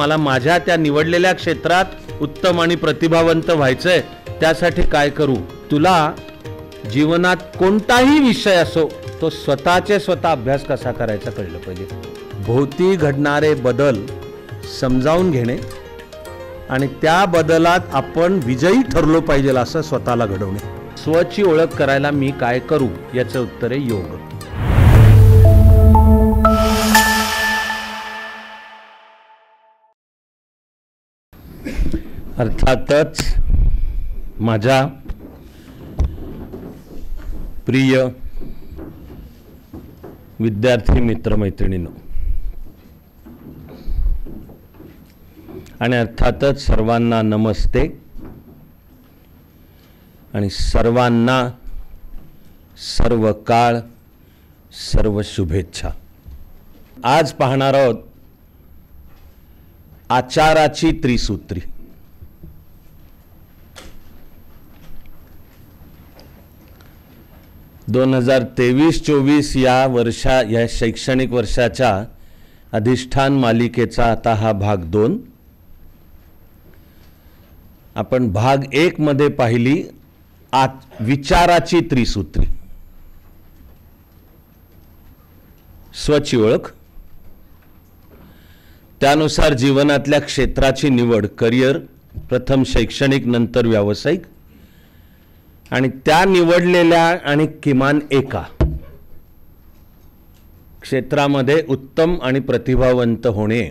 मला माझ्या त्या निवडलेल्या क्षेत्रात उत्तम आणि प्रतिभावंत व्हायचंय त्यासाठी काय करू तुला जीवनात कोणताही विषय असो तो स्वतःचे स्वतः अभ्यास कसा करायचा कळलं पाहिजे भोवती घडणारे बदल समजावून घेणे आणि त्या बदलात आपण विजयी ठरलो पाहिजे असं स्वतःला घडवणे स्वची ओळख करायला मी काय करू याचं उत्तर आहे योग अर्थातच माझ्या प्रिय विद्यार्थी मित्रमैत्रिणींनो आणि अर्थातच सर्वांना नमस्ते आणि सर्वांना सर्व काळ सर्व शुभेच्छा आज पाहणार आहोत आचाराची त्रिसूत्री दोन हजार तेवीस चोवीस या वर्षा या शैक्षणिक वर्षाच्या अधिष्ठान मालिकेचा आता हा भाग दोन आपण भाग एक मध्ये पाहिली आत विचाराची त्रिसूत्री स्वची ओळख त्यानुसार जीवनातल्या क्षेत्राची निवड करिअर प्रथम शैक्षणिक नंतर व्यावसायिक आणि त्या निवडलेल्या आणि किमान एका क्षेत्रामध्ये उत्तम आणि प्रतिभावंत होणे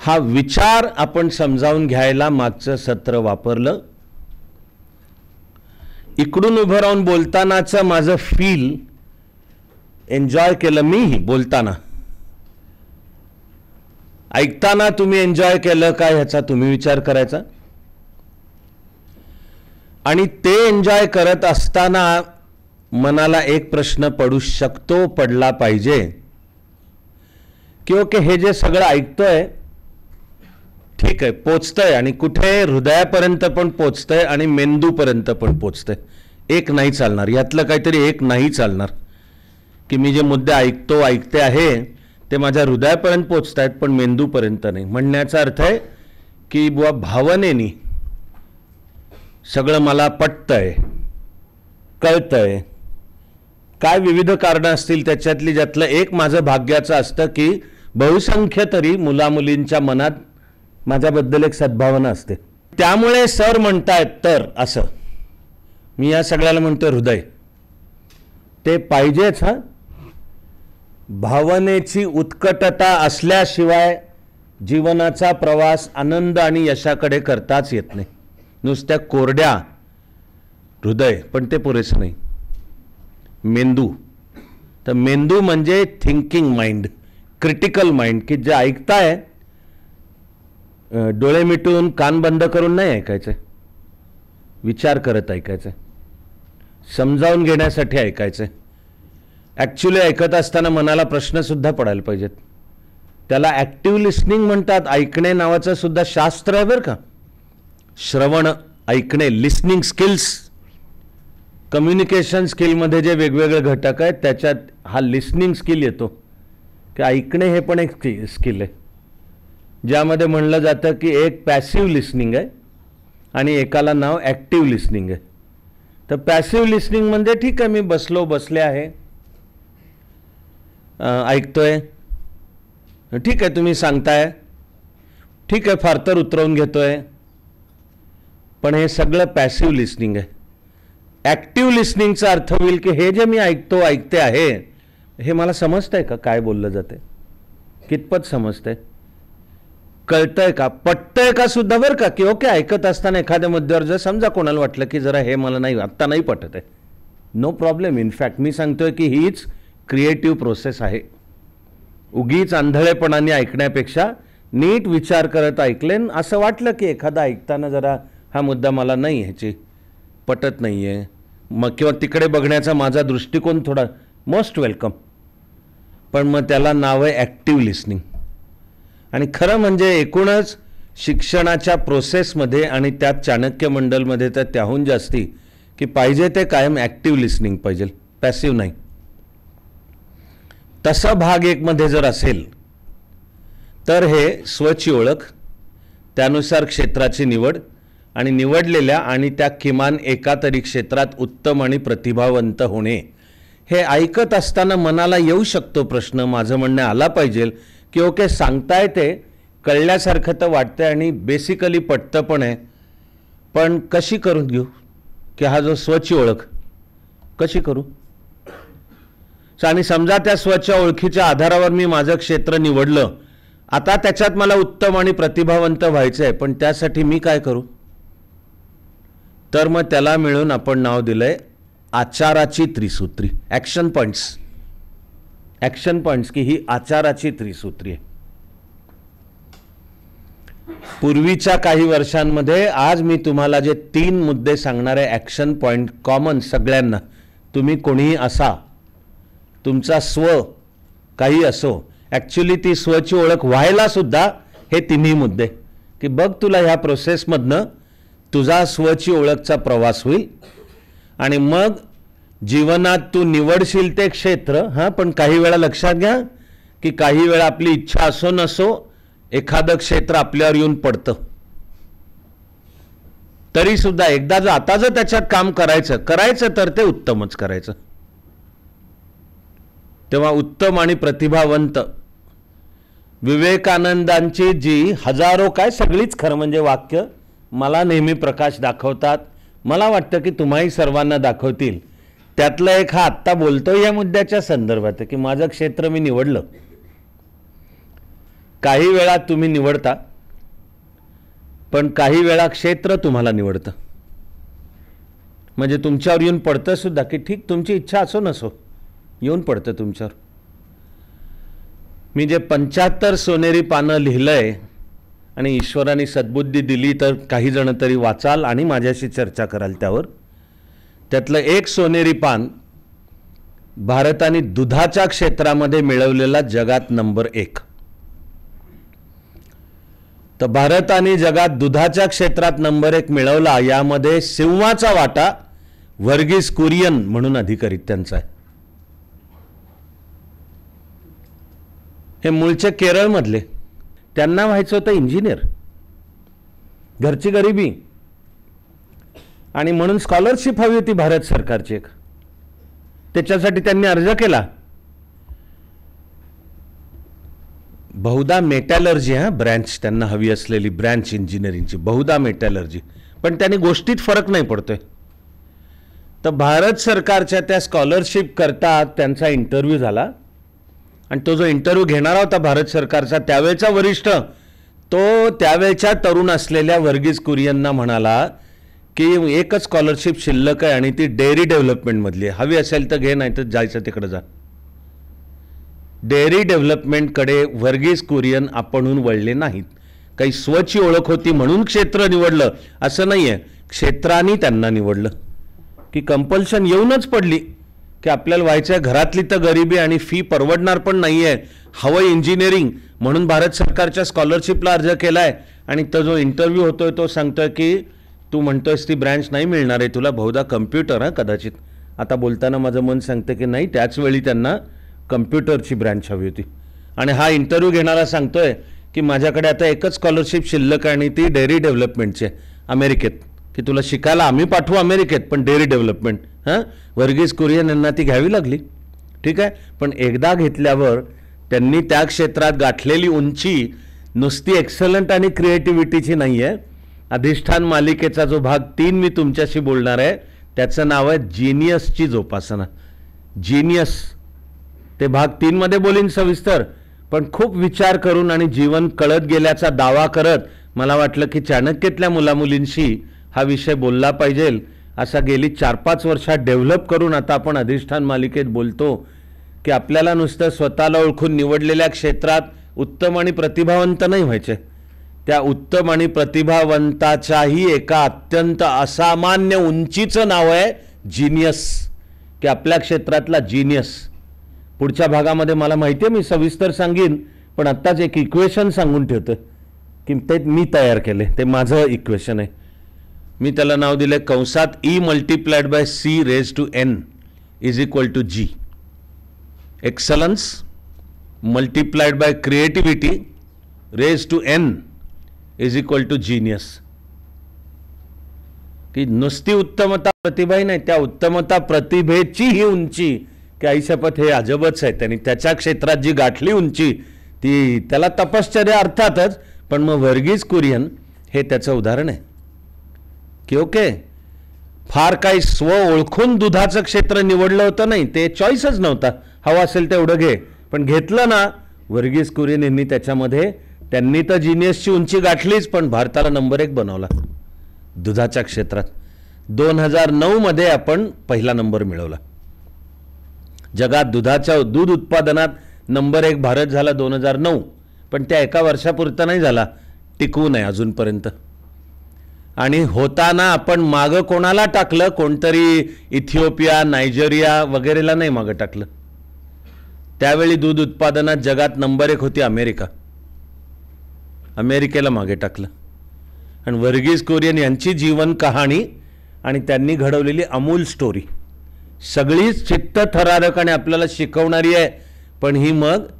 हा विचार आपण समजावून घ्यायला मागचं सत्र वापरलं इकडून उभं राहून बोलतानाच माझं फील एन्जॉय केलं मीही बोलताना ऐकताना तुम्ही एन्जॉय केलं काय ह्याचा तुम्ही विचार करायचा आणि ते एन्जॉय करत असताना मनाला एक प्रश्न पडू शकतो पडला पाहिजे की ओके हे जे सगळं ऐकतोय ठीक आहे पोचतंय आणि कुठे हृदयापर्यंत पण पोचतंय आणि मेंदूपर्यंत पण पोचतंय एक नाही चालणार यातलं काहीतरी एक नाही चालणार की मी जे मुद्दे ऐकतो ऐकते आहे ते माझ्या हृदयापर्यंत पोचतायत आहेत पण मेंदूपर्यंत नाही म्हणण्याचा अर्थ आहे की बुवा भावनेनी सगळं मला पटतंय कळतंय काय विविध कारणं असतील त्याच्यातली ज्यातलं एक माझं भाग्याचं असतं की बहुसंख्य तरी मुलामुलींच्या मनात माझ्याबद्दल एक सद्भावना असते त्यामुळे सर म्हणतायत तर असं मी या सगळ्याला म्हणतो हृदय ते पाहिजेच हा भावनेची उत्कटता असल्याशिवाय जीवनाचा प्रवास आनंद आणि यशाकडे करताच येत नाही नुसत्या कोरड्या हृदय पण ते पुरेसं नाही मेंदू तर मेंदू म्हणजे थिंकिंग माइंड क्रिटिकल माइंड की जे ऐकताय डोळे मिटून कान बंद करून नाही ऐकायचं विचार करत ऐकायचं समजावून घेण्यासाठी ऐकायचं ॲक्च्युली ऐकत असताना मनाला प्रश्नसुद्धा पडायला पाहिजेत त्याला ॲक्टिव्ह लिस्निंग म्हणतात ऐकणे नावाचं सुद्धा शास्त्र आहे बरं का श्रवण ऐकणे लिस्निंग स्किल्स कम्युनिकेशन स्किलमध्ये जे वेगवेगळे घटक आहेत त्याच्यात हा लिस्निंग स्किल येतो की ऐकणे हे पण एक स्किल आहे ज्यामध्ये म्हणलं जातं की एक पॅसिव लिस्निंग आहे आणि एकाला नाव ॲक्टिव्ह लिस्निंग आहे तर पॅसिव लिस्निंग म्हणजे ठीक आहे मी बसलो बसले आहे ऐकतोय ठीक आहे तुम्ही सांगताय ठीक आहे फार तर उतरवून घेतो आहे पण हे सगळं पॅसिव्ह लिस्निंग आहे ॲक्टिव्ह लिस्निंगचा अर्थ होईल की हे जे मी ऐकतो ऐकते आहे हे मला समजतं आहे का काय बोललं जाते कितपत समजतंय आहे का पटतंय का सुद्धा बरं का की ओके ऐकत असताना एखाद्या मुद्द्यावर जर समजा कोणाला वाटलं की जरा हे मला नाही आत्ता नाही पटत आहे नो प्रॉब्लेम इनफॅक्ट मी सांगतोय की हीच क्रिएटिव्ह प्रोसेस आहे उगीच आंधळेपणाने ऐकण्यापेक्षा नीट विचार करत ऐकलेन असं वाटलं की एखादा ऐकताना जरा हा मुद्दा मला नाही ह्याची पटत नाही आहे मग किंवा तिकडे बघण्याचा माझा दृष्टिकोन थोडा मोस्ट वेलकम पण मग त्याला नाव आहे ॲक्टिव्ह लिस्निंग आणि खरं म्हणजे एकूणच शिक्षणाच्या प्रोसेसमध्ये आणि त्यात चाणक्य मंडलमध्ये तर त्याहून जास्ती की पाहिजे ते कायम ॲक्टिव्ह लिस्निंग पाहिजे पॅसिव नाही तसा भाग एकमध्ये जर असेल तर हे स्वची ओळख त्यानुसार क्षेत्राची निवड आणि निवडलेल्या आणि त्या किमान एका तरी क्षेत्रात उत्तम आणि प्रतिभावंत होणे हे ऐकत असताना मनाला येऊ शकतो प्रश्न माझं म्हणणं आला पाहिजे की ओके सांगता येते कळल्यासारखं तर वाटतं आणि बेसिकली पटतं पण आहे पण कशी करून घेऊ की हा जो स्वची ओळख कशी करू आणि समजा त्या स्वच्या ओळखीच्या आधारावर मी माझं क्षेत्र निवडलं आता त्याच्यात मला उत्तम आणि प्रतिभावंत व्हायचं आहे पण त्यासाठी मी काय करू तर मग त्याला मिळून आपण नाव दिलं आहे आचाराची त्रिसूत्री ॲक्शन पॉईंट्स ॲक्शन पॉईंट्स की ही आचाराची त्रिसूत्री आहे पूर्वीच्या काही वर्षांमध्ये आज मी तुम्हाला जे तीन मुद्दे सांगणार आहे ॲक्शन पॉईंट कॉमन सगळ्यांना तुम्ही कोणीही असा तुमचा स्व काही असो ॲक्च्युली ती स्वची ओळख व्हायला सुद्धा हे तिन्ही मुद्दे की बघ तुला ह्या प्रोसेसमधनं तुझा स्वची ओळखचा प्रवास होईल आणि मग जीवनात तू निवडशील ते क्षेत्र हां पण काही वेळा लक्षात घ्या की काही वेळा आपली इच्छा असो नसो एखादं क्षेत्र आपल्यावर येऊन पडतं सुद्धा एकदा जर आता जर त्याच्यात काम करायचं करायचं तर ते उत्तमच करायचं तेव्हा उत्तम आणि प्रतिभावंत विवेकानंदांची जी हजारो काय सगळीच खरं म्हणजे वाक्य मला नेहमी प्रकाश दाखवतात मला वाटतं की तुम्हाही सर्वांना दाखवतील त्यातलं एक हा आत्ता बोलतो या मुद्द्याच्या संदर्भात की माझं क्षेत्र मी निवडलं काही वेळा तुम्ही निवडता पण काही वेळा क्षेत्र तुम्हाला निवडतं म्हणजे तुमच्यावर येऊन पडतं सुद्धा की ठीक तुमची इच्छा असो नसो येऊन पडतं तुमच्यावर मी जे पंच्याहत्तर सोनेरी पानं लिहिलं आहे आणि ईश्वराने सद्बुद्धी दिली तर काही जण तरी वाचाल आणि माझ्याशी चर्चा कराल त्यावर त्यातलं एक सोनेरी पान भारताने दुधाच्या क्षेत्रामध्ये मिळवलेला जगात नंबर एक तर भारताने जगात दुधाच्या क्षेत्रात नंबर एक मिळवला यामध्ये सिंहाचा वाटा वर्गीस कुरियन म्हणून अधिकारी त्यांचा आहे हे मूळचे केरळमधले त्यांना व्हायचं होतं इंजिनियर घरची गरिबी आणि म्हणून स्कॉलरशिप हवी होती भारत सरकारची एक त्याच्यासाठी त्यांनी अर्ज केला बहुधा मेटॅलर्जी हा ब्रँच त्यांना हवी असलेली ब्रँच इंजिनिअरिंगची बहुधा मेटॅलर्जी पण त्यांनी गोष्टीत फरक नाही पडतोय तर भारत सरकारच्या त्या स्कॉलरशिप करता त्यांचा इंटरव्ह्यू झाला आणि तो जो इंटरव्ह्यू घेणारा होता भारत सरकारचा त्यावेळचा वरिष्ठ तो त्यावेळच्या तरुण असलेल्या वर्गीज कुरियनना म्हणाला की एकच स्कॉलरशिप शिल्लक आहे आणि ती डेअरी डेव्हलपमेंटमधली हवी असेल तर घे नाही तर जायचं तिकडं जा डेअरी डेव्हलपमेंटकडे वर्गीज कुरियन आपणहून वळले नाहीत काही स्वची ओळख होती म्हणून क्षेत्र निवडलं असं नाही आहे त्यांना निवडलं की कंपल्शन येऊनच पडली की आपल्याला व्हायचं आहे घरातली तर गरिबी आणि फी परवडणार पण नाही आहे हवं इंजिनिअरिंग म्हणून भारत सरकारच्या स्कॉलरशिपला अर्ज केला आहे आणि तो जो इंटरव्ह्यू होतो आहे तो सांगतो आहे की तू आहेस ती ब्रँच नाही मिळणार आहे तुला बहुधा कम्प्युटर हां कदाचित आता बोलताना माझं मन सांगतं की नाही त्याचवेळी त्यांना कम्प्युटरची ब्रँच हवी होती आणि हा इंटरव्ह्यू घेणारा सांगतो आहे की माझ्याकडे आता एकच स्कॉलरशिप शिल्लक आणि ती डेअरी डेव्हलपमेंटची अमेरिकेत की तुला शिकायला आम्ही पाठवू अमेरिकेत पण डेअरी डेव्हलपमेंट हां वर्गीज कुरियन यांना ती घ्यावी लागली ठीक आहे पण एकदा घेतल्यावर त्यांनी त्या क्षेत्रात गाठलेली उंची नुसती एक्सलंट आणि क्रिएटिव्हिटीची नाही आहे अधिष्ठान मालिकेचा जो भाग तीन मी तुमच्याशी बोलणार आहे त्याचं नाव आहे जिनियसची जोपासना जिनियस ते भाग तीनमध्ये बोलीन सविस्तर पण खूप विचार करून आणि जीवन कळत गेल्याचा दावा करत मला वाटलं की चाणक्यातल्या मुलामुलींशी हा विषय बोलला पाहिजे असा गेली चार पाच वर्षात डेव्हलप करून आता आपण अधिष्ठान मालिकेत बोलतो की आपल्याला नुसतं स्वतःला ओळखून निवडलेल्या क्षेत्रात उत्तम आणि प्रतिभावंत नाही व्हायचे त्या उत्तम आणि प्रतिभावंताच्याही एका अत्यंत असामान्य उंचीचं नाव आहे जिनियस की आपल्या क्षेत्रातला जिनियस पुढच्या भागामध्ये मला माहिती आहे मी सविस्तर सांगेन पण आत्ताच एक इक्वेशन सांगून ठेवतं की ते मी तयार केले ते माझं इक्वेशन आहे मी त्याला नाव दिलं कंसात E multiplied by C raise to N is equal to G excellence multiplied by creativity raise to N is equal to genius की नुसती उत्तमता प्रतिभाही नाही त्या उत्तमता प्रतिभेची ही उंची की शपथ हे अजबच आहे त्यांनी त्याच्या क्षेत्रात जी गाठली उंची ती त्याला तपश्चर्या अर्थातच पण मग वर्गीज कुरियन हे त्याचं उदाहरण आहे की ओके फार काही स्व ओळखून दुधाचं क्षेत्र निवडलं होतं नाही ते चॉईसच नव्हता हवा असेल तेवढं घे पण घेतलं ना वर्गीस कुरियन यांनी त्याच्यामध्ये त्यांनी तर जिनियसची उंची गाठलीच पण भारताला नंबर एक बनवला दुधाच्या क्षेत्रात दोन हजार नऊमध्ये आपण पहिला नंबर मिळवला जगात दुधाच्या दूध उत्पादनात नंबर एक भारत झाला दोन हजार नऊ पण त्या एका वर्षापुरता नाही झाला टिकवू नये अजूनपर्यंत आणि होताना आपण मागं कोणाला टाकलं कोणतरी इथिओपिया नायजेरिया वगैरेला नाही मागं टाकलं त्यावेळी दूध उत्पादनात जगात नंबर एक होती अमेरिका अमेरिकेला मागे टाकलं आणि वर्गीज कोरियन यांची जीवन कहाणी आणि त्यांनी घडवलेली अमूल स्टोरी सगळीच चित्त थरारक आणि आपल्याला शिकवणारी आहे पण ही मग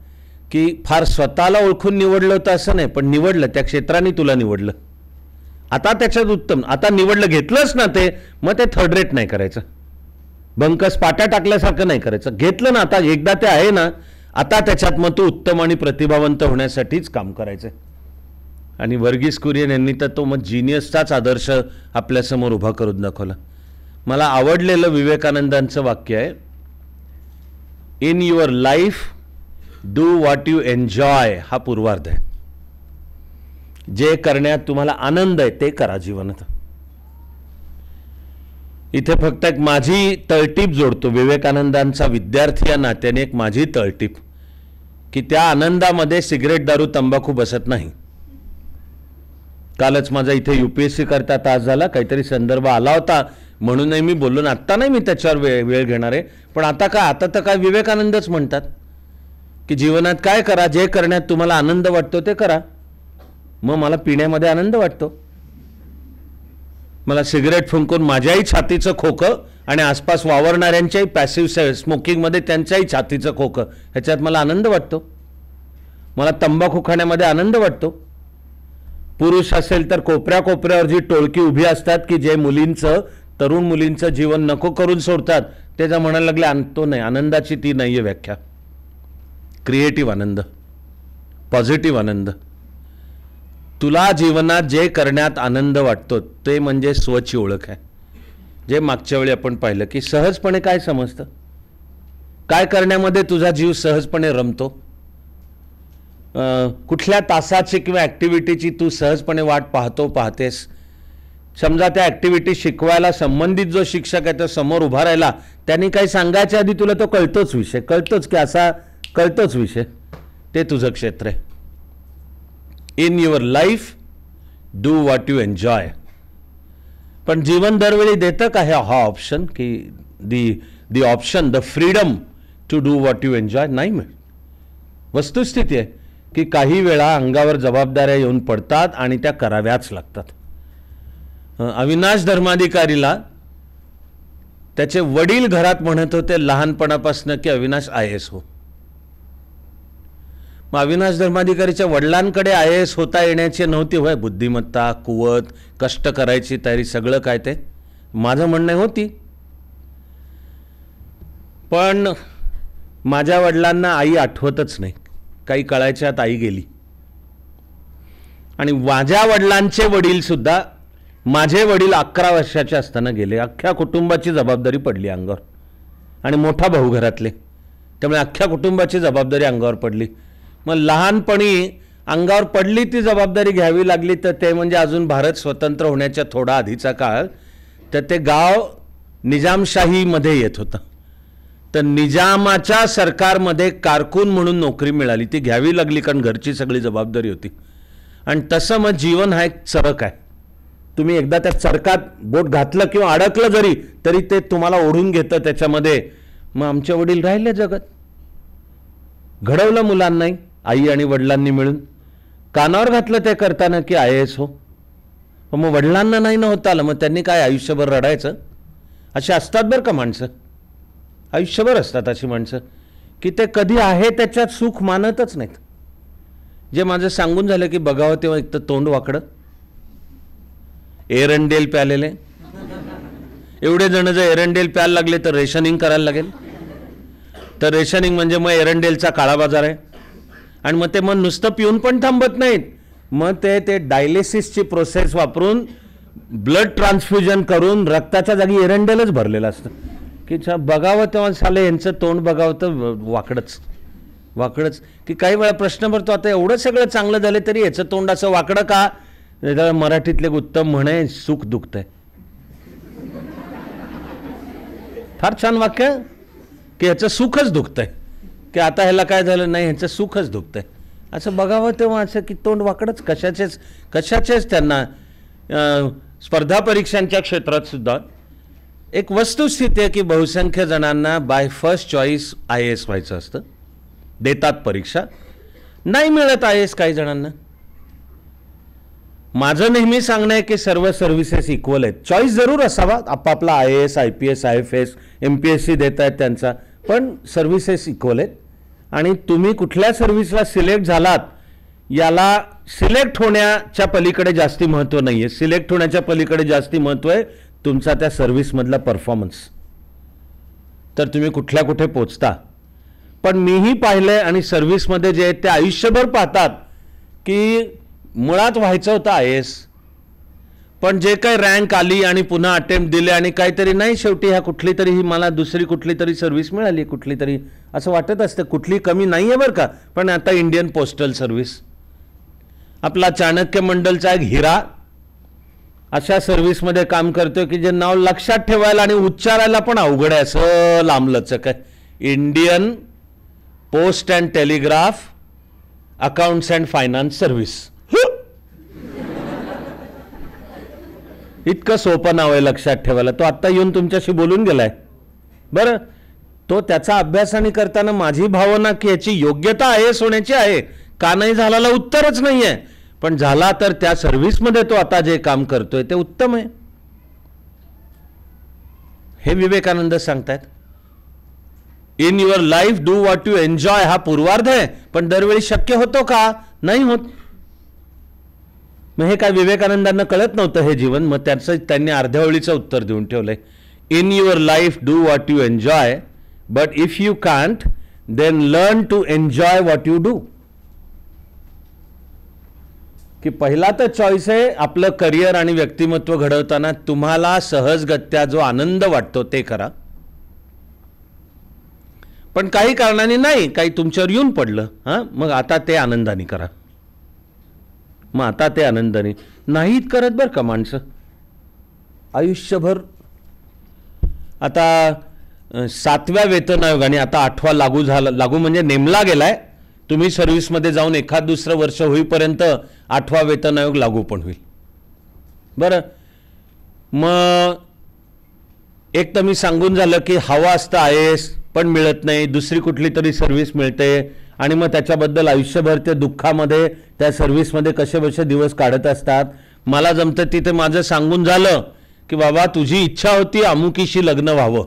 की फार स्वतःला ओळखून निवडलं होतं असं नाही पण निवडलं त्या क्षेत्राने तुला निवडलं आता त्याच्यात उत्तम आता निवडलं घेतलंच ना ते मग ते थर्ड रेट नाही करायचं बंकस पाट्या टाकल्यासारखं नाही करायचं घेतलं ना आता एकदा ते आहे ना आता त्याच्यात मग तो उत्तम आणि प्रतिभावंत होण्यासाठीच काम करायचं आणि वर्गीस कुरियन यांनी तर तो मग जिनियसचाच आदर्श आपल्यासमोर उभा करून दाखवला मला आवडलेलं विवेकानंदांचं वाक्य आहे in your life do what you enjoy हा पूर्वार्ध आहे जे करण्यात तुम्हाला आनंद आहे ते करा जीवनात इथे फक्त एक माझी तळटीप जोडतो विवेकानंदांचा विद्यार्थी या नात्याने एक माझी तळटीप की त्या आनंदामध्ये सिगरेट दारू तंबाखू बसत नाही कालच माझा इथे यू पी एस सी करता तास झाला काहीतरी संदर्भ आला होता म्हणूनही मी बोललो ना आत्ता नाही मी त्याच्यावर वेळ वेळ घेणार आहे पण आता का आता तर काय विवेकानंदच म्हणतात की जीवनात काय करा जे करण्यात तुम्हाला आनंद वाटतो ते करा मग मला पिण्यामध्ये आनंद वाटतो मला सिगरेट फुंकून माझ्याही छातीचं खोकं आणि आसपास वावरणाऱ्यांच्याही पॅसिव्ह स्मोकिंगमध्ये त्यांच्याही छातीचं खोकं ह्याच्यात मला आनंद वाटतो मला तंबाखू खाण्यामध्ये आनंद वाटतो पुरुष असेल तर कोपऱ्या कोपऱ्यावर जी टोळकी उभी असतात की जे मुलींचं तरुण मुलींचं जीवन नको करून सोडतात त्याचा म्हणायला लागले आणतो नाही आनंदाची ती नाही आहे व्याख्या क्रिएटिव्ह आनंद पॉझिटिव्ह आनंद तुला जीवनात जे करण्यात आनंद वाटतो ते म्हणजे स्वची ओळख आहे जे मागच्या वेळी आपण पाहिलं की सहजपणे काय समजतं काय करण्यामध्ये तुझा जीव सहजपणे रमतो कुठल्या तासाची किंवा ॲक्टिव्हिटीची तू सहजपणे वाट पाहतो पाहतेस समजा त्या ॲक्टिव्हिटी शिकवायला संबंधित जो शिक्षक आहे तो समोर उभा राहिला त्यांनी काही सांगायच्या आधी तुला तो कळतोच विषय कळतोच की असा कळतोच विषय ते तुझं क्षेत्र आहे in your life do what you enjoy पण जीवन दरवेळी देतं का हा ऑप्शन की the the option the freedom to do what you enjoy नाही मिळ वस्तुस्थिती आहे की काही वेळा अंगावर जबाबदाऱ्या येऊन पडतात आणि त्या कराव्याच लागतात अविनाश धर्माधिकारीला त्याचे वडील घरात म्हणत होते लहानपणापासून की अविनाश आय एस हो मग अविनाश धर्माधिकारीच्या वडिलांकडे आय एस होता येण्याची नव्हती होय बुद्धिमत्ता कुवत कष्ट करायची तयारी सगळं काय ते माझं म्हणणं होती पण माझ्या वडिलांना आई आठवतच नाही काही कळायच्यात आई गेली आणि माझ्या वडिलांचे वडीलसुद्धा माझे वडील अकरा वर्षाचे असताना गेले अख्ख्या कुटुंबाची जबाबदारी पडली अंगावर आणि मोठा भाऊ घरातले त्यामुळे अख्ख्या कुटुंबाची जबाबदारी अंगावर पडली मग लहानपणी अंगावर पडली ती जबाबदारी घ्यावी लागली तर ते म्हणजे अजून भारत स्वतंत्र होण्याच्या थोडा आधीचा काळ तर ते गाव निजामशाहीमध्ये येत होतं तर निजामाच्या सरकारमध्ये कारकून म्हणून नोकरी मिळाली ती घ्यावी लागली कारण घरची सगळी जबाबदारी होती आणि तसं मग जीवन हा एक चरक आहे तुम्ही एकदा त्या चरकात बोट घातलं किंवा अडकलं जरी तरी ते तुम्हाला ओढून घेतं त्याच्यामध्ये मग आमचे वडील राहिले जगत घडवलं मुलांनाही आई आणि वडिलांनी मिळून कानावर घातलं ते करताना की आय एस हो मग वडिलांना नाही ना आलं मग त्यांनी काय आयुष्यभर रडायचं अशी असतात बरं का माणसं आयुष्यभर असतात अशी माणसं की ते कधी आहे त्याच्यात सुख मानतच नाहीत जे माझं सांगून झालं की बघावं तेव्हा एक तर तोंड वाकडं एरंडेल प्यालेले एवढे जण जर एरंडेल प्यायला लागले तर रेशनिंग करायला लागेल तर रेशनिंग म्हणजे मग एरंडेलचा काळा बाजार आहे आणि मग ते मग नुसतं पिऊन पण थांबत नाहीत मग ते ते डायलिसिसची प्रोसेस वापरून ब्लड ट्रान्सफ्युजन करून रक्ताच्या जागी एरंडेलच भरलेलं असतं की बघावं तेव्हा साले यांचं तोंड बघावं तर वाकडंच वाकडंच की काही वेळा प्रश्न भरतो आता एवढं सगळं चांगलं झालं तरी याचं तोंड असं वाकडं का मराठीतले उत्तम म्हणे सुख दुखतंय फार छान वाक्य की याचं सुखच दुखतंय की आता ह्याला काय झालं नाही ह्याचं सुखच दुखतंय असं बघावं तेव्हा असं की तोंड वाकडंच कशाचेच कशाचेच त्यांना स्पर्धा परीक्षांच्या क्षेत्रात सुद्धा एक वस्तुस्थिती आहे की बहुसंख्य जणांना by first choice I S व्हायचं असतं देतात परीक्षा नाही मिळत आय एस काही जणांना माझं नेहमी सांगणं आहे की सर्व सर्व्हिसेस इक्वल आहेत चॉईस जरूर असावा आपापला I S I P S I F S M P S C देत आहेत त्यांचा पण सर्व्हिसेस इक्वल आहेत आणि तुम्ही कुठल्या सर्व्हिसला सिलेक्ट झालात याला सिलेक्ट होण्याच्या पलीकडे जास्ती महत्त्व नाही आहे सिलेक्ट होण्याच्या पलीकडे जास्ती महत्त्व आहे तुमचा त्या सर्व्हिसमधला परफॉर्मन्स तर तुम्ही कुठल्या कुठे पोचता पण मीही पाहिलं आहे आणि सर्व्हिसमध्ये जे आहेत ते आयुष्यभर पाहतात की मुळात व्हायचं होतं आय एस पण जे काही रँक आली आणि पुन्हा अटेम्प्ट दिले आणि काहीतरी नाही शेवटी ह्या कुठली तरी ही मला दुसरी कुठली तरी सर्व्हिस मिळाली कुठली तरी असं वाटत असतं कुठली कमी नाही आहे बरं का पण आता इंडियन पोस्टल सर्व्हिस आपला चाणक्य मंडलचा एक हिरा अशा सर्व्हिसमध्ये काम करतो की जे नाव लक्षात ठेवायला आणि उच्चारायला पण अवघड आहे असं लांबलंच काय Indian post and telegraph accounts and finance service इतकं सोपं नाव आहे लक्षात ठेवायला तो आत्ता येऊन तुमच्याशी बोलून गेलाय बरं तो त्याचा अभ्यास आणि करताना माझी भावना की याची योग्यता आहे सोन्याची आहे का नाही झाला उत्तरच नाही आहे पण झाला तर त्या सर्व्हिसमध्ये तो आता जे काम करतोय ते उत्तम आहे हे विवेकानंद सांगतायत in your life do what you enjoy हा पूर्वार्ध आहे पण दरवेळी शक्य होतो का नाही होत मग हे काय विवेकानंदांना कळत नव्हतं हे जीवन मग त्याचं त्यांनी अर्ध्यावळीचं उत्तर देऊन ठेवलं in your life do what you enjoy but if you can't then learn to enjoy what you do की पहिला तर चॉईस आहे आपलं करिअर आणि व्यक्तिमत्व घडवताना तुम्हाला सहजगत्या जो आनंद वाटतो ते करा पण काही कारणाने नाही काही तुमच्यावर येऊन पडलं हां मग आता ते आनंदाने करा मग आता ते आनंदाने नाहीत करत बरं का माणसं आयुष्यभर आता सातव्या वेतन आयोगाने आता आठवा लागू झाला लागू म्हणजे नेमला गेला तुम्ही सर्व्हिसमध्ये जाऊन एखाद दुसरं वर्ष होईपर्यंत आठवा वेतन आयोग लागू पण होईल बरं मग एक तर मी सांगून झालं की हवा असतं आय एस पण मिळत नाही दुसरी कुठली तरी सर्व्हिस मिळते आणि मग त्याच्याबद्दल आयुष्यभर ते दुःखामध्ये त्या सर्व्हिसमध्ये कसे बसे दिवस काढत असतात मला जमतं तिथे माझं सांगून झालं की बाबा तुझी इच्छा होती अमुकीशी लग्न व्हावं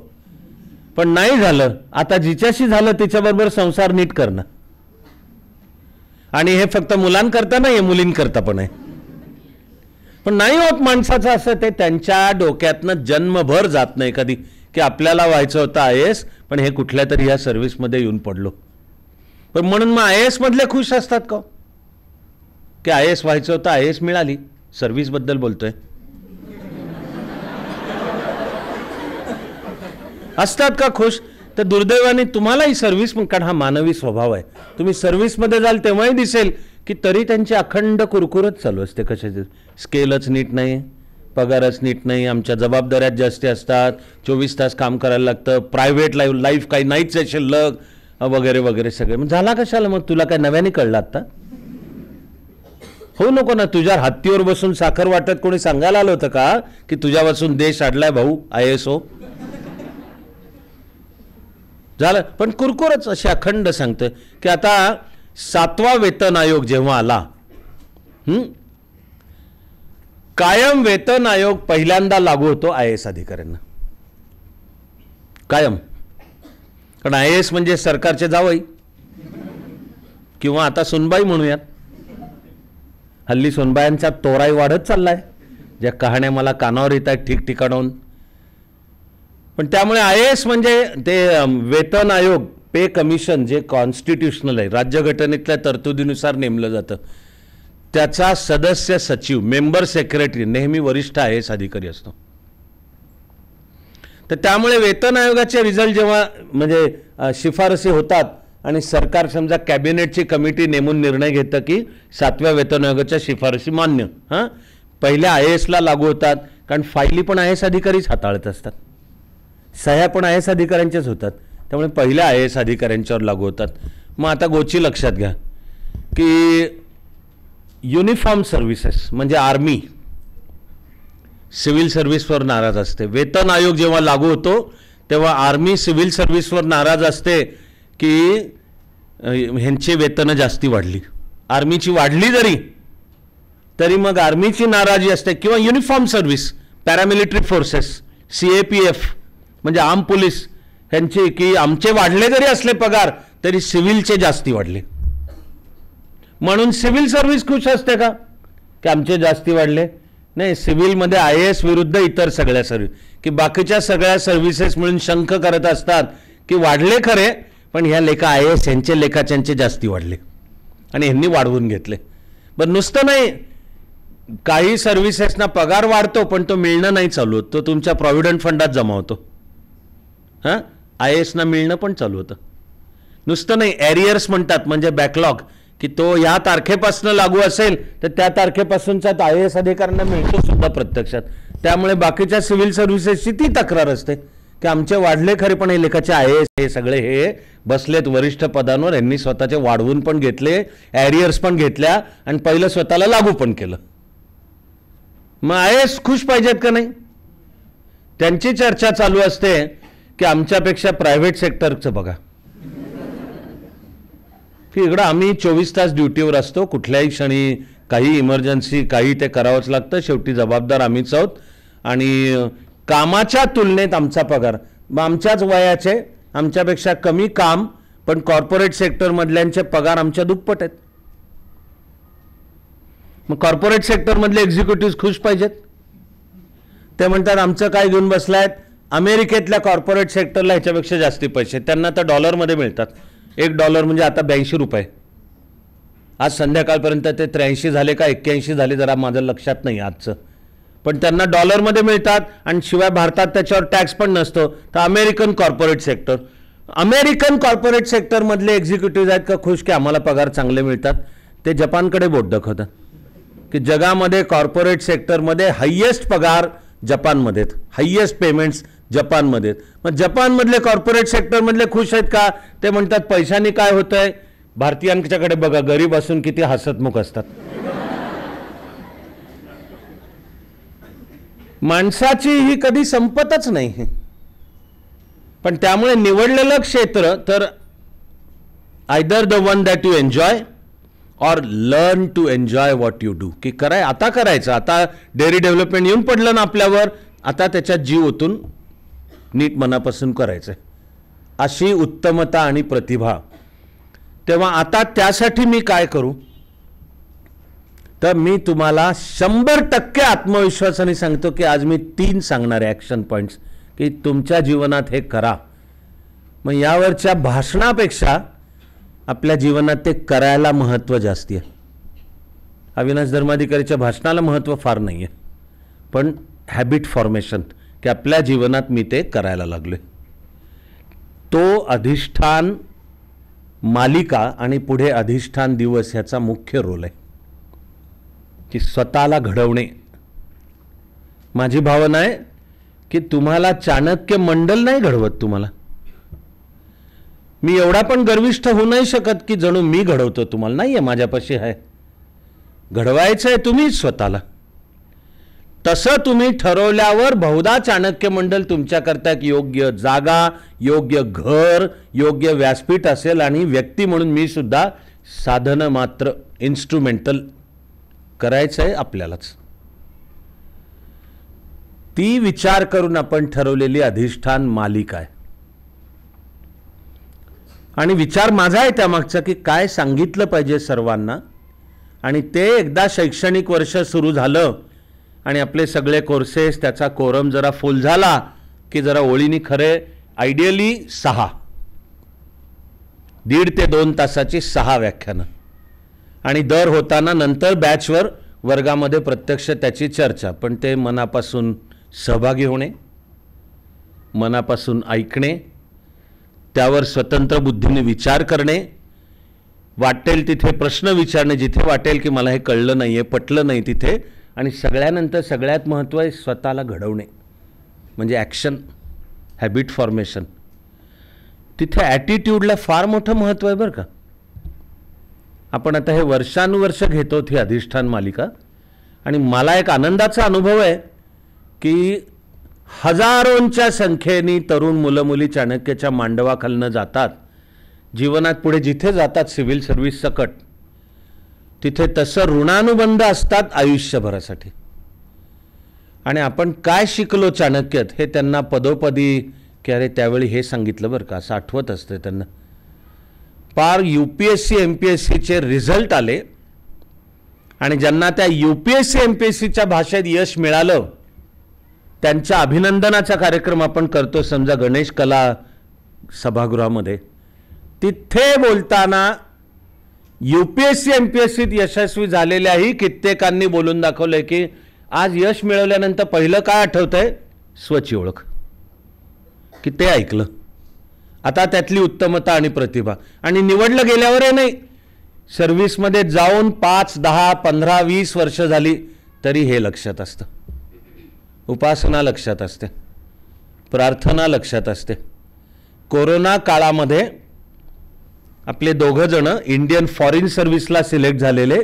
पण नाही झालं आता जिच्याशी झालं तिच्याबरोबर संसार नीट करणं आणि हे फक्त मुलांकरता नाही मुलींकरता पण आहे पण नाही होत माणसाचं असं ते त्यांच्या डोक्यातनं जन्मभर जात नाही कधी की आपल्याला व्हायचं होतं आय पण हे कुठल्या तरी ह्या सर्व्हिसमध्ये येऊन पडलो पण म्हणून मग आय एस मधले खुश असतात का हो? की आय एस व्हायचं होतं आय एस मिळाली बद्दल बोलतोय असतात का खुश तर दुर्दैवाने तुम्हालाही सर्व्हिस कारण हा मानवी स्वभाव आहे तुम्ही सर्व्हिसमध्ये जाल तेव्हाही दिसेल की तरी त्यांची अखंड कुरकुरच चालू असते कशाचे स्केलच नीट नाही पगारच नीट नाही आमच्या जबाबदाऱ्यात जास्ती असतात चोवीस तास काम करायला लागतं प्रायव्हेट लाईफ लाईफ काही नाहीच आहे शिल्लक वगैरे वगैरे सगळे मग झाला कशाला मग तुला काय नव्याने कळलं आता हो नको ना तुझ्या हत्तीवर बसून साखर वाटत कोणी सांगायला आलं होतं का की तुझ्यापासून देश अडलाय भाऊ आय एस ओ झालं पण कुरकुरच असे अखंड सांगतं की आता सातवा वेतन आयोग जेव्हा आला कायम वेतन आयोग पहिल्यांदा लागू होतो आय एस अधिकाऱ्यांना कायम कारण आय एस म्हणजे सरकारचे जावई किंवा आता सोनबाई म्हणूयात हल्ली सोनबायांचा तोराई वाढत चाललाय ज्या कहाण्या मला कानावर येत आहेत ठिकठिकाणाहून पण त्यामुळे आय एस म्हणजे ते वेतन आयोग पे कमिशन जे कॉन्स्टिट्युशनल आहे राज्यघटनेतल्या तरतुदीनुसार नेमलं जातं त्याचा सदस्य सचिव मेंबर सेक्रेटरी नेहमी वरिष्ठ आय एस अधिकारी असतो तर त्यामुळे वेतन आयोगाचे रिझल्ट जेव्हा म्हणजे शिफारसी होतात आणि सरकार समजा कॅबिनेटची कमिटी नेमून निर्णय घेतं की सातव्या वेतन आयोगाच्या शिफारसी मान्य हां पहिल्या आय एसला लागू होतात कारण फायली पण आय एस अधिकारीच हाताळत असतात सह्या पण आय एस अधिकाऱ्यांच्याच होतात त्यामुळे पहिल्या आय एस अधिकाऱ्यांच्यावर लागू होतात मग आता गोची लक्षात घ्या की युनिफॉर्म सर्व्हिसेस म्हणजे आर्मी सिव्हिल सर्व्हिसवर नाराज असते वेतन आयोग जेव्हा लागू होतो तेव्हा आर्मी सिव्हिल सर्व्हिसवर नाराज असते की ह्यांचे वेतनं जास्ती वाढली आर्मीची वाढली जरी तरी मग आर्मीची नाराजी असते किंवा uniform service paramilitary forces C A P F म्हणजे आम पोलीस ह्यांचे की आमचे वाढले जरी असले पगार तरी सिव्हिलचे जास्ती वाढले म्हणून सिव्हिल सर्व्हिस खुश असते का की आमचे जास्ती वाढले नाही सिव्हिलमध्ये आय एस विरुद्ध इतर सगळ्या सर्व्हिस की बाकीच्या सगळ्या सर्व्हिसेस मिळून शंख करत असतात की वाढले खरे पण ह्या लेखा आय एस यांचे लेखाच्यांचे जास्ती वाढले आणि ह्यांनी वाढवून घेतले बरं नुसतं नाही काही सर्व्हिसेसना पगार वाढतो पण तो मिळणं नाही चालू होत तो तुमच्या प्रॉव्हिडंट फंडात जमा होतो हां आय एसना मिळणं पण चालू होतं नुसतं नाही एरियर्स म्हणतात म्हणजे बॅकलॉग की तो या तारखेपासून लागू असेल तर त्या तारखेपासूनचा आय एस अधिकाऱ्यांना मिळतो सुद्धा प्रत्यक्षात त्यामुळे बाकीच्या सिव्हिल सर्व्हिसेसची ती तक्रार असते की आमचे वाढले खरे पण हे लेखाचे आय एस हे सगळे हे बसलेत वरिष्ठ पदांवर यांनी स्वतःचे वाढवून पण घेतले ॲरियर्स पण घेतल्या आणि पहिलं स्वतःला लागू पण केलं मग आय एस खुश पाहिजेत का नाही त्यांची चर्चा चालू असते की आमच्यापेक्षा प्रायव्हेट सेक्टरचं बघा की इकडं आम्ही चोवीस तास ड्युटीवर असतो कुठल्याही क्षणी काही इमर्जन्सी काही ते करावंच लागतं शेवटी जबाबदार आम्हीच आहोत आणि कामाच्या तुलनेत आमचा पगार आमच्याच वयाचे आमच्यापेक्षा कमी काम पण कॉर्पोरेट सेक्टरमधल्यांचे पगार आमच्या दुप्पट आहेत मग कॉर्पोरेट सेक्टरमधले एक्झिक्युटिव्ह खुश पाहिजेत ते म्हणतात आमचं काय घेऊन बसलायत अमेरिकेतल्या कॉर्पोरेट सेक्टरला ह्याच्यापेक्षा जास्ती पैसे त्यांना तर डॉलरमध्ये मिळतात एक डॉलर म्हणजे आता ब्याऐंशी रुपये आज संध्याकाळपर्यंत ते त्र्याऐंशी झाले का एक्क्याऐंशी झाले जरा माझं लक्षात नाही आजचं पण त्यांना डॉलरमध्ये मिळतात आणि शिवाय भारतात त्याच्यावर टॅक्स पण नसतो तर American corporate sector American corporate सेक्टरमधले एक्झिक्युटिव्ह आहेत का खुश की आम्हाला पगार चांगले मिळतात ते जपानकडे बोट दाखवतात की जगामध्ये कॉर्पोरेट सेक्टरमध्ये हायेस्ट पगार जपानमध्ये हायेस्ट पेमेंट्स जपानमध्ये मग जपानमधले कॉर्पोरेट सेक्टरमधले खुश आहेत का ते म्हणतात पैशाने काय होतंय आहे भारतीयांच्याकडे बघा गरीब असून किती हसतमुख असतात माणसाची ही कधी संपतच नाही पण त्यामुळे निवडलेलं क्षेत्र तर either the one that you enjoy or learn to enjoy what you do की कराय आता करायचं आता डेअरी डेव्हलपमेंट येऊन पडलं ना आपल्यावर आता त्याच्यात जीव ओतून नीट मनापासून करायचं अशी उत्तमता आणि प्रतिभा तेव्हा आता त्यासाठी मी काय करू तर मी तुम्हाला शंभर टक्के आत्मविश्वासाने सांगतो की आज मी तीन सांगणार आहे ॲक्शन पॉईंट्स की तुमच्या जीवनात हे करा मग यावरच्या भाषणापेक्षा आपल्या जीवनात ते करायला महत्त्व जास्ती आहे अविनाश धर्माधिकारीच्या भाषणाला महत्त्व फार नाही आहे पण हॅबिट फॉर्मेशन की आपल्या जीवनात मी ते करायला लागलो तो अधिष्ठान मालिका आणि पुढे अधिष्ठान दिवस ह्याचा मुख्य रोल आहे की स्वतःला घडवणे माझी भावना आहे की तुम्हाला चाणक्य मंडल नाही घडवत तुम्हाला मी एवढा पण गर्विष्ठ होऊ नाही शकत की जणू मी घडवतो तुम्हाला नाही आहे माझ्यापाशी आहे घडवायचं आहे तुम्ही स्वतःला तसं तुम्ही ठरवल्यावर बहुधा चाणक्य मंडल तुमच्याकरता एक योग्य जागा योग्य घर योग्य व्यासपीठ असेल आणि व्यक्ती म्हणून मी सुद्धा साधनं मात्र इन्स्ट्रुमेंटल करायचं आहे आपल्यालाच ती विचार करून आपण ठरवलेली अधिष्ठान मालिका आहे आणि विचार माझा आहे त्यामागचा की काय सांगितलं पाहिजे सर्वांना आणि ते एकदा शैक्षणिक वर्ष सुरू झालं आणि आपले सगळे कोर्सेस त्याचा कोरम जरा फुल झाला की जरा ओळीने खरे आयडियली सहा दीड ते दोन तासाची सहा व्याख्यानं आणि दर होताना नंतर बॅचवर वर्गामध्ये प्रत्यक्ष त्याची चर्चा पण ते मनापासून सहभागी होणे मनापासून ऐकणे त्यावर स्वतंत्र बुद्धीने विचार करणे वाटेल तिथे प्रश्न विचारणे जिथे वाटेल की मला हे कळलं नाही आहे पटलं नाही तिथे आणि सगळ्यानंतर सगळ्यात महत्त्व आहे स्वतःला घडवणे म्हणजे ॲक्शन हॅबिट फॉर्मेशन तिथे ॲटिट्यूडला फार मोठं महत्त्व आहे बरं का आपण आता हे वर्षानुवर्ष घेतो ही अधिष्ठान मालिका आणि मला एक आनंदाचा अनुभव आहे की हजारोंच्या संख्येने तरुण मुलं मुली चाणक्याच्या मांडवाखालनं जातात जीवनात पुढे जिथे जातात सिव्हिल सर्व्हिस सकट तिथे तसं ऋणानुबंध असतात आयुष्यभरासाठी आणि आपण काय शिकलो चाणक्यत हे त्यांना पदोपदी की अरे त्यावेळी हे सांगितलं बरं का असं आठवत असते त्यांना पार U P S C M P S सीचे रिझल्ट आले आणि ज्यांना त्या U P S C M P S सीच्या भाषेत यश मिळालं त्यांच्या अभिनंदनाचा कार्यक्रम आपण करतो समजा गणेश कला सभागृहामध्ये तिथे बोलताना U P S C M P S सीत यशस्वी झालेल्याही कित्येकांनी बोलून दाखवलं आहे की आज यश मिळवल्यानंतर पहिलं काय आठवतं आहे स्वची ओळख की ते ऐकलं आता त्यातली उत्तमता आणि प्रतिभा आणि निवडलं गेल्यावरही नाही सर्व्हिसमध्ये जाऊन पाच दहा पंधरा वीस वर्ष झाली तरी हे लक्षात असतं उपासना लक्षात असते प्रार्थना लक्षात असते कोरोना काळामध्ये आपले जण इंडियन फॉरेन सर्व्हिसला सिलेक्ट झालेले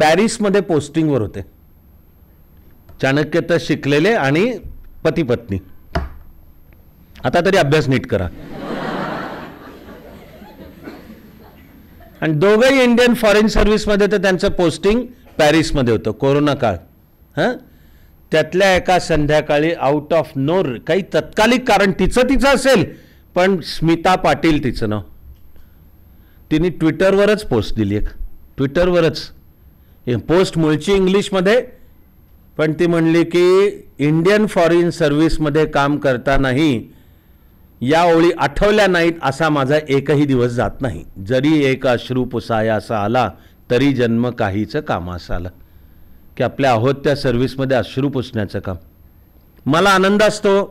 पॅरिसमध्ये पोस्टिंगवर होते चाणक्य तर शिकलेले आणि पती पत्नी आता तरी अभ्यास नीट करा आणि दोघंही इंडियन फॉरेन सर्व्हिसमध्ये तर त्यांचं पोस्टिंग पॅरिसमध्ये होतं कोरोना काळ हां त्यातल्या एका संध्याकाळी आउट ऑफ नोर काही तत्कालिक कारण तिचं तिचं असेल पण स्मिता पाटील तिचं नाव तिने ट्विटरवरच पोस्ट दिली एक ट्विटरवरच पोस्ट मुळची इंग्लिशमध्ये पण ती म्हणली की इंडियन फॉरेन सर्व्हिसमध्ये काम करतानाही या ओळी आठवल्या नाहीत असा माझा एकही दिवस जात नाही जरी एक अश्रू असा आला तरी जन्म काहीचं कामास आलं की आपल्या आहोत त्या सर्व्हिसमध्ये अश्रू पुसण्याचं काम मला आनंद असतो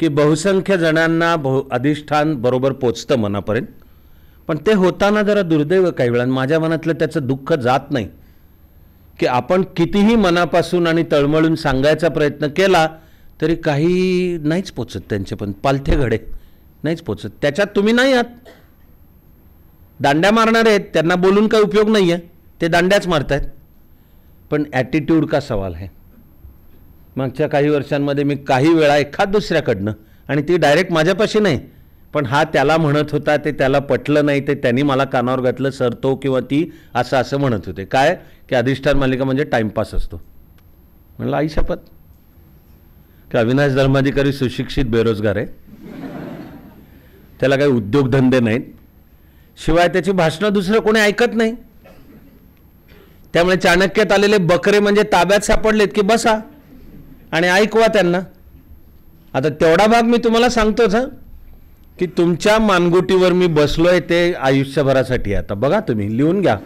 की बहुसंख्य जणांना बहु अधिष्ठान बरोबर पोचतं मनापर्यंत पण ते होताना जरा दुर्दैव काही वेळा माझ्या मनातलं त्याचं दुःख जात नाही की आपण कितीही मनापासून आणि तळमळून सांगायचा प्रयत्न केला तरी काही नाहीच पोचत त्यांचे पण पालथे घडे नाहीच पोचत त्याच्यात तुम्ही नाही आहात दांड्या मारणारे आहेत त्यांना बोलून काही उपयोग नाही आहे ते दांड्याच मारत आहेत पण ॲटिट्यूड का सवाल आहे मागच्या काही वर्षांमध्ये मी काही वेळा एखाद दुसऱ्याकडनं आणि ती डायरेक्ट माझ्यापाशी नाही पण हा त्याला म्हणत होता ते त्याला पटलं नाही ते त्यांनी मला कानावर घातलं सर तो किंवा ती असं असं म्हणत होते काय की अधिष्ठान मालिका म्हणजे टाईमपास असतो म्हणलं आई शपथ की अविनाश धर्माधिकारी सुशिक्षित बेरोजगार आहे त्याला काही उद्योगधंदे नाहीत शिवाय त्याची भाषणं दुसरं कोणी ऐकत नाही त्यामुळे चाणक्यात आलेले बकरे म्हणजे ताब्यात सापडलेत की बसा आणि ऐकवा त्यांना आता तेवढा भाग मी तुम्हाला सांगतोच हा की तुमच्या मानगुटीवर मी बसलो आहे ते आयुष्यभरासाठी आता बघा तुम्ही लिहून घ्या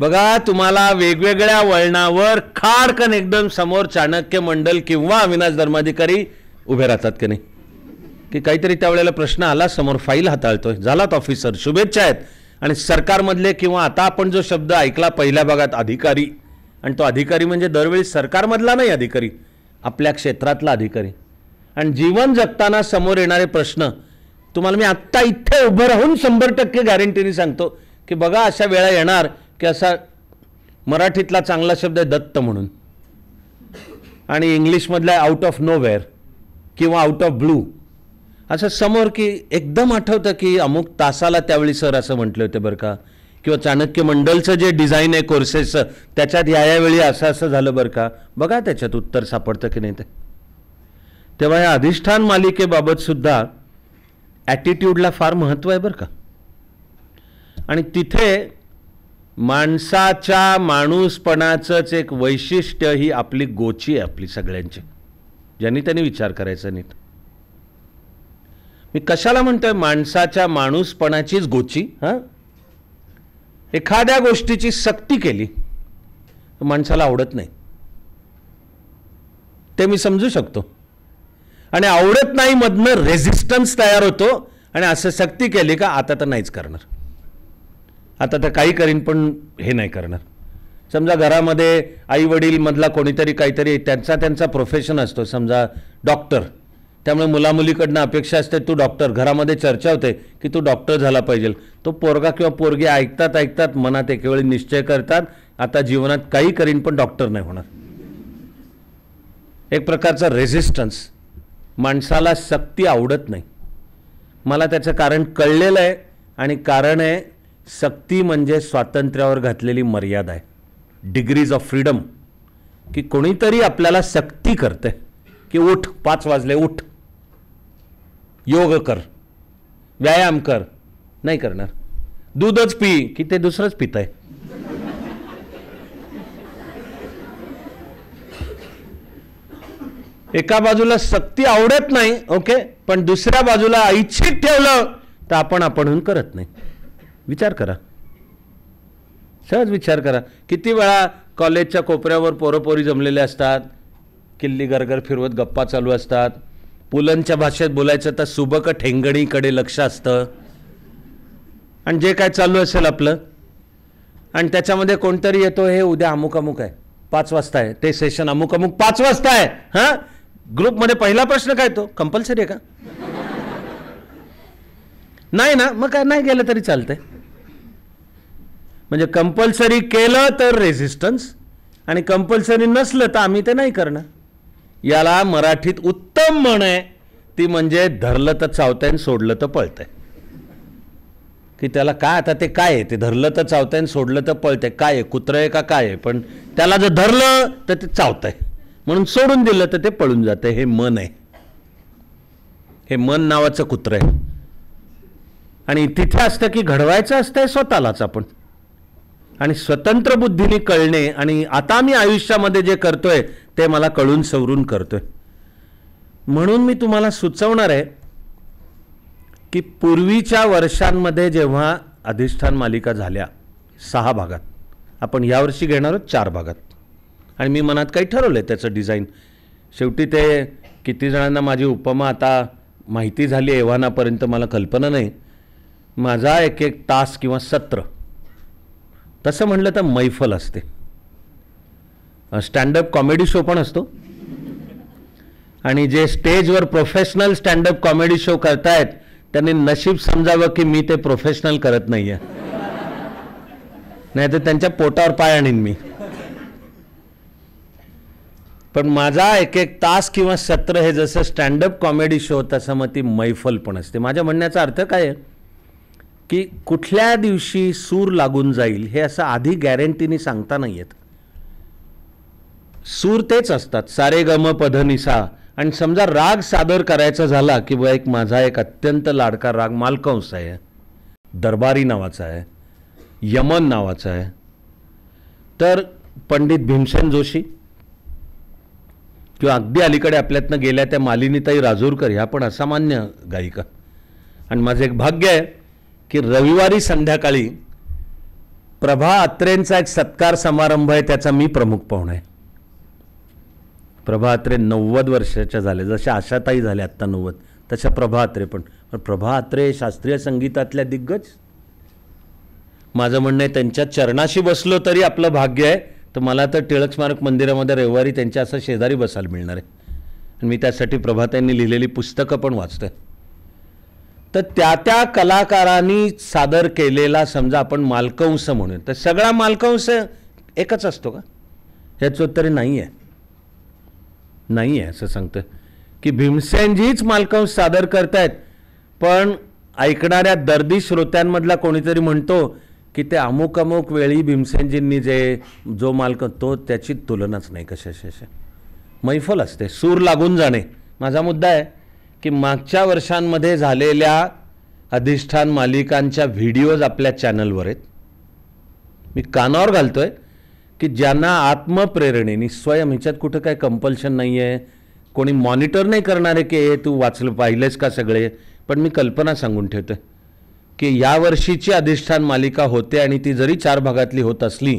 बघा तुम्हाला वेगवेगळ्या वळणावर खाडकन एकदम समोर चाणक्य मंडल किंवा अविनाश धर्माधिकारी उभे राहतात की नाही की काहीतरी त्यावेळेला प्रश्न आला समोर फाईल हाताळतोय झालात ऑफिसर शुभेच्छा आहेत आणि सरकारमधले किंवा आता आपण जो शब्द ऐकला पहिल्या भागात अधिकारी आणि तो अधिकारी म्हणजे दरवेळी सरकारमधला नाही अधिकारी आपल्या क्षेत्रातला अधिकारी आणि जीवन जगताना समोर येणारे प्रश्न तुम्हाला मी आत्ता इथे उभं राहून शंभर टक्के गॅरंटीने सांगतो की बघा अशा वेळा येणार की असा मराठीतला चांगला शब्द आहे दत्त म्हणून आणि इंग्लिशमधला आउट ऑफ नो वेअर किंवा आउट ऑफ ब्लू असं समोर की एकदम आठवतं की अमुक तासाला त्यावेळी सर असं म्हटले होते बरं का किंवा चाणक्य मंडलचं जे डिझाईन आहे कोर्सेसचं त्याच्यात या यावेळी असं असं झालं बरं का बघा त्याच्यात उत्तर सापडतं की नाही ते तेव्हा या अधिष्ठान मालिकेबाबतसुद्धा ॲटिट्यूडला फार महत्त्व आहे बरं का आणि तिथे माणसाच्या माणूसपणाचंच एक वैशिष्ट्य ही आपली गोची आहे आपली सगळ्यांची ज्यांनी त्यांनी विचार करायचा नीट मी कशाला म्हणतोय माणसाच्या माणूसपणाचीच गोची हा एखाद्या गोष्टीची सक्ती केली माणसाला आवडत नाही ते मी समजू शकतो आणि आवडत नाही मधनं रेझिस्टन्स तयार होतो आणि असं सक्ती केली का आता तर नाहीच करणार आता तर काही करीन पण हे नाही करणार समजा घरामध्ये आई वडील मधला कोणीतरी काहीतरी त्यांचा त्यांचा प्रोफेशन असतो समजा डॉक्टर त्यामुळे मुलामुलीकडनं अपेक्षा असते तू डॉक्टर घरामध्ये चर्चा होते की तू डॉक्टर झाला पाहिजे तो पोरगा किंवा पोरगी ऐकतात ऐकतात मनात एकेवेळी निश्चय करतात आता जीवनात काही करीन पण डॉक्टर नाही होणार एक प्रकारचा रेझिस्टन्स माणसाला सक्ती आवडत नाही मला त्याचं कारण कळलेलं आहे आणि कारण आहे सक्ती म्हणजे स्वातंत्र्यावर घातलेली मर्यादा आहे डिग्रीज ऑफ फ्रीडम की कोणीतरी आपल्याला सक्ती करते की उठ पाच वाजले उठ योग कर व्यायाम कर नाही करणार दूधच पी की ते दुसरंच पित आहे एका बाजूला सक्ती आवडत नाही ओके पण दुसऱ्या बाजूला ऐच्छित ठेवलं तर आपण आपणहून करत नाही विचार करा सहज विचार करा किती वेळा कॉलेजच्या कोपऱ्यावर पोरपोरी जमलेले असतात किल्ली गरगर फिरवत गप्पा चालू असतात पुलंच्या भाषेत बोलायचं तर सुबक ठेंगणीकडे लक्ष असतं आणि जे काय चालू असेल आपलं आणि त्याच्यामध्ये कोणतरी येतो हे उद्या अमुक अमुक आहे पाच वाजता आहे ते सेशन अमुक अमुक पाच वाजता आहे हां ग्रुपमध्ये पहिला प्रश्न काय तो कंपल्सरी आहे का नाही ना मग काय नाही गेलं तरी चालतंय म्हणजे कंपल्सरी केलं तर रेझिस्टन्स आणि कंपल्सरी नसलं तर आम्ही ते नाही करणार याला मराठीत उत्तम म्हण आहे ती म्हणजे धरलं तर चावतंय आणि सोडलं तर पळतंय की त्याला काय आता ते काय आहे ते धरलं तर चावतंय आणि सोडलं तर पळतंय काय आहे कुत्र आहे का काय आहे पण त्याला जर धरलं तर ते चावतंय म्हणून सोडून दिलं तर ते पळून जातं हे मन आहे हे मन नावाचं कुत्र आहे आणि तिथे असतं की घडवायचं असतंय स्वतःलाच आपण आणि स्वतंत्र बुद्धीने कळणे आणि आता मी आयुष्यामध्ये जे करतोय ते मला कळून सवरून करतोय म्हणून मी तुम्हाला सुचवणार आहे की पूर्वीच्या वर्षांमध्ये जेव्हा अधिष्ठान मालिका झाल्या सहा भागात आपण यावर्षी घेणार आहोत चार भागात आणि मी मनात काही ठरवलं आहे त्याचं डिझाईन शेवटी ते किती जणांना माझी उपमा आता माहिती झाली एव्हानापर्यंत मला कल्पना नाही माझा एक एक तास किंवा सत्र तसं म्हटलं तर मैफल असते स्टँडअप कॉमेडी शो पण असतो आणि जे स्टेजवर प्रोफेशनल स्टँडअप कॉमेडी शो करतायत त्यांनी नशीब समजावं की मी ते प्रोफेशनल करत नाही आहे नाही तर त्यांच्या पोटावर पाय आणीन मी पण माझा एक एक तास किंवा सत्र हे जसं स्टँडअप कॉमेडी शो तसं मग ती मैफल पण असते माझ्या म्हणण्याचा अर्थ काय आहे की कुठल्या दिवशी सूर लागून जाईल हे असं आधी गॅरंटीने सांगता नाही येत सूर तेच असतात सारे गम पधनिसा आणि समजा राग सादर करायचा झाला की बा एक माझा एक अत्यंत लाडका राग मालकंस आहे दरबारी नावाचा आहे यमन नावाचा आहे तर पंडित भीमसेन जोशी किंवा अगदी अलीकडे आपल्यातनं गेल्या त्या मालिनीताई राजूरकर ह्या पण असामान्य गायिका आणि माझं एक भाग्य आहे की रविवारी संध्याकाळी प्रभा अत्रेंचा एक सत्कार समारंभ आहे त्याचा मी प्रमुख पाहुणा आहे प्रभा अत्रे नव्वद वर्षाच्या झाल्या जशा आशाताई झाल्या आत्ता नव्वद तशा प्रभा अत्रे पण प्रभा अत्रे शास्त्रीय संगीतातल्या दिग्गज माझं म्हणणं आहे त्यांच्या चरणाशी बसलो तरी आपलं भाग्य आहे तर मला तर टिळक स्मारक मंदिरामध्ये रविवारी त्यांच्या असं शेजारी बसायला मिळणार आहे आणि मी त्यासाठी प्रभाताईंनी लिहिलेली पुस्तकं पण वाचतोय तर त्या त्या कलाकारांनी सादर केलेला समजा आपण मालकंस म्हणून तर सगळा मालकंस एकच असतो का ह्याचं उत्तर नाही आहे नाही आहे असं सांगतं की भीमसेनजीच मालकंस सादर करतायत पण ऐकणाऱ्या दर्दी श्रोत्यांमधला कोणीतरी म्हणतो की ते अमुक अमुक वेळी भीमसेनजींनी जे जो मालक तो त्याची तुलनाच नाही कशाशी मैफल असते सूर लागून जाणे माझा मुद्दा आहे की मागच्या वर्षांमध्ये झालेल्या अधिष्ठान मालिकांच्या व्हिडिओज आपल्या चॅनलवर आहेत मी कानावर घालतो आहे की ज्यांना आत्मप्रेरणेनी स्वयं ह्याच्यात कुठं काय कंपल्शन नाही आहे कोणी मॉनिटर नाही करणारे की हे तू वाचलं पाहिलेस का सगळे पण मी कल्पना सांगून ठेवतो की यावर्षीची अधिष्ठान मालिका होते आणि ती जरी चार भागातली होत असली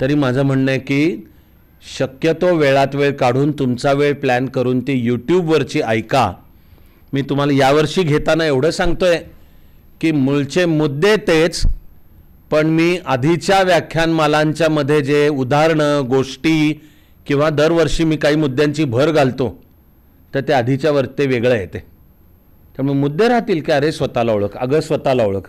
तरी माझं म्हणणं आहे की शक्यतो वेळात वेळ काढून तुमचा वेळ प्लॅन करून ती यूट्यूबवरची ऐका मी तुम्हाला यावर्षी घेताना एवढं सांगतोय की मूळचे मुद्दे तेच पण मी आधीच्या व्याख्यानमालांच्या मध्ये जे उदाहरणं गोष्टी किंवा दरवर्षी मी काही मुद्द्यांची भर घालतो तर ते आधीच्या वर ते वेगळं येते त्यामुळे मुद्दे राहतील की अरे स्वतःला ओळख अगं स्वतःला ओळख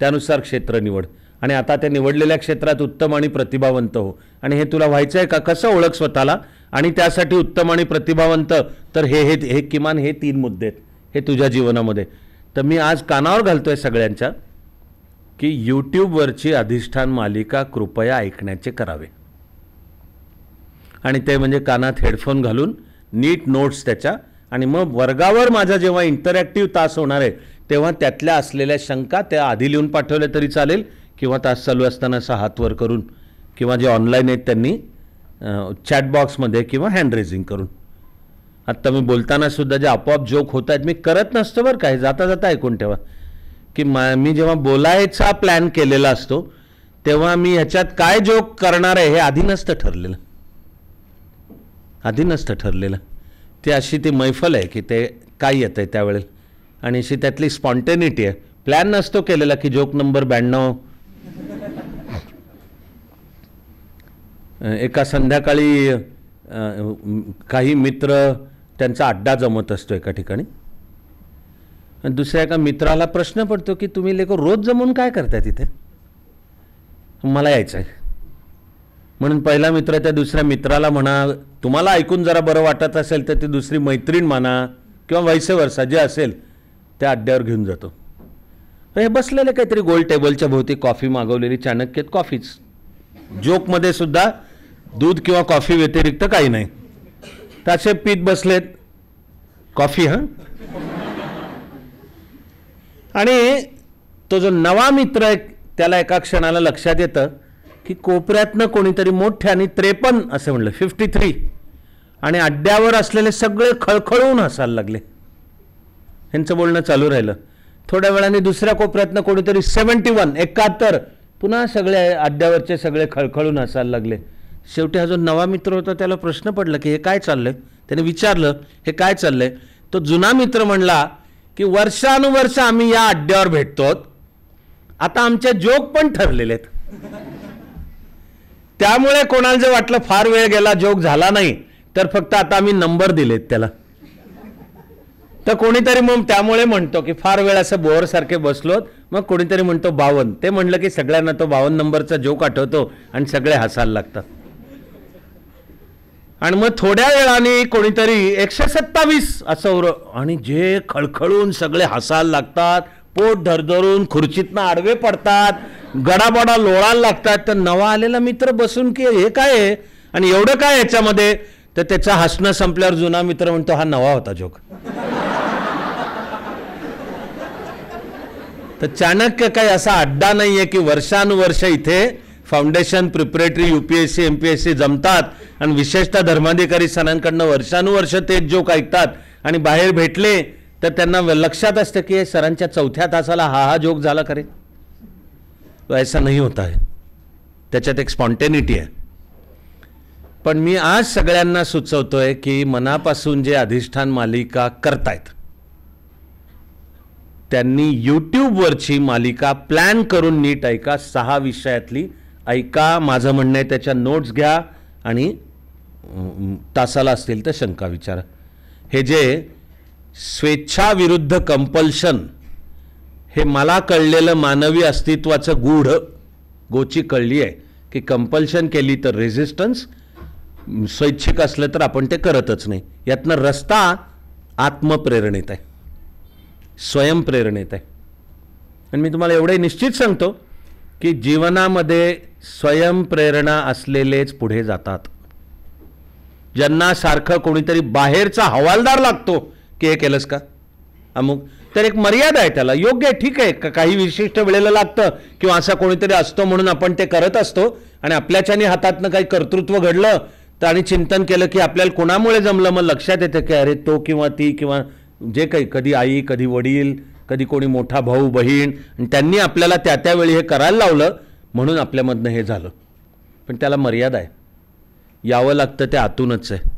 त्यानुसार क्षेत्र निवड आणि आता त्या निवडलेल्या क्षेत्रात उत्तम आणि प्रतिभावंत हो आणि हे तुला व्हायचं आहे का कसं ओळख स्वतःला आणि त्यासाठी उत्तम आणि प्रतिभावंत तर हे हे, हे किमान हे तीन मुद्दे आहेत हे तुझ्या जीवनामध्ये तर मी आज कानावर घालतो आहे सगळ्यांच्या की यूट्यूबवरची अधिष्ठान मालिका कृपया ऐकण्याचे करावे आणि ते म्हणजे कानात हेडफोन घालून नीट नोट्स त्याच्या आणि मग वर्गावर माझा जेव्हा इंटरॅक्टिव्ह तास होणार आहे तेव्हा त्यातल्या असलेल्या शंका त्या आधी लिहून पाठवल्या तरी चालेल किंवा तास चालू असताना असा वर करून किंवा जे ऑनलाईन आहेत त्यांनी चॅटबॉक्समध्ये किंवा हँड रेझिंग करून आत्ता मी बोलताना सुद्धा जे आपोआप जोक होत आहेत मी करत नसतो बरं काय जाता जाता ऐकून ठेवा की मी जेव्हा बोलायचा प्लॅन केलेला असतो तेव्हा मी ह्याच्यात काय जोक करणार आहे हे आधी नसतं ठरलेलं आधी नसतं ठरलेलं ते अशी ती मैफल आहे की ते काय येतं आहे त्यावेळेला आणि अशी त्यातली स्पॉन्टेनिटी आहे प्लॅन नसतो केलेला की जोक नंबर ब्याण्णव एका संध्याकाळी काही मित्र त्यांचा अड्डा जमत असतो एका ठिकाणी आणि दुसऱ्या एका मित्राला प्रश्न पडतो की तुम्ही लेखो रोज जमून काय करता तिथे मला यायचं आहे म्हणून पहिला मित्र त्या दुसऱ्या मित्राला म्हणा तुम्हाला ऐकून जरा बरं वाटत असेल तर ती दुसरी मैत्रीण म्हणा किंवा वैसे वर्षा जे असेल त्या अड्ड्यावर घेऊन जातो हे बसलेले काहीतरी गोल टेबलच्या भोवती कॉफी मागवलेली चाणक्यत कॉफीच जोकमध्ये सुद्धा दूध किंवा कॉफी व्यतिरिक्त काही नाही तसे पीत बसलेत कॉफी हां आणि तो जो नवा मित्र आहे त्याला एका क्षणाला लक्षात येतं की कोपऱ्यातनं कोणीतरी मोठ्या आणि त्रेपन्न असं म्हणलं फिफ्टी थ्री आणि अड्ड्यावर असलेले सगळे खळखळून हसायला लागले ह्यांचं बोलणं चालू राहिलं थोड्या वेळाने दुसऱ्या कोपऱ्यातनं कोणीतरी सेवन्टी वन एकाहत्तर पुन्हा सगळे अड्ड्यावरचे सगळे खळखळून हसायला लागले शेवटी हा जो नवा मित्र होता त्याला प्रश्न पडला की हे काय चाललंय त्याने विचारलं हे काय चाललंय तो जुना मित्र म्हणला की वर्षानुवर्ष आम्ही या अड्ड्यावर भेटतो आता आमचे जोक पण ठरलेले आहेत त्यामुळे कोणाला जर वाटलं फार वेळ गेला जोक झाला नाही तर फक्त आता आम्ही नंबर दिलेत त्याला तर कोणीतरी मग त्यामुळे म्हणतो की फार वेळ असं बोअर सारखे बसलोत मग कोणीतरी म्हणतो बावन ते म्हणलं की सगळ्यांना तो बावन नंबरचा जोक आठवतो आणि सगळे हसायला लागतात आणि मग थोड्या वेळाने कोणीतरी एकशे सत्तावीस असं आणि जे खळखळून सगळे हसायला लागतात पोट धरधरून खुर्चीतनं आडवे पडतात गडाबडा लोळायला लागतात तर नवा आलेला मित्र बसून की हे काय आहे आणि एवढं काय याच्यामध्ये तर त्याचं हसणं संपल्यावर जुना मित्र म्हणतो हा नवा होता जोक तर चाणक्य काही असा अड्डा नाही आहे की वर्षानुवर्ष इथे फाउंडेशन प्रिपरेटरी यूपीएससी एमपीएससी जमतात आणि विशेषतः धर्माधिकारी सरांकडनं वर्षानुवर्ष ते जोक ऐकतात आणि बाहेर भेटले तर त्यांना लक्षात असतं की सरांच्या चौथ्या तासाला हा हा जोक झाला खरे तो ऐसा नाही होता है त्याच्यात एक स्पॉन्टेनिटी आहे पण मी आज सगळ्यांना सुचवतोय की मनापासून जे अधिष्ठान मालिका करतायत त्यांनी यूट्यूबवरची मालिका प्लॅन करून नीट ऐका सहा विषयातली ऐका माझं म्हणणं आहे त्याच्या नोट्स घ्या आणि तासाला असतील तर शंका विचारा हे जे स्वेच्छाविरुद्ध कंपल्शन हे मला कळलेलं मानवी अस्तित्वाचं गूढ गोची कळली आहे की कंपल्शन केली तर रेझिस्टन्स स्वैच्छिक असलं तर आपण ते करतच नाही यातनं रस्ता आत्मप्रेरणेत आहे स्वयंप्रेरणेत आहे आणि मी तुम्हाला एवढे निश्चित सांगतो की जीवनामध्ये स्वयंप्रेरणा असलेलेच पुढे जातात ज्यांना सारखं कोणीतरी बाहेरचा हवालदार लागतो की हे केलंस का अमुक तर एक मर्यादा आहे त्याला योग्य आहे ठीक आहे का काही विशिष्ट वेळेला लागतं किंवा असा कोणीतरी असतो म्हणून आपण ते करत असतो आणि आपल्याच्यानी हातातनं काही कर्तृत्व घडलं तर आणि चिंतन केलं की आपल्याला कोणामुळे जमलं मग लक्षात येतं की अरे तो किंवा ती किंवा जे काही कधी आई कधी वडील कधी कोणी मोठा भाऊ बहीण त्यांनी आपल्याला त्या त्यावेळी हे करायला लावलं म्हणून आपल्यामधनं हे झालं पण त्याला मर्यादा आहे यावं लागतं ते आतूनच आहे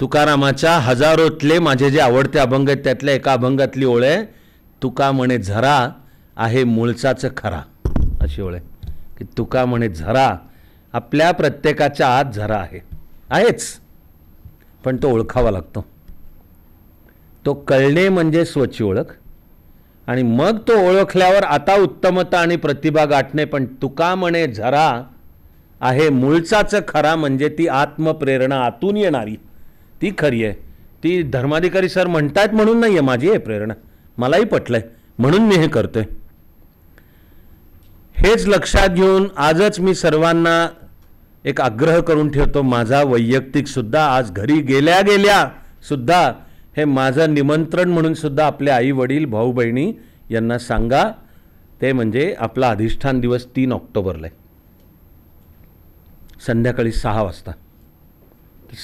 तुकारामाच्या हजारोतले माझे जे आवडते अभंग आहेत त्यातल्या एका अभंगातली ओळ आहे तुका म्हणे झरा आहे मुळचाच खरा अशी ओळ आहे की तुका म्हणे झरा आपल्या प्रत्येकाच्या आत झरा आहे आहेच पण तो ओळखावा लागतो तो कळणे म्हणजे स्वची ओळख आणि मग तो ओळखल्यावर आता उत्तमता आणि प्रतिभा गाठणे पण तुका म्हणे झरा आहे मूळचाच खरा म्हणजे ती आत्मप्रेरणा आतून येणारी ती खरी आहे ती धर्माधिकारी सर म्हणतायत म्हणून नाही आहे माझी आहे प्रेरणा मलाही पटलं आहे म्हणून मी हे करतो आहे हेच लक्षात घेऊन आजच मी सर्वांना एक आग्रह करून ठेवतो माझा वैयक्तिकसुद्धा आज घरी गेल्या गेल्या हे माझं निमंत्रण म्हणून सुद्धा आपले आई वडील भाऊ बहिणी यांना सांगा ते म्हणजे आपला अधिष्ठान दिवस तीन ऑक्टोबरला आहे संध्याकाळी सहा वाजता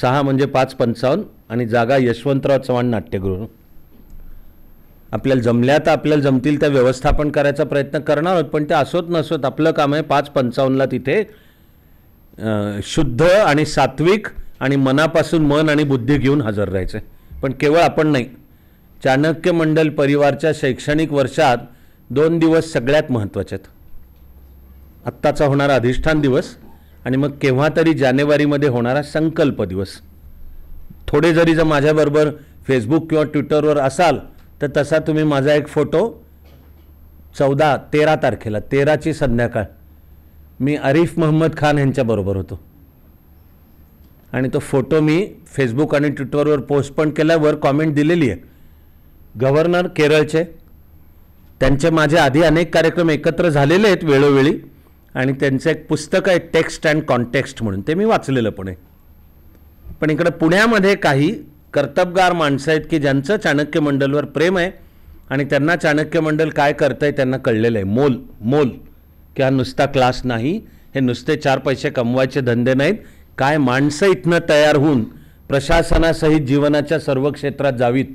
सहा म्हणजे पाच पंचावन्न आणि जागा यशवंतराव चव्हाण नाट्यगृह आपल्याला जमल्या तर आपल्याला जमतील त्या व्यवस्थापन करायचा प्रयत्न करणार आहोत पण ते असोत नसोत आपलं काम आहे पाच पंचावन्नला तिथे शुद्ध आणि सात्विक आणि मनापासून मन आणि बुद्धी घेऊन हजर राहायचं पण केवळ आपण नाही चाणक्य मंडल परिवारच्या शैक्षणिक वर्षात दोन दिवस सगळ्यात महत्त्वाचे आहेत आत्ताचा होणारा अधिष्ठान दिवस आणि मग केव्हा तरी जानेवारीमध्ये होणारा संकल्प दिवस थोडे जरी जर माझ्याबरोबर फेसबुक किंवा ट्विटरवर असाल तर तसा तुम्ही माझा एक फोटो चौदा तेरा तारखेला तेराची संध्याकाळ मी अरिफ महम्मद खान यांच्याबरोबर होतो आणि तो फोटो मी फेसबुक आणि ट्विटरवर पोस्ट पण केला वर कॉमेंट दिलेली आहे गव्हर्नर केरळचे त्यांचे माझे आधी अनेक कार्यक्रम एकत्र झालेले आहेत वेळोवेळी आणि त्यांचं एक पुस्तक आहे टेक्स्ट अँड कॉन्टेक्स्ट म्हणून ते मी वाचलेलं पण आहे पण इकडे पुण्यामध्ये काही कर्तबगार माणसं आहेत की ज्यांचं चाणक्य मंडलवर प्रेम आहे आणि त्यांना चाणक्य मंडल काय करतं आहे त्यांना कळलेलं आहे मोल मोल की हा नुसता क्लास नाही हे नुसते चार पैसे कमवायचे धंदे नाहीत काय माणसं इथनं तयार होऊन प्रशासनासहित जीवनाच्या सर्व क्षेत्रात जावीत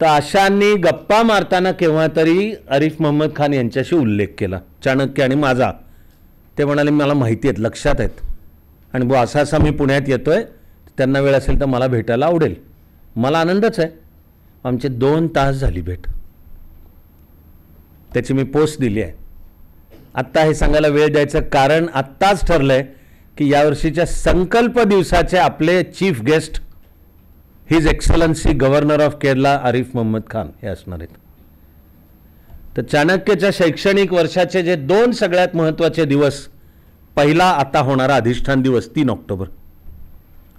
तर अशांनी गप्पा मारताना केव्हा तरी अरिफ मोहम्मद खान यांच्याशी उल्लेख केला चाणक्य आणि माझा ते म्हणाले मला माहिती आहेत लक्षात आहेत आणि बो असा असा मी पुण्यात येतो आहे त्यांना वेळ असेल तर मला भेटायला आवडेल मला आनंदच आहे आमचे दोन तास झाली भेट त्याची मी पोस्ट दिली आहे आत्ता हे सांगायला वेळ द्यायचं कारण आत्ताच ठरलं आहे की यावर्षीच्या संकल्प दिवसाचे आपले chief guest his excellency governor of Kerala Arif Mohammad Khan हे असणार आहेत तर चाणक्यच्या शैक्षणिक वर्षाचे जे दोन सगळ्यात महत्त्वाचे दिवस पहिला आता होणारा अधिष्ठान दिवस तीन ऑक्टोबर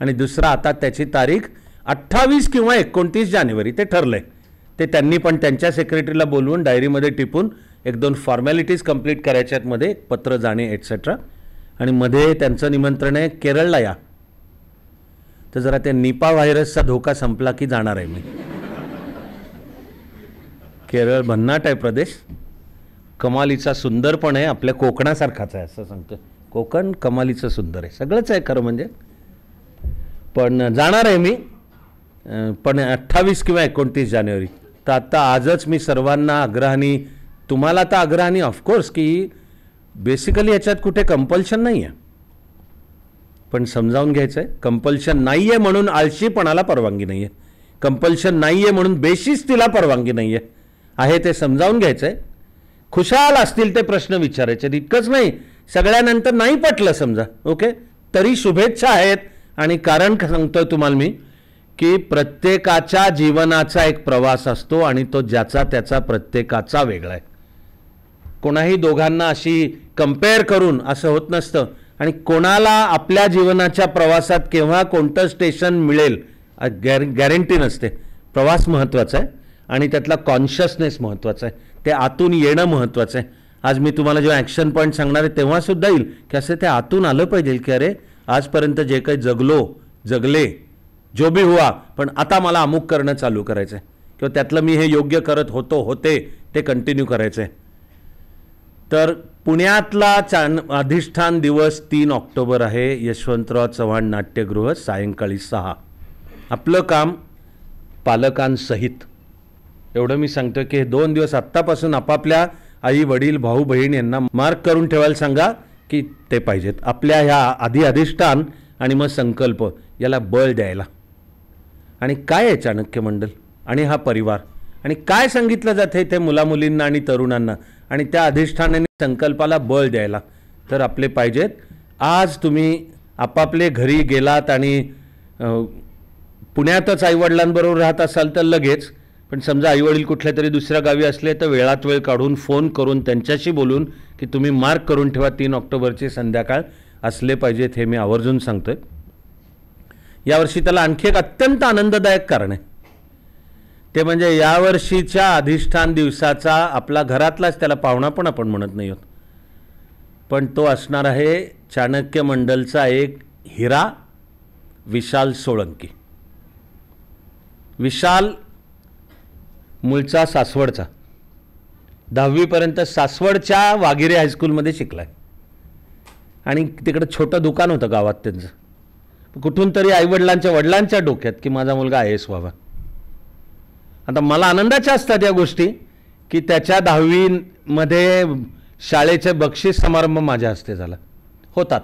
आणि दुसरा आता त्याची तारीख अठ्ठावीस किंवा एकोणतीस जानेवारी ते ठरलं आहे ते त्यांनी पण त्यांच्या सेक्रेटरीला बोलवून डायरीमध्ये टिपून एक दोन फॉर्मॅलिटीज कंप्लीट करायच्यातमध्ये पत्र जाणे एटसेट्रा आणि मध्ये त्यांचं निमंत्रण आहे केरळला या तर जरा त्या निपा व्हायरसचा धोका संपला की जाणार आहे मी केरळ भन्नाट आहे प्रदेश कमालीचा सुंदर पण आहे आपल्या कोकणासारखाच आहे असं सांगतो कोकण कमालीचं सुंदर आहे सगळंच आहे खरं म्हणजे पण जाणार आहे मी पण अठ्ठावीस किंवा एकोणतीस जानेवारी तर आत्ता आजच मी सर्वांना आग्रहानी तुम्हाला तर आग्रहाने ऑफकोर्स की बेसिकली याच्यात कुठे कंपल्शन नाही आहे पण समजावून घ्यायचं आहे कंपल्शन नाही आहे म्हणून आळशीपणाला परवानगी नाही आहे कंपल्शन नाही आहे म्हणून बेशीच तिला परवानगी नाही आहे ते समजावून घ्यायचं आहे खुशाल असतील ते प्रश्न विचारायचे इतकंच नाही सगळ्यानंतर नाही पटलं समजा ओके तरी शुभेच्छा आहेत आणि कारण सांगतोय तुम्हाला मी की प्रत्येकाच्या जीवनाचा एक प्रवास असतो आणि तो ज्याचा त्याचा प्रत्येकाचा वेगळा आहे कोणाही दोघांना अशी कम्पेअर करून असं होत नसतं आणि कोणाला आपल्या जीवनाच्या प्रवासात केव्हा कोणतं स्टेशन मिळेल गॅर गॅरंटी नसते प्रवास महत्त्वाचा आहे आणि त्यातला कॉन्शियसनेस महत्त्वाचा आहे ते आतून येणं महत्त्वाचं आहे आज मी तुम्हाला जेव्हा ॲक्शन पॉईंट सांगणार आहे तेव्हासुद्धा येईल की असं ते आतून आलं पाहिजे की अरे आजपर्यंत जे काही जगलो जगले जो बी हुआ पण आता मला अमुक करणं चालू करायचं आहे किंवा त्यातलं मी हे योग्य करत होतो होते ते कंटिन्यू करायचं आहे तर पुण्यातला चान अधिष्ठान दिवस तीन ऑक्टोबर आहे यशवंतराव चव्हाण नाट्यगृह सायंकाळी सहा आपलं काम पालकांसहित एवढं मी सांगतो की हे दोन दिवस आत्तापासून आपापल्या आई वडील भाऊ बहीण यांना मार्क करून ठेवायला सांगा की ते पाहिजेत आपल्या ह्या आधी अधिष्ठान आणि मग संकल्प याला बळ द्यायला आणि काय आहे चाणक्य मंडल आणि हा परिवार आणि काय सांगितलं जाते ते मुलामुलींना आणि तरुणांना आणि त्या अधिष्ठानाने संकल्पाला बळ द्यायला तर आपले पाहिजेत आज तुम्ही आपापले घरी गेलात आणि पुण्यातच आईवडिलांबरोबर राहत असाल तर लगेच पण समजा आईवडील कुठल्या तरी दुसऱ्या गावी असले तर वेळात वेळ काढून फोन करून त्यांच्याशी बोलून की तुम्ही मार्क करून ठेवा तीन ऑक्टोबरचे संध्याकाळ असले पाहिजेत हे मी आवर्जून सांगतोय यावर्षी त्याला आणखी एक अत्यंत आनंददायक कारण आहे ते म्हणजे यावर्षीच्या अधिष्ठान दिवसाचा आपला घरातलाच त्याला पाहुणा पण आपण म्हणत नाही होत पण तो असणार आहे चाणक्य मंडलचा एक हिरा विशाल सोळंकी विशाल मूळचा सासवडचा दहावीपर्यंत सासवडच्या वागिरे हायस्कूलमध्ये शिकला आहे आणि तिकडं छोटं दुकान होतं गावात त्यांचं कुठून तरी आईवडिलांच्या वडिलांच्या डोक्यात की माझा मुलगा आय एस व्हावा आता मला आनंदाच्या असतात या गोष्टी की त्याच्या दहावीमध्ये शाळेचे बक्षीस समारंभ माझ्या हस्ते झाला होतात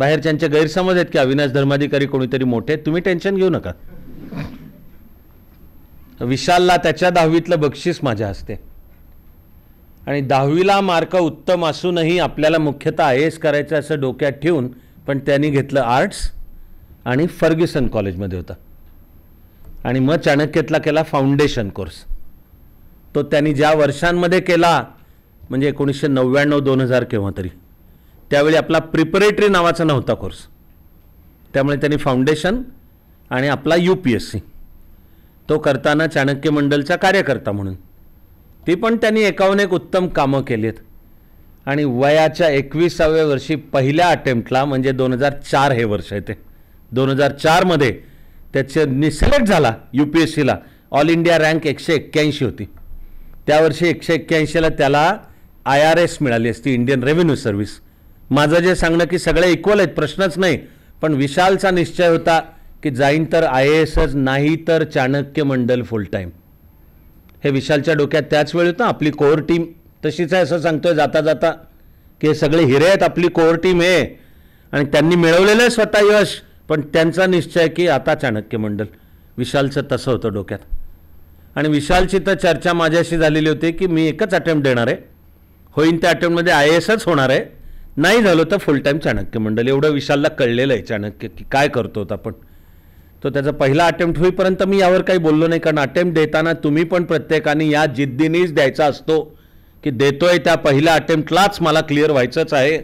त्यांचे गैरसमज आहेत की अविनाश धर्माधिकारी कोणीतरी मोठे तुम्ही टेन्शन घेऊ नका विशालला त्याच्या दहावीतलं बक्षीस माझ्या हस्ते आणि दहावीला मार्क उत्तम असूनही आपल्याला मुख्यतः आय एस करायचं असं डोक्यात ठेवून पण त्यांनी घेतलं आर्ट्स आणि फर्ग्युसन कॉलेजमध्ये होता आणि मग चाणक्यातला केला फाउंडेशन कोर्स तो त्यांनी ज्या वर्षांमध्ये केला म्हणजे एकोणीसशे नव्याण्णव दोन हजार केव्हा तरी त्यावेळी आपला प्रिपरेटरी नावाचा नव्हता कोर्स त्यामुळे त्यांनी फाउंडेशन आणि आपला यू पी एस सी तो करताना चाणक्य मंडलचा कार्यकर्ता म्हणून ती पण त्यांनी एकाहून एक उत्तम कामं केली आहेत आणि वयाच्या एकविसाव्या वर्षी पहिल्या अटेम्प्टला म्हणजे दोन हजार चार हे वर्ष आहे ते दोन हजार चारमध्ये त्याच्या सिलेक्ट झाला यू पी एस सीला ऑल इंडिया रँक एकशे एक्क्याऐंशी होती वर्षी एकशे एक्क्याऐंशीला त्याला आय आर एस मिळाली असती इंडियन रेव्हेन्यू सर्व्हिस माझं जे सांगणं की सगळे इक्वल आहेत प्रश्नच नाही पण विशालचा निश्चय होता की जाईन तर आय ए एसच नाही तर चाणक्य मंडल फुल टाईम हे विशालच्या डोक्यात त्याच वेळी होतं आपली कोअर टीम तशीच आहे असं सांगतोय जाता जाता की हे सगळे हिरे आहेत आपली कोअर टीम आहे आणि त्यांनी मिळवलेलं आहे स्वतः यश पण त्यांचा निश्चय की आता चाणक्य मंडल विशालचं तसं होतं डोक्यात आणि विशालची तर चर्चा माझ्याशी झालेली होती की मी एकच अटेम्प्ट देणार आहे होईन त्या अटेम्प्टमध्ये आय एसच होणार आहे नाही झालं तर फुल टाईम चाणक्य मंडल एवढं विशालला कळलेलं आहे चाणक्य की काय करतो आपण तो त्याचा पहिला अटेम्प्ट होईपर्यंत मी यावर काही बोललो नाही कारण अटेम्प्ट देताना तुम्ही पण प्रत्येकाने या जिद्दीनेच द्यायचा असतो की देतोय त्या पहिल्या अटेम्प्टलाच मला क्लिअर व्हायचंच आहे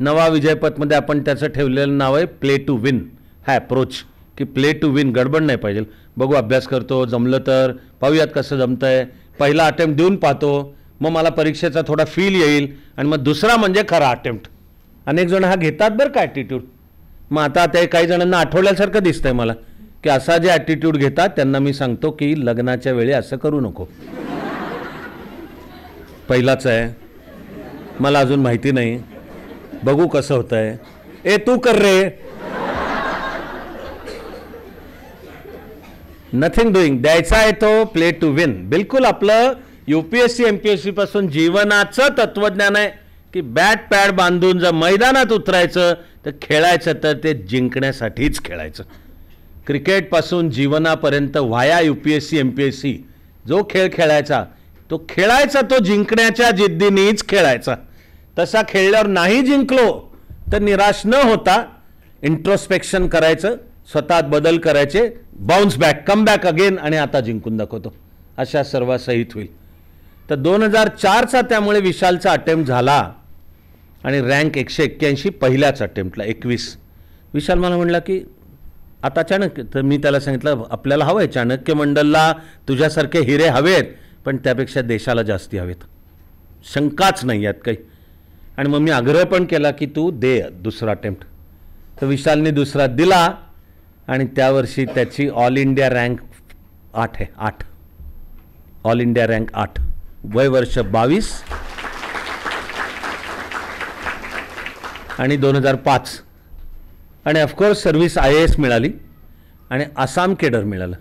नवा विजयपथमध्ये आपण त्याचं ठेवलेलं नाव आहे प्ले टू विन हा अप्रोच की प्ले टू विन गडबड नाही पाहिजे बघू अभ्यास करतो जमलं तर पाहूयात कसं जमतं आहे पहिला अटेम्प्ट देऊन पाहतो मग मला परीक्षेचा थोडा फील येईल आणि मग दुसरा म्हणजे खरा अटेम्प्ट अनेक जण हा घेतात बरं का ॲटिट्यूड मग आता ते काही जणांना आठवल्यासारखं दिसतंय मला की असा जे ॲटिट्यूड घेतात त्यांना मी सांगतो की लग्नाच्या वेळी असं करू नको पहिलाच आहे मला अजून माहिती नाही बघू कसं होतं आहे ए तू कर रे नथिंग डुईंग द्यायचा आहे तो प्ले टू विन बिलकुल आपलं U P S C M P S C पासून जीवनाचं तत्वज्ञान आहे की बॅट पॅड बांधून जर मैदानात उतरायचं तर खेळायचं तर ते जिंकण्यासाठीच खेळायचं क्रिकेटपासून जीवनापर्यंत via U P S C M P S C जो खेळ खेळायचा तो खेळायचा तो जिंकण्याच्या जिद्दीनेच खेळायचा तसा खेळल्यावर नाही जिंकलो तर निराश न होता इंट्रोस्पेक्शन करायचं स्वतः बदल करायचे bounce back come back again आणि आता जिंकून दाखवतो अशा सर्वासहित होईल तर दोन हजार चारचा त्यामुळे विशालचा अटेम्प्ट झाला आणि रँक एकशे एक्क्याऐंशी पहिल्याच अटेम्प्टला एकवीस विशाल मला म्हणला की आता चाणक्य तर मी त्याला सांगितलं आपल्याला हवं आहे चाणक्य मंडलला तुझ्यासारखे हिरे हवेत पण त्यापेक्षा देशाला जास्ती हवेत शंकाच नाही आहेत काही आणि मग मी आग्रह पण केला की तू दे दुसरा अटेम्प्ट तर विशालने दुसरा दिला आणि त्यावर्षी त्याची ऑल इंडिया रँक आठ आहे आठ ऑल इंडिया रँक आठ वय वर्ष बावीस आणि दोन हजार पाच आणि of course service I A S मिळाली आणि आसाम केडर मिळालं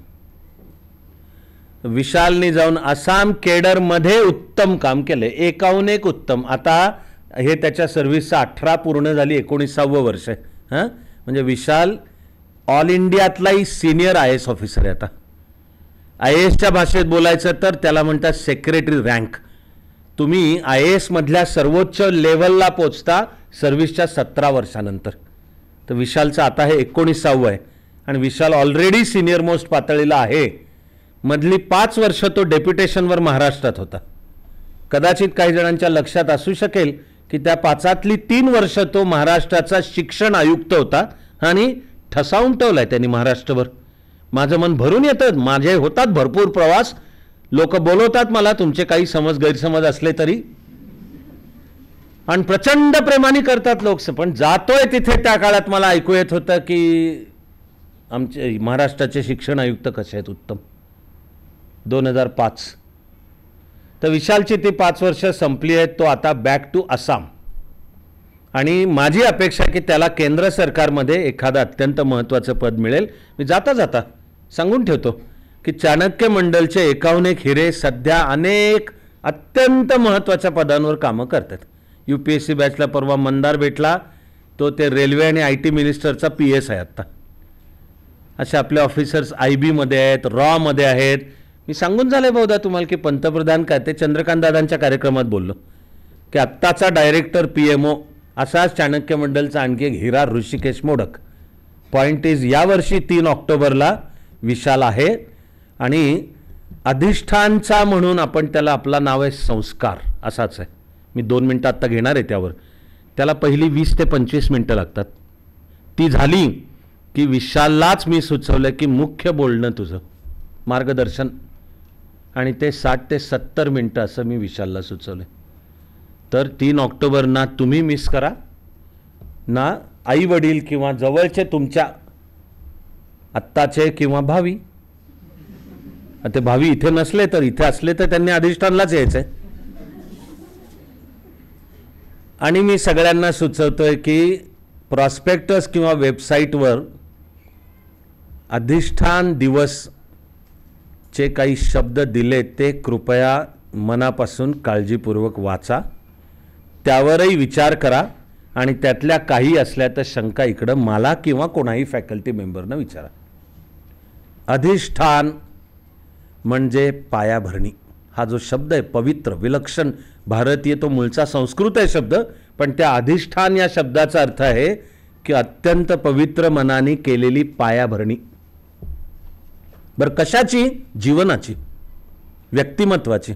विशालनी जाऊन आसाम केडरमध्ये उत्तम काम केलं एकाहून एक उत्तम आता हे त्याच्या सर्व्हिसचं अठरा पूर्ण झाली एकोणीसावं वर्ष आहे हां म्हणजे विशाल ऑल इंडियातलाही सिनियर आय एस ऑफिसर आहे आता आय एसच्या भाषेत बोलायचं तर त्याला म्हणतात सेक्रेटरी रँक तुम्ही आय एसमधल्या सर्वोच्च लेवलला पोचता सर्व्हिसच्या सतरा वर्षानंतर तर विशालचं आता हे एकोणीसावं आहे आणि विशाल ऑलरेडी सिनियर मोस्ट पातळीला आहे मधली पाच वर्ष तो डेप्युटेशनवर महाराष्ट्रात होता कदाचित काही जणांच्या लक्षात असू शकेल की त्या पाचातली तीन वर्ष तो महाराष्ट्राचा शिक्षण आयुक्त होता आणि ठसा उमटवला आहे त्यांनी महाराष्ट्रभर माझं मन भरून येतं माझे होतात भरपूर प्रवास लोक बोलवतात मला तुमचे काही समज गैरसमज असले तरी आणि प्रचंड प्रेमाने करतात लोक पण जातोय तिथे त्या काळात मला ऐकू येत होतं की आमचे महाराष्ट्राचे शिक्षण आयुक्त कसे आहेत उत्तम दोन हजार पाच तर विशालची ती पाच वर्ष संपली आहेत तो आता बॅक टू आसाम आणि माझी अपेक्षा की त्याला केंद्र सरकारमध्ये एखादं अत्यंत महत्त्वाचं पद मिळेल मी जाता जाता सांगून ठेवतो की चाणक्य मंडलचे एकाहून एक हिरे सध्या अनेक अत्यंत महत्त्वाच्या पदांवर कामं करतात यू पी एस सी बॅचला परवा मंदार भेटला तो ते रेल्वे आणि आय टी मिनिस्टरचा पी एस आहे आत्ता असे आपले ऑफिसर्स आय बीमध्ये आहेत रॉमध्ये आहेत मी सांगून झालं आहे बहुधा तुम्हाला की पंतप्रधान काय ते चंद्रकांत दादांच्या कार्यक्रमात बोललो की आत्ताचा डायरेक्टर पी एम ओ असाच चाणक्य मंडलचा आणखी एक हिरा ऋषिकेश मोडक पॉईंट इज यावर्षी तीन ऑक्टोबरला विशाल आहे आणि अधिष्ठानचा म्हणून आपण त्याला आपला नाव आहे संस्कार असाच आहे मी दोन मिनटं आत्ता घेणार आहे त्यावर त्याला पहिली वीस ते पंचवीस मिनटं लागतात ती झाली की विशाललाच मी सुचवलं की मुख्य बोलणं तुझं मार्गदर्शन आणि ते साठ ते सत्तर मिनटं असं मी विशालला सुचवलं तर तीन ऑक्टोबर ना तुम्ही मिस करा ना आई वडील किंवा जवळचे तुमच्या आत्ताचे किंवा भावी ते भावी इथे नसले तर इथे असले तर त्यांनी अधिष्ठानलाच यायचं आहे आणि मी सगळ्यांना सुचवतोय की प्रॉस्पेक्टस किंवा वेबसाईटवर अधिष्ठान दिवस चे काही शब्द दिले ते कृपया मनापासून काळजीपूर्वक वाचा त्यावरही विचार करा आणि त्यातल्या काही असल्या तर शंका इकडं मला किंवा कोणाही फॅकल्टी मेंबरनं विचारा अधिष्ठान म्हणजे पायाभरणी हा जो शब्द आहे पवित्र विलक्षण भारतीय तो मूळचा संस्कृत आहे शब्द पण त्या अधिष्ठान या शब्दाचा अर्थ आहे की अत्यंत पवित्र मनाने केलेली पायाभरणी बरं कशाची जीवनाची व्यक्तिमत्वाची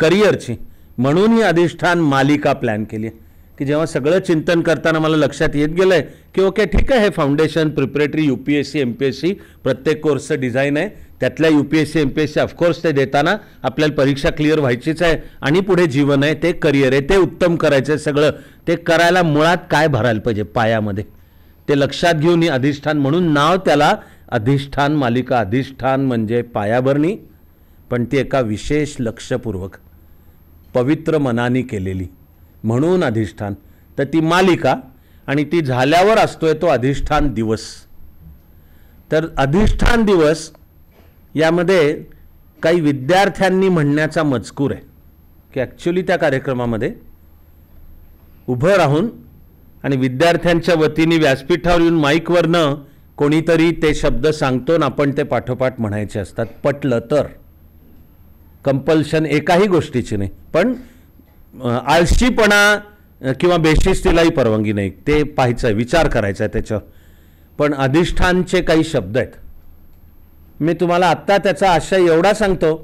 करिअरची म्हणून ही अधिष्ठान मालिका प्लॅन केली आहे की जेव्हा सगळं चिंतन करताना मला लक्षात येत गेलं आहे की ओके ठीक आहे हे foundation preparatory U P S C M P S C प्रत्येक कोर्सचं डिझाईन आहे त्यातल्या U P S C M P S C of course ते देताना आपल्याला परीक्षा क्लिअर व्हायचीच आहे आणि पुढे जीवन आहे ते करिअर आहे ते उत्तम करायचं आहे सगळं ते करायला मुळात काय भरायला पाहिजे पायामध्ये ते लक्षात घेऊन ही अधिष्ठान म्हणून नाव त्याला अधिष्ठान मालिका अधिष्ठान म्हणजे पायाभरणी पण ती एका विशेष लक्षपूर्वक पवित्र मनाने केलेली म्हणून अधिष्ठान तर ती मालिका आणि ती झाल्यावर असतोय तो अधिष्ठान दिवस तर अधिष्ठान दिवस यामध्ये काही विद्यार्थ्यांनी म्हणण्याचा मजकूर आहे की ॲक्च्युली त्या कार्यक्रमामध्ये उभं राहून आणि विद्यार्थ्यांच्या वतीने व्यासपीठावर येऊन माईकवरनं कोणीतरी ते शब्द सांगतो आणि आपण ते पाठोपाठ म्हणायचे असतात पटलं तर कंपल्शन एकाही गोष्टीची नाही पण आळशीपणा किंवा बेशिस्तीलाही परवानगी नाही ते पाहायचं आहे विचार करायचा आहे त्याच्यावर पण अधिष्ठानचे काही शब्द आहेत मी तुम्हाला आत्ता त्याचा आशय एवढा सांगतो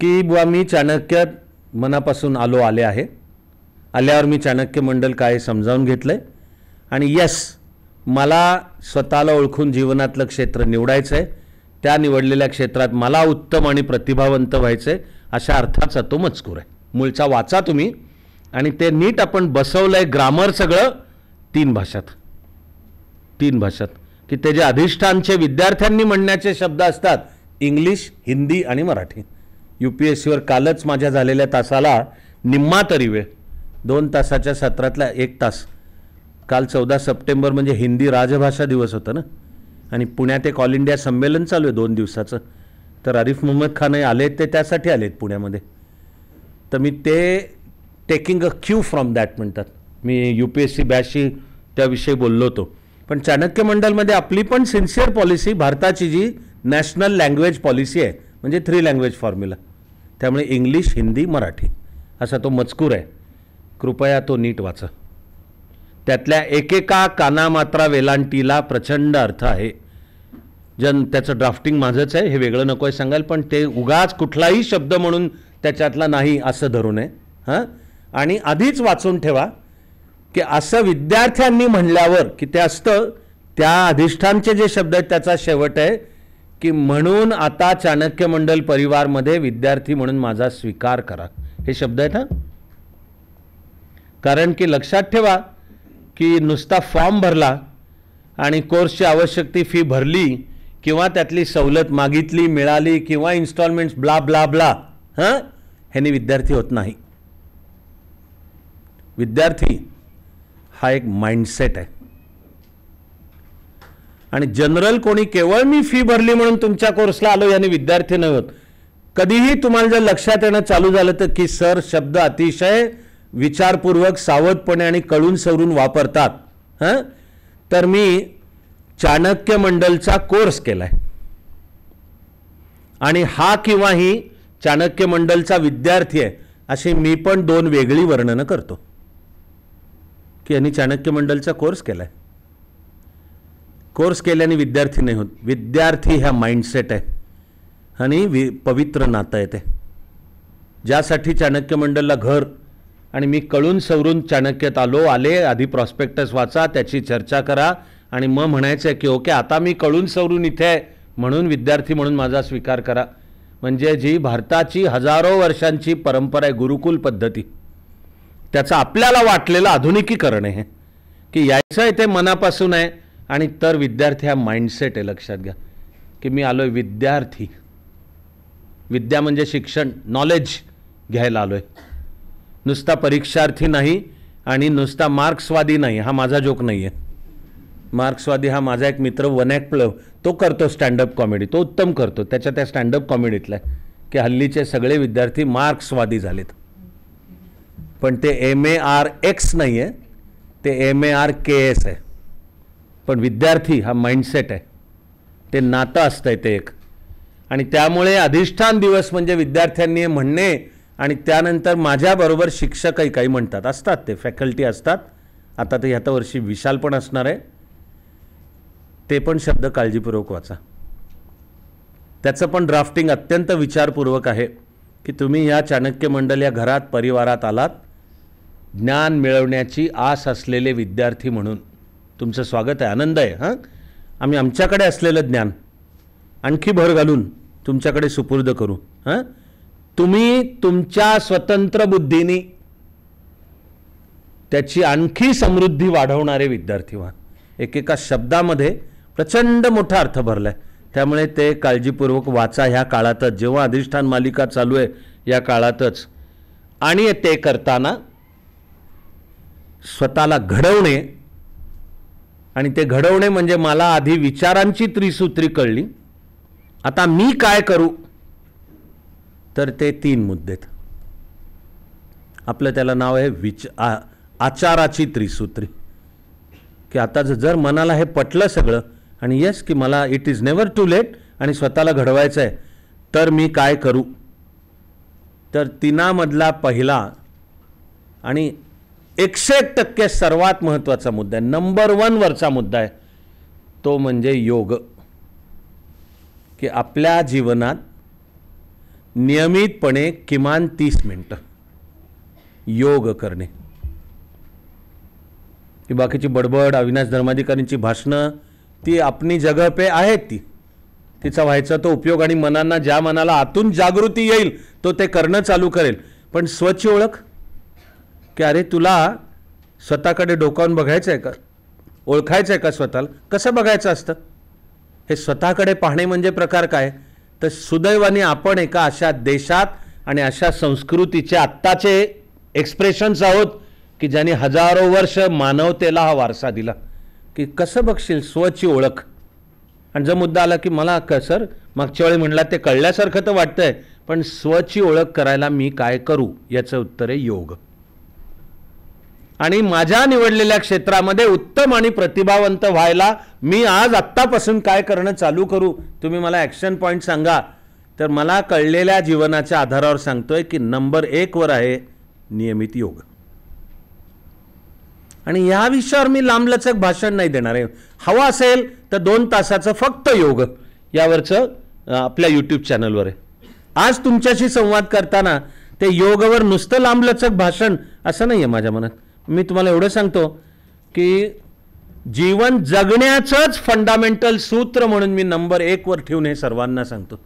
की बुवा मी चाणक्य मनापासून आलो आले आहे आल्यावर मी चाणक्य मंडल काय समजावून घेतलं आहे आणि यस मला स्वतःला ओळखून जीवनातलं क्षेत्र निवडायचं आहे त्या निवडलेल्या क्षेत्रात मला उत्तम आणि प्रतिभावंत व्हायचं आहे अशा अर्थाचा तो मजकूर आहे मूळचा वाचा तुम्ही आणि ते नीट आपण बसवलं आहे ग्रामर सगळं तीन भाषात तीन भाषात की ते जे अधिष्ठानचे विद्यार्थ्यांनी म्हणण्याचे शब्द असतात इंग्लिश हिंदी आणि मराठी यू पी एस सीवर कालच माझ्या झालेल्या तासाला निम्मा तरी वेळ दोन तासाच्या सत्रातला एक तास काल चौदा सप्टेंबर म्हणजे हिंदी राजभाषा दिवस होता ना आणि पुण्यात एक ऑल इंडिया संमेलन चालू आहे दोन दिवसाचं तर आरिफ मोहम्मद खान हे आले ते त्यासाठी आले आहेत पुण्यामध्ये तर मी ते taking a cue from that म्हणतात मी यू पी एस सी बॅशी त्याविषयी बोललो होतो पण चाणक्य मंडळमध्ये आपली पण सिन्सिअर पॉलिसी भारताची जी नॅशनल लँग्वेज पॉलिसी आहे म्हणजे थ्री लँग्वेज फॉर्म्युला त्यामुळे इंग्लिश हिंदी मराठी असा तो मजकूर आहे कृपया तो नीट वाचा त्यातल्या एकेका कानामात्रा वेलांटीला प्रचंड अर्थ आहे जन त्याचं ड्राफ्टिंग माझंच आहे हे वेगळं नको आहे सांगाल पण ते उगाच कुठलाही शब्द म्हणून त्याच्यातला नाही असं धरू नये हां आणि आधीच वाचून ठेवा की असं विद्यार्थ्यांनी म्हणल्यावर की ते असतं त्या अधिष्ठानचे जे शब्द आहेत त्याचा शेवट आहे की म्हणून आता चाणक्य मंडल परिवारमध्ये विद्यार्थी म्हणून माझा स्वीकार करा हे शब्द आहेत हां कारण की लक्षात ठेवा की नुसता फॉर्म भरला आणि कोर्सची आवश्यक ती फी भरली किंवा त्यातली सवलत मागितली मिळाली किंवा इन्स्टॉलमेंट्स ब्ला ब्ला ब्ला हां ह्याने विद्यार्थी होत नाही विद्यार्थी हा एक माइंडसेट आहे आणि जनरल कोणी केवळ मी फी भरली म्हणून तुमच्या कोर्सला आलो याने विद्यार्थी नव्हत कधीही तुम्हाला जर लक्षात येणं चालू झालं तर की सर शब्द अतिशय विचारपूर्वक सावधपणे आणि कळून सवरून वापरतात हं तर मी चाणक्य मंडलचा कोर्स केला आहे आणि हा किंवा ही चाणक्य मंडलचा विद्यार्थी आहे अशी मी पण दोन वेगळी वर्णनं करतो की यांनी चाणक्य मंडलचा कोर्स केला आहे कोर्स केल्याने विद्यार्थी नाही होत विद्यार्थी ह्या माइंडसेट आहे आणि वि पवित्र नातं आहे ते ज्यासाठी चाणक्य मंडलला घर आणि मी कळून सवरून चाणक्यात आलो आले आधी प्रॉस्पेक्टस वाचा त्याची चर्चा करा आणि मग म्हणायचं आहे की ओके आता मी कळून सवरून इथे आहे म्हणून विद्यार्थी म्हणून माझा स्वीकार करा म्हणजे जी भारताची हजारो वर्षांची परंपरा आहे गुरुकुल पद्धती त्याचं आपल्याला वाटलेलं आधुनिकीकरण आहे की यायचं आहे ते मनापासून आहे आणि तर विद्यार्थी हा माइंडसेट आहे लक्षात घ्या की मी आलो आहे विद्यार्थी विद्या म्हणजे शिक्षण नॉलेज घ्यायला आलो आहे नुसता परीक्षार्थी नाही आणि नुसता मार्क्सवादी नाही हा माझा जोक नाही आहे मार्क्सवादी हा माझा एक मित्र वनॅक प्लव तो करतो स्टँडअप कॉमेडी तो उत्तम करतो त्याच्या त्या स्टँडअप कॉमेडीतला की हल्लीचे सगळे विद्यार्थी मार्क्सवादी झालेत पण ते एम ए आर एक्स नाही आहे ते M A R K S आहे पण विद्यार्थी हा माइंडसेट आहे ते नातं असतं आहे ते एक आणि त्यामुळे अधिष्ठान दिवस म्हणजे विद्यार्थ्यांनी म्हणणे आणि त्यानंतर माझ्याबरोबर शिक्षकही काही म्हणतात असतात ते फॅकल्टी असतात आता ते ह्या वर्षी विशाल पण असणार आहे ते पण शब्द काळजीपूर्वक वाचा त्याचं पण ड्राफ्टिंग अत्यंत विचारपूर्वक आहे की तुम्ही या चाणक्य मंडल या घरात परिवारात आलात ज्ञान मिळवण्याची आस असलेले विद्यार्थी म्हणून तुमचं स्वागत आहे आनंद आहे हां आम्ही आमच्याकडे असलेलं ज्ञान आणखी भर घालून तुमच्याकडे सुपूर्द करू हां तुम्ही तुमच्या स्वतंत्र बुद्धीने त्याची आणखी समृद्धी वाढवणारे विद्यार्थी व्हा एकेका शब्दामध्ये प्रचंड मोठा अर्थ भरला आहे त्यामुळे ते काळजीपूर्वक वाचा ह्या काळातच जेव्हा अधिष्ठान मालिका चालू आहे या काळातच आणि ते करताना स्वतःला घडवणे आणि ते घडवणे म्हणजे मला आधी विचारांची त्रिसूत्री कळली आता मी काय करू तर ते तीन मुद्दे आपलं त्याला नाव आहे विच आ आचाराची त्रिसूत्री की आता जर मनाला हे पटलं सगळं आणि येस की मला it is never too late आणि स्वतःला घडवायचं आहे तर मी काय करू तर तिनामधला पहिला आणि एकशे टक्के सर्वात महत्त्वाचा मुद्दा आहे नंबर वनवरचा मुद्दा आहे तो म्हणजे योग की आपल्या जीवनात नियमितपणे किमान तीस मिनटं योग करणे ती बाकीची बडबड अविनाश धर्माधिकारींची भाषणं ती आपली जगपे आहेत ती तिचा व्हायचा तो उपयोग आणि मनांना ज्या मनाला आतून जागृती येईल तो ते करणं चालू करेल पण स्वच्छ ओळख की अरे तुला स्वतःकडे डोकावून बघायचं आहे का ओळखायचं आहे का स्वतःला कसं बघायचं असतं हे स्वतःकडे पाहणे म्हणजे प्रकार काय तर सुदैवाने आपण एका अशा देशात आणि अशा संस्कृतीचे आत्ताचे एक्सप्रेशन्स आहोत की ज्यांनी हजारो वर्ष मानवतेला हा वारसा दिला की कसं बघशील स्वची ओळख आणि जो मुद्दा आला की मला क सर मागच्या वेळी म्हणला ते कळल्यासारखं तर वाटतंय पण स्वची ओळख करायला मी काय करू याचं उत्तर आहे योग आणि माझ्या निवडलेल्या क्षेत्रामध्ये उत्तम आणि प्रतिभावंत व्हायला मी आज आत्तापासून काय करणं चालू करू तुम्ही मला ॲक्शन पॉईंट सांगा तर मला कळलेल्या जीवनाच्या आधारावर सांगतोय की नंबर वर आहे नियमित योग आणि या विषयावर मी लांबलचक भाषण नाही देणार आहे हवा असेल तर दोन तासाचं फक्त योग यावरचं आपल्या यूट्यूब चॅनलवर आहे आज तुमच्याशी संवाद करताना ते योगवर नुसतं लांबलचक भाषण असं नाही आहे माझ्या मनात मी तुम्हाला एवढं सांगतो की जीवन जगण्याचंच फंडामेंटल सूत्र म्हणून मी नंबर एकवर ठेवून हे सर्वांना सांगतो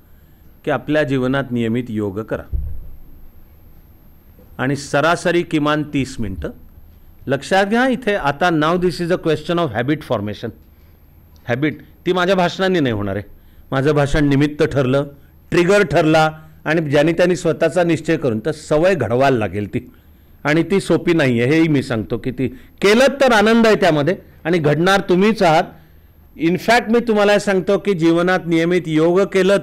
की आपल्या जीवनात नियमित योग करा आणि सरासरी किमान तीस मिनटं लक्षात घ्या इथे आता नाव this is a question of habit formation habit ती माझ्या भाषणाने नाही होणार आहे माझं भाषण निमित्त ठरलं ट्रिगर ठरला आणि ज्याने त्यांनी स्वतःचा निश्चय करून तर सवय घडवायला लागेल ती आणि ती सोपी नाही आहे हेही मी सांगतो की ती केलं तर आनंद आहे त्यामध्ये आणि घडणार तुम्हीच आहात इनफॅक्ट मी तुम्हाला सांगतो की जीवनात नियमित योग केलं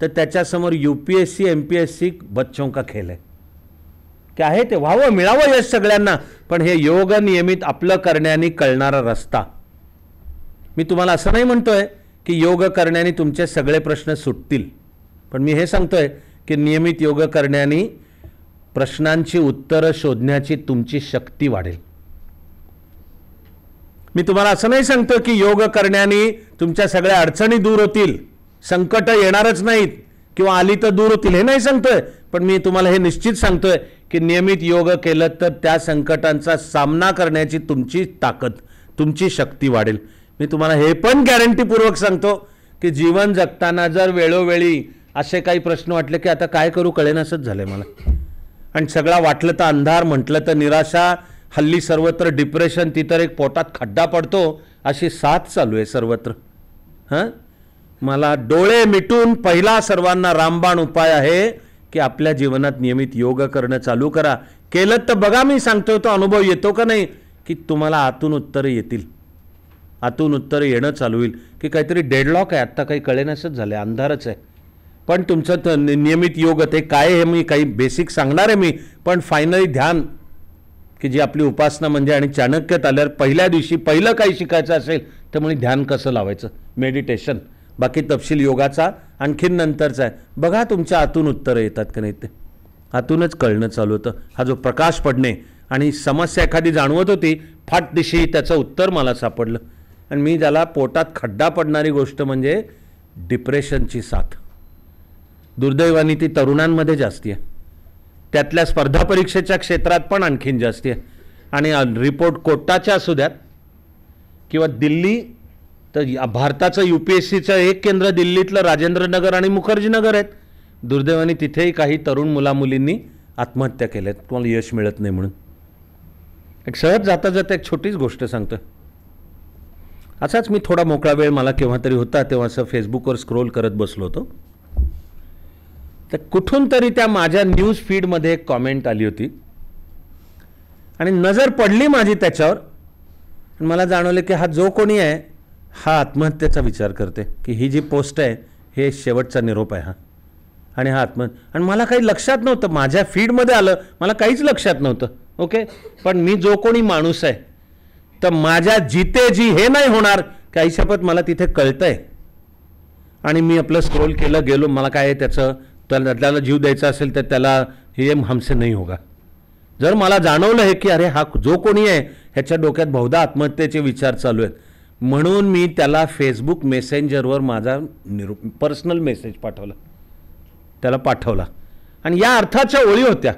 तर त्याच्यासमोर U P S C M P S C बच्चों का खेल आहे की आहे ते व्हावं मिळावं यश सगळ्यांना पण हे योग नियमित आपलं करण्याने कळणारा रस्ता मी तुम्हाला असं नाही म्हणतोय की योग करण्याने तुमचे सगळे प्रश्न सुटतील पण मी हे सांगतोय की नियमित योग करण्याने प्रश्नांची उत्तरं शोधण्याची तुमची शक्ती वाढेल मी तुम्हाला असं नाही सांगतो की योग करण्याने तुमच्या सगळ्या अडचणी दूर होतील संकट येणारच नाहीत किंवा आली तर दूर होतील हे नाही सांगतोय पण मी तुम्हाला हे निश्चित सांगतोय की नियमित योग केलं तर त्या संकटांचा सामना करण्याची तुमची ताकद तुमची शक्ती वाढेल मी तुम्हाला हे पण गॅरंटीपूर्वक सांगतो की जीवन जगताना जर वेळोवेळी असे काही प्रश्न वाटले की आता काय करू कळेनासच झालं मला आणि सगळा वाटलं तर अंधार म्हटलं तर निराशा हल्ली सर्वत्र डिप्रेशन तिथं एक पोटात खड्डा पडतो अशी साथ चालू आहे सर्वत्र हां मला डोळे मिटून पहिला सर्वांना रामबाण उपाय आहे की आपल्या जीवनात नियमित योग करणं चालू करा केलं तर बघा मी सांगतो तो अनुभव येतो का नाही की तुम्हाला आतून उत्तरं येतील आतून उत्तरं येणं चालू होईल की काहीतरी डेडलॉक आहे आत्ता काही कळेनासच झालं अंधारच आहे पण तुमचं तर नियमित योग ते काय हे मी काही बेसिक सांगणार आहे मी पण फायनली ध्यान की जी आपली उपासना म्हणजे आणि चाणक्यात आल्यावर पहिल्या दिवशी पहिलं काही शिकायचं असेल तर म्हणजे ध्यान कसं लावायचं मेडिटेशन बाकी तपशील योगाचा आणखीन नंतरचा आहे बघा तुमच्या आतून उत्तरं येतात का नाही ते आतूनच कळणं चालू होतं हा जो प्रकाश पडणे आणि समस्या एखादी जाणवत होती फाट दिशी त्याचं उत्तर मला सापडलं आणि मी ज्याला पोटात खड्डा पडणारी गोष्ट म्हणजे डिप्रेशनची साथ दुर्दैवाने ती तरुणांमध्ये जास्ती आहे त्यातल्या स्पर्धा परीक्षेच्या क्षेत्रात पण आणखीन जास्ती आहे आणि रिपोर्ट कोटाच्या असू द्यात किंवा दिल्ली तर भारताचं यू पी एस सीचं एक केंद्र दिल्लीतलं राजेंद्रनगर आणि मुखर्जीनगर आहेत दुर्दैवाने तिथेही काही तरुण मुलामुलींनी आत्महत्या केल्या आहेत तुम्हाला यश मिळत नाही म्हणून एक सहज जाता जाता एक छोटीच गोष्ट सांगतो असाच मी थोडा मोकळा वेळ मला केव्हा तरी होता तेव्हा असं फेसबुकवर स्क्रोल करत बसलो होतो तर कुठून तरी त्या माझ्या न्यूज फीडमध्ये एक कॉमेंट आली होती आणि नजर पडली माझी त्याच्यावर मला जाणवलं की हा जो कोणी आहे हा आत्महत्येचा विचार करते की ही जी पोस्ट आहे हे शेवटचा निरोप आहे हा आणि हा आत्महत्या आणि मला काही लक्षात नव्हतं माझ्या फीडमध्ये आलं मला काहीच लक्षात नव्हतं ओके पण मी जो कोणी माणूस आहे तर माझ्या जिते जी हे नाही होणार काही शपथ मला तिथे कळतंय आणि मी आपलं स्क्रोल केलं गेलो मला काय त्याचं त्याला त्याला जीव द्यायचा असेल तर त्याला हे हमसे नाही होगा जर मला जाणवलं आहे की अरे हा जो कोणी आहे ह्याच्या डोक्यात बहुधा आत्महत्येचे विचार चालू आहेत म्हणून मी त्याला फेसबुक मेसेंजरवर माझा निरूप पर्सनल मेसेज पाठवला त्याला पाठवला आणि या अर्थाच्या ओळी होत्या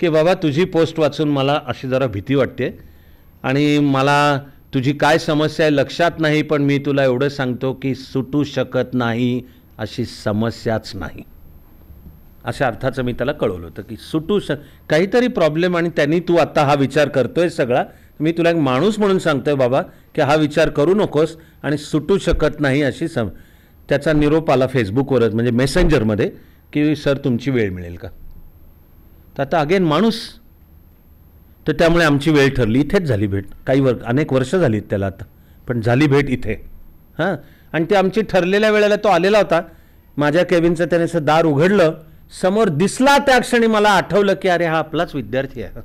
की बाबा तुझी पोस्ट वाचून मला अशी जरा भीती वाटते आणि मला तुझी काय समस्या आहे लक्षात नाही पण मी तुला एवढं सांगतो की सुटू शकत नाही अशी समस्याच नाही अशा अर्थाचं मी त्याला कळवलं होतं की सुटू श काहीतरी प्रॉब्लेम आणि त्यांनी तू आता हा विचार करतो आहे सगळा मी तुला एक माणूस म्हणून सांगतो आहे बाबा की हा विचार करू नकोस आणि सुटू शकत नाही अशी सम त्याचा निरोप आला फेसबुकवरच म्हणजे मेसेंजरमध्ये की सर तुमची वेळ मिळेल का तर आता अगेन माणूस तर त्यामुळे आमची वेळ ठरली इथेच झाली भेट काही वर अनेक वर्ष झालीत त्याला आता पण झाली भेट इथे हां आणि ते आमची ठरलेल्या वेळेला तो आलेला होता माझ्या केबिनचं त्याने असं दार उघडलं समोर दिसला त्या क्षणी मला आठवलं की अरे हा आपलाच विद्यार्थी आहे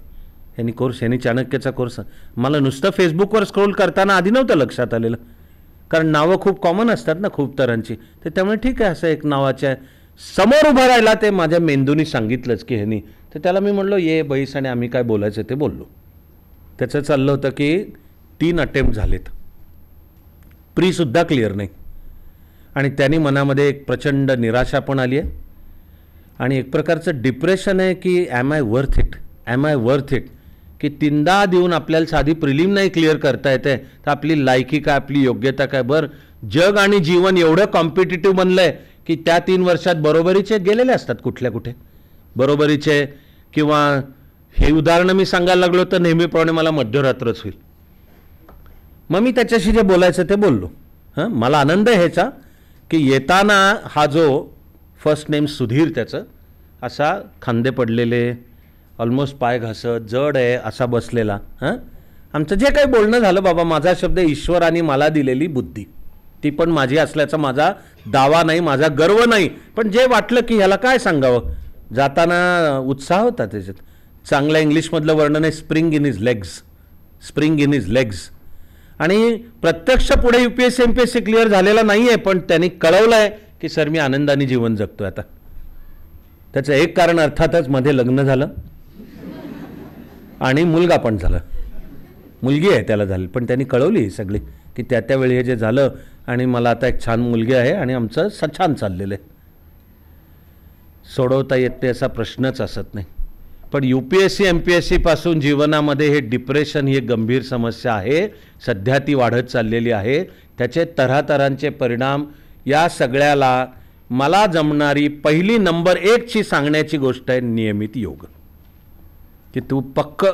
ह्यानी कोर्स यांनी चाणक्याचा कोर्स मला नुसतं फेसबुकवर स्क्रोल करताना आधी नव्हतं लक्षात आलेलं कारण नावं खूप कॉमन असतात ना खूप तरांची तर त्यामुळे ठीक आहे असं एक नावाच्या समोर उभं राहिला ते माझ्या मेंदूनी सांगितलंच की ह्यानी तर त्याला मी म्हणलो ये बैस आणि आम्ही काय बोलायचं ते बोललो त्याचं चाललं होतं की तीन अटेम्प्ट झालेत प्रीसुद्धा क्लिअर नाही आणि त्यांनी मनामध्ये एक प्रचंड निराशा पण आली आहे आणि एक प्रकारचं डिप्रेशन आहे की am I worth it am I worth it की तीनदा देऊन आपल्याला साधी प्रिलिम नाही क्लिअर करता येते तर आपली लायकी काय आपली योग्यता काय बरं जग आणि जीवन एवढं कॉम्पिटेटिव्ह बनलं आहे की त्या तीन वर्षात बरोबरीचे गेलेले असतात कुठल्या कुठे बरोबरीचे किंवा हे उदाहरणं मी सांगायला लागलो तर नेहमीप्रमाणे मला मध्यरात्रच होईल मग मी त्याच्याशी जे बोलायचं ते बोललो हां मला आनंद ह्याचा की येताना हा जो फर्स्ट नेम सुधीर त्याचं असा खांदे पडलेले ऑलमोस्ट पाय घासत जड आहे असा बसलेला हां आमचं जे काही बोलणं झालं बाबा माझा शब्द ईश्वराने मला दिलेली बुद्धी ती पण माझी असल्याचा माझा दावा नाही माझा गर्व नाही पण जे वाटलं की ह्याला काय सांगावं जाताना उत्साह होता त्याच्यात चांगल्या इंग्लिशमधलं वर्णन आहे spring in his legs spring in his legs आणि प्रत्यक्ष पुढे U P S C M P S C clear झालेला नाही आहे पण त्यांनी कळवलं आहे की सर मी आनंदाने जीवन जगतो आता त्याचं एक कारण अर्थातच मध्ये लग्न झालं आणि मुलगा पण झाला मुलगी आहे त्याला झाली पण त्यांनी कळवली सगळी की त्या त्यावेळी हे जे झालं आणि मला आता एक छान मुलगी आहे आणि आमचं स छान चाललेलं आहे सोडवता येत नाही असा प्रश्नच असत नाही पण U P S C M P S सीपासून जीवनामध्ये हे डिप्रेशन ही गंभीर समस्या आहे सध्या ती वाढत चाललेली आहे त्याचे तरातरांचे परिणाम या सगळ्याला मला जमणारी पहिली नंबर एकची सांगण्याची गोष्ट आहे नियमित योग की तू पक्क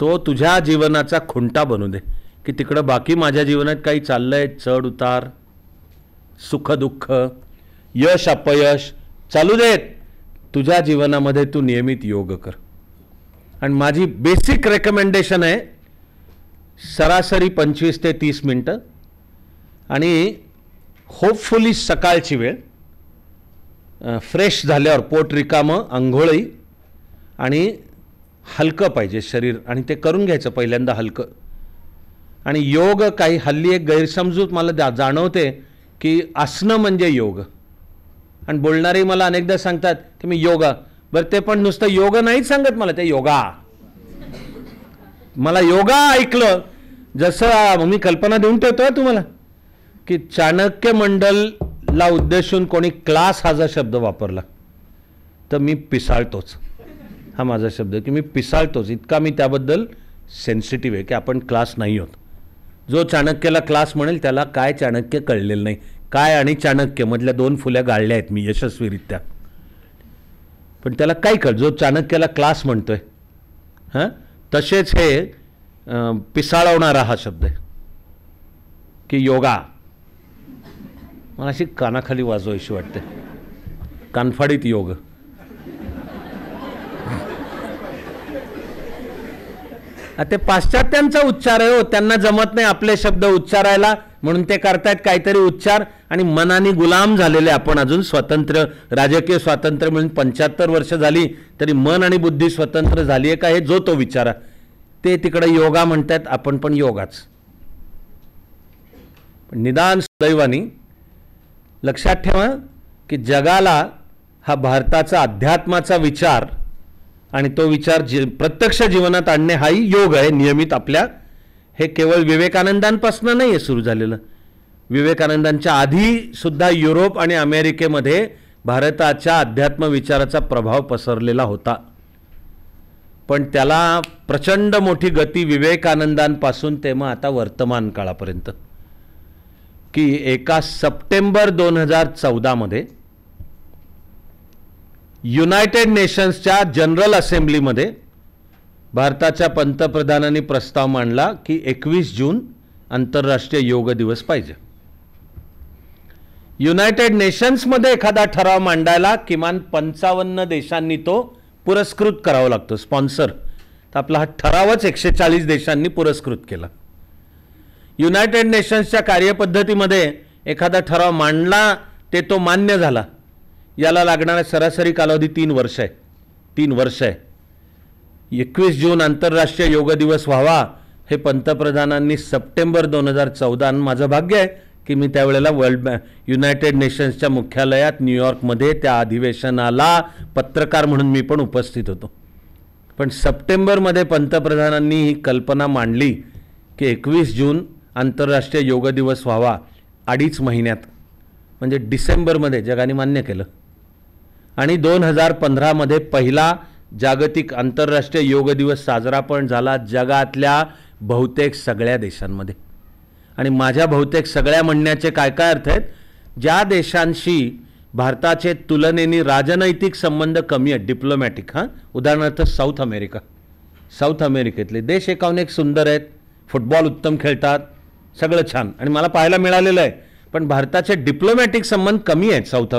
तो तुझ्या जीवनाचा खुंटा बनू दे की तिकडं बाकी माझ्या जीवनात काही चाललं आहे चढ उतार सुखदुःख यश अपयश चालू देत तुझ्या जीवनामध्ये तू नियमित योग कर आणि माझी बेसिक रेकमेंडेशन आहे सरासरी पंचवीस ते तीस मिनटं आणि होपफुली सकाळची वेळ फ्रेश झाल्यावर पोट रिकामं आंघोळही आणि हलकं पाहिजे शरीर आणि ते करून घ्यायचं पहिल्यांदा हलकं आणि योग काही हल्ली एक गैरसमजूत मला द्या जाणवते की असणं म्हणजे योग आणि बोलणारे मला अनेकदा सांगतात की मी योगा बरं ते पण नुसतं योग नाहीच सांगत मला ते योगा मला योगा ऐकलं जसं मी कल्पना देऊन ठेवतो तुम्हाला की चाणक्य मंडलला उद्देशून कोणी क्लास हा जर शब्द वापरला तर मी पिसाळतोच हा माझा शब्द की मी पिसाळतोच इतका मी त्याबद्दल सेन्सिटिव्ह आहे की आपण क्लास नाही होत जो चाणक्यला क्लास म्हणेल त्याला काय चाणक्य कळलेलं नाही काय आणि चाणक्य मधल्या दोन फुल्या गाळल्या आहेत मी यशस्वीरित्या पण त्याला काय कळ जो चाणक्याला क्लास म्हणतोय हां तसेच हे पिसाळवणारा हा शब्द आहे की योगा मला अशी कानाखाली वाजवायची वाटते कानफाडीत योग ते पाश्चात्यांचा उच्चार आहे हो त्यांना जमत नाही आपले शब्द उच्चारायला म्हणून ते करतायत काहीतरी उच्चार आणि मनाने गुलाम झालेले आपण अजून स्वतंत्र राजकीय स्वातंत्र्य म्हणून पंच्याहत्तर वर्ष झाली तरी मन आणि बुद्धी स्वतंत्र झाली आहे का हे जो तो विचारा ते तिकडे योगा म्हणतात आपण पण योगाच निदान सुदैवानी लक्षात ठेवा की जगाला हा भारताचा अध्यात्माचा विचार आणि तो विचार जी प्रत्यक्ष जीवनात आणणे हाही योग आहे नियमित आपल्या हे केवळ विवेकानंदांपासून नाही आहे सुरू झालेलं विवेकानंदांच्या आधीसुद्धा युरोप आणि अमेरिकेमध्ये भारताच्या अध्यात्म विचाराचा प्रभाव पसरलेला होता पण त्याला प्रचंड मोठी गती विवेकानंदांपासून ते मग आता वर्तमान काळापर्यंत की एका सप्टेंबर दोन हजार चौदामध्ये युनायटेड नेशन्सच्या जनरल असेंब्लीमध्ये भारताच्या पंतप्रधानांनी प्रस्ताव मांडला की एकवीस जून आंतरराष्ट्रीय योग दिवस पाहिजे युनायटेड नेशन्समध्ये एखादा ठराव मांडायला किमान पंचावन्न देशांनी तो पुरस्कृत करावा लागतो स्पॉन्सर तर आपला हा ठरावच एकशे चाळीस देशांनी पुरस्कृत केला युनायटेड नेशन्सच्या कार्यपद्धतीमध्ये एखादा ठराव मांडला ते तो मान्य झाला याला लागणारा सरासरी कालावधी तीन वर्ष आहे तीन वर्ष आहे एकवीस जून आंतरराष्ट्रीय योग दिवस व्हावा हे पंतप्रधानांनी सप्टेंबर दोन हजार चौदा आणि माझं भाग्य आहे की मी त्यावेळेला वर्ल्ड बँक युनायटेड नेशन्सच्या मुख्यालयात न्यूयॉर्कमध्ये त्या अधिवेशनाला पत्रकार म्हणून मी पण उपस्थित होतो पण सप्टेंबरमध्ये पंतप्रधानांनी ही कल्पना मांडली की एकवीस जून आंतरराष्ट्रीय योग दिवस व्हावा अडीच महिन्यात म्हणजे डिसेंबरमध्ये जगाने मान्य केलं आणि दोन हजार पंधरामध्ये पहिला जागतिक आंतरराष्ट्रीय योग दिवस साजरा पण झाला जगातल्या बहुतेक सगळ्या देशांमध्ये आणि माझ्या बहुतेक सगळ्या म्हणण्याचे काय काय अर्थ आहेत ज्या देशांशी भारताचे तुलनेने राजनैतिक संबंध कमी आहेत डिप्लोमॅटिक हां उदाहरणार्थ साऊथ अमेरिका साऊथ अमेरिकेतले देश एकाहून एक सुंदर आहेत फुटबॉल उत्तम खेळतात सगळं छान आणि मला पाहायला मिळालेलं आहे पण भारताचे डिप्लोमॅटिक संबंध कमी आहेत साऊथ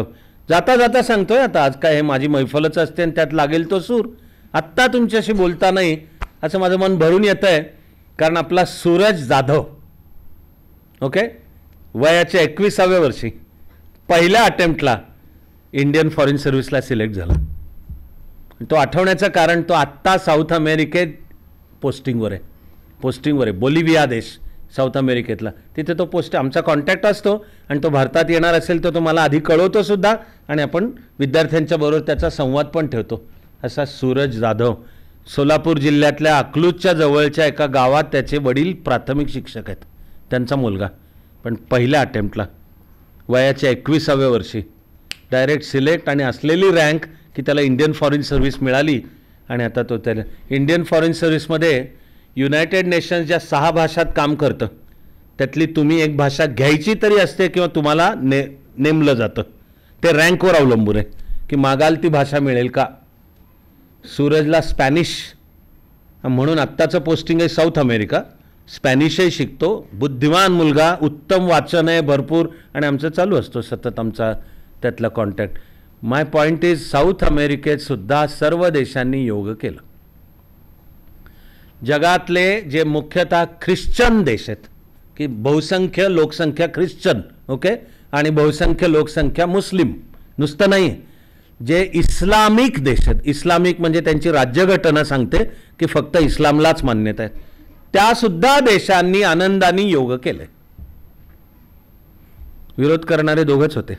जाता जाता सांगतोय आता आज काय हे माझी मैफलच असते आणि त्यात लागेल तो सूर आत्ता तुमच्याशी बोलता नाही असं माझं मन भरून येतं आहे कारण आपला सूरज जाधव ओके वयाच्या एकविसाव्या वर्षी पहिल्या अटेम्प्टला इंडियन फॉरेन सर्व्हिसला सिलेक्ट झाला तो आठवण्याचं कारण तो आत्ता साऊथ अमेरिकेत पोस्टिंगवर आहे पोस्टिंगवर आहे बोलिव्हिया देश साऊथ अमेरिकेतला तिथे तो पोस्ट आमचा कॉन्टॅक्ट असतो आणि तो भारतात येणार असेल तर तो मला आधी कळवतो सुद्धा आणि आपण विद्यार्थ्यांच्या बरोबर त्याचा संवाद पण ठेवतो असा सूरज जाधव सोलापूर जिल्ह्यातल्या अकलूजच्या जवळच्या एका गावात त्याचे वडील प्राथमिक शिक्षक आहेत त्यांचा मुलगा पण पहिल्या अटेम्प्टला वयाच्या एकविसाव्या वर्षी डायरेक्ट सिलेक्ट आणि असलेली रँक की त्याला इंडियन फॉरेन सर्व्हिस मिळाली आणि आता तो त्याला इंडियन फॉरेन सर्व्हिसमध्ये युनायटेड नेशन्स ज्या सहा भाषात काम करतं त्यातली तुम्ही एक भाषा घ्यायची तरी असते किंवा तुम्हाला ने नेमलं जातं ते रँकवर अवलंबून आहे की मागाल ती भाषा मिळेल का सूरजला स्पॅनिश म्हणून आत्ताचं पोस्टिंग आहे साऊथ अमेरिका स्पॅनिशही शिकतो बुद्धिमान मुलगा उत्तम वाचन आहे भरपूर आणि आमचं चालू असतो सतत आमचा त्यातला contact my point is south अमेरिकेतसुद्धा सर्व देशांनी योग केलं जगातले जे मुख्यतः ख्रिश्चन देश आहेत की बहुसंख्य लोकसंख्या ख्रिश्चन ओके आणि बहुसंख्य लोकसंख्या मुस्लिम नुसतं नाही जे इस्लामिक देश आहेत इस्लामिक म्हणजे त्यांची राज्यघटना सांगते की फक्त इस्लामलाच मान्यता आहे त्यासुद्धा देशांनी आनंदाने योग केले विरोध करणारे दोघंच होते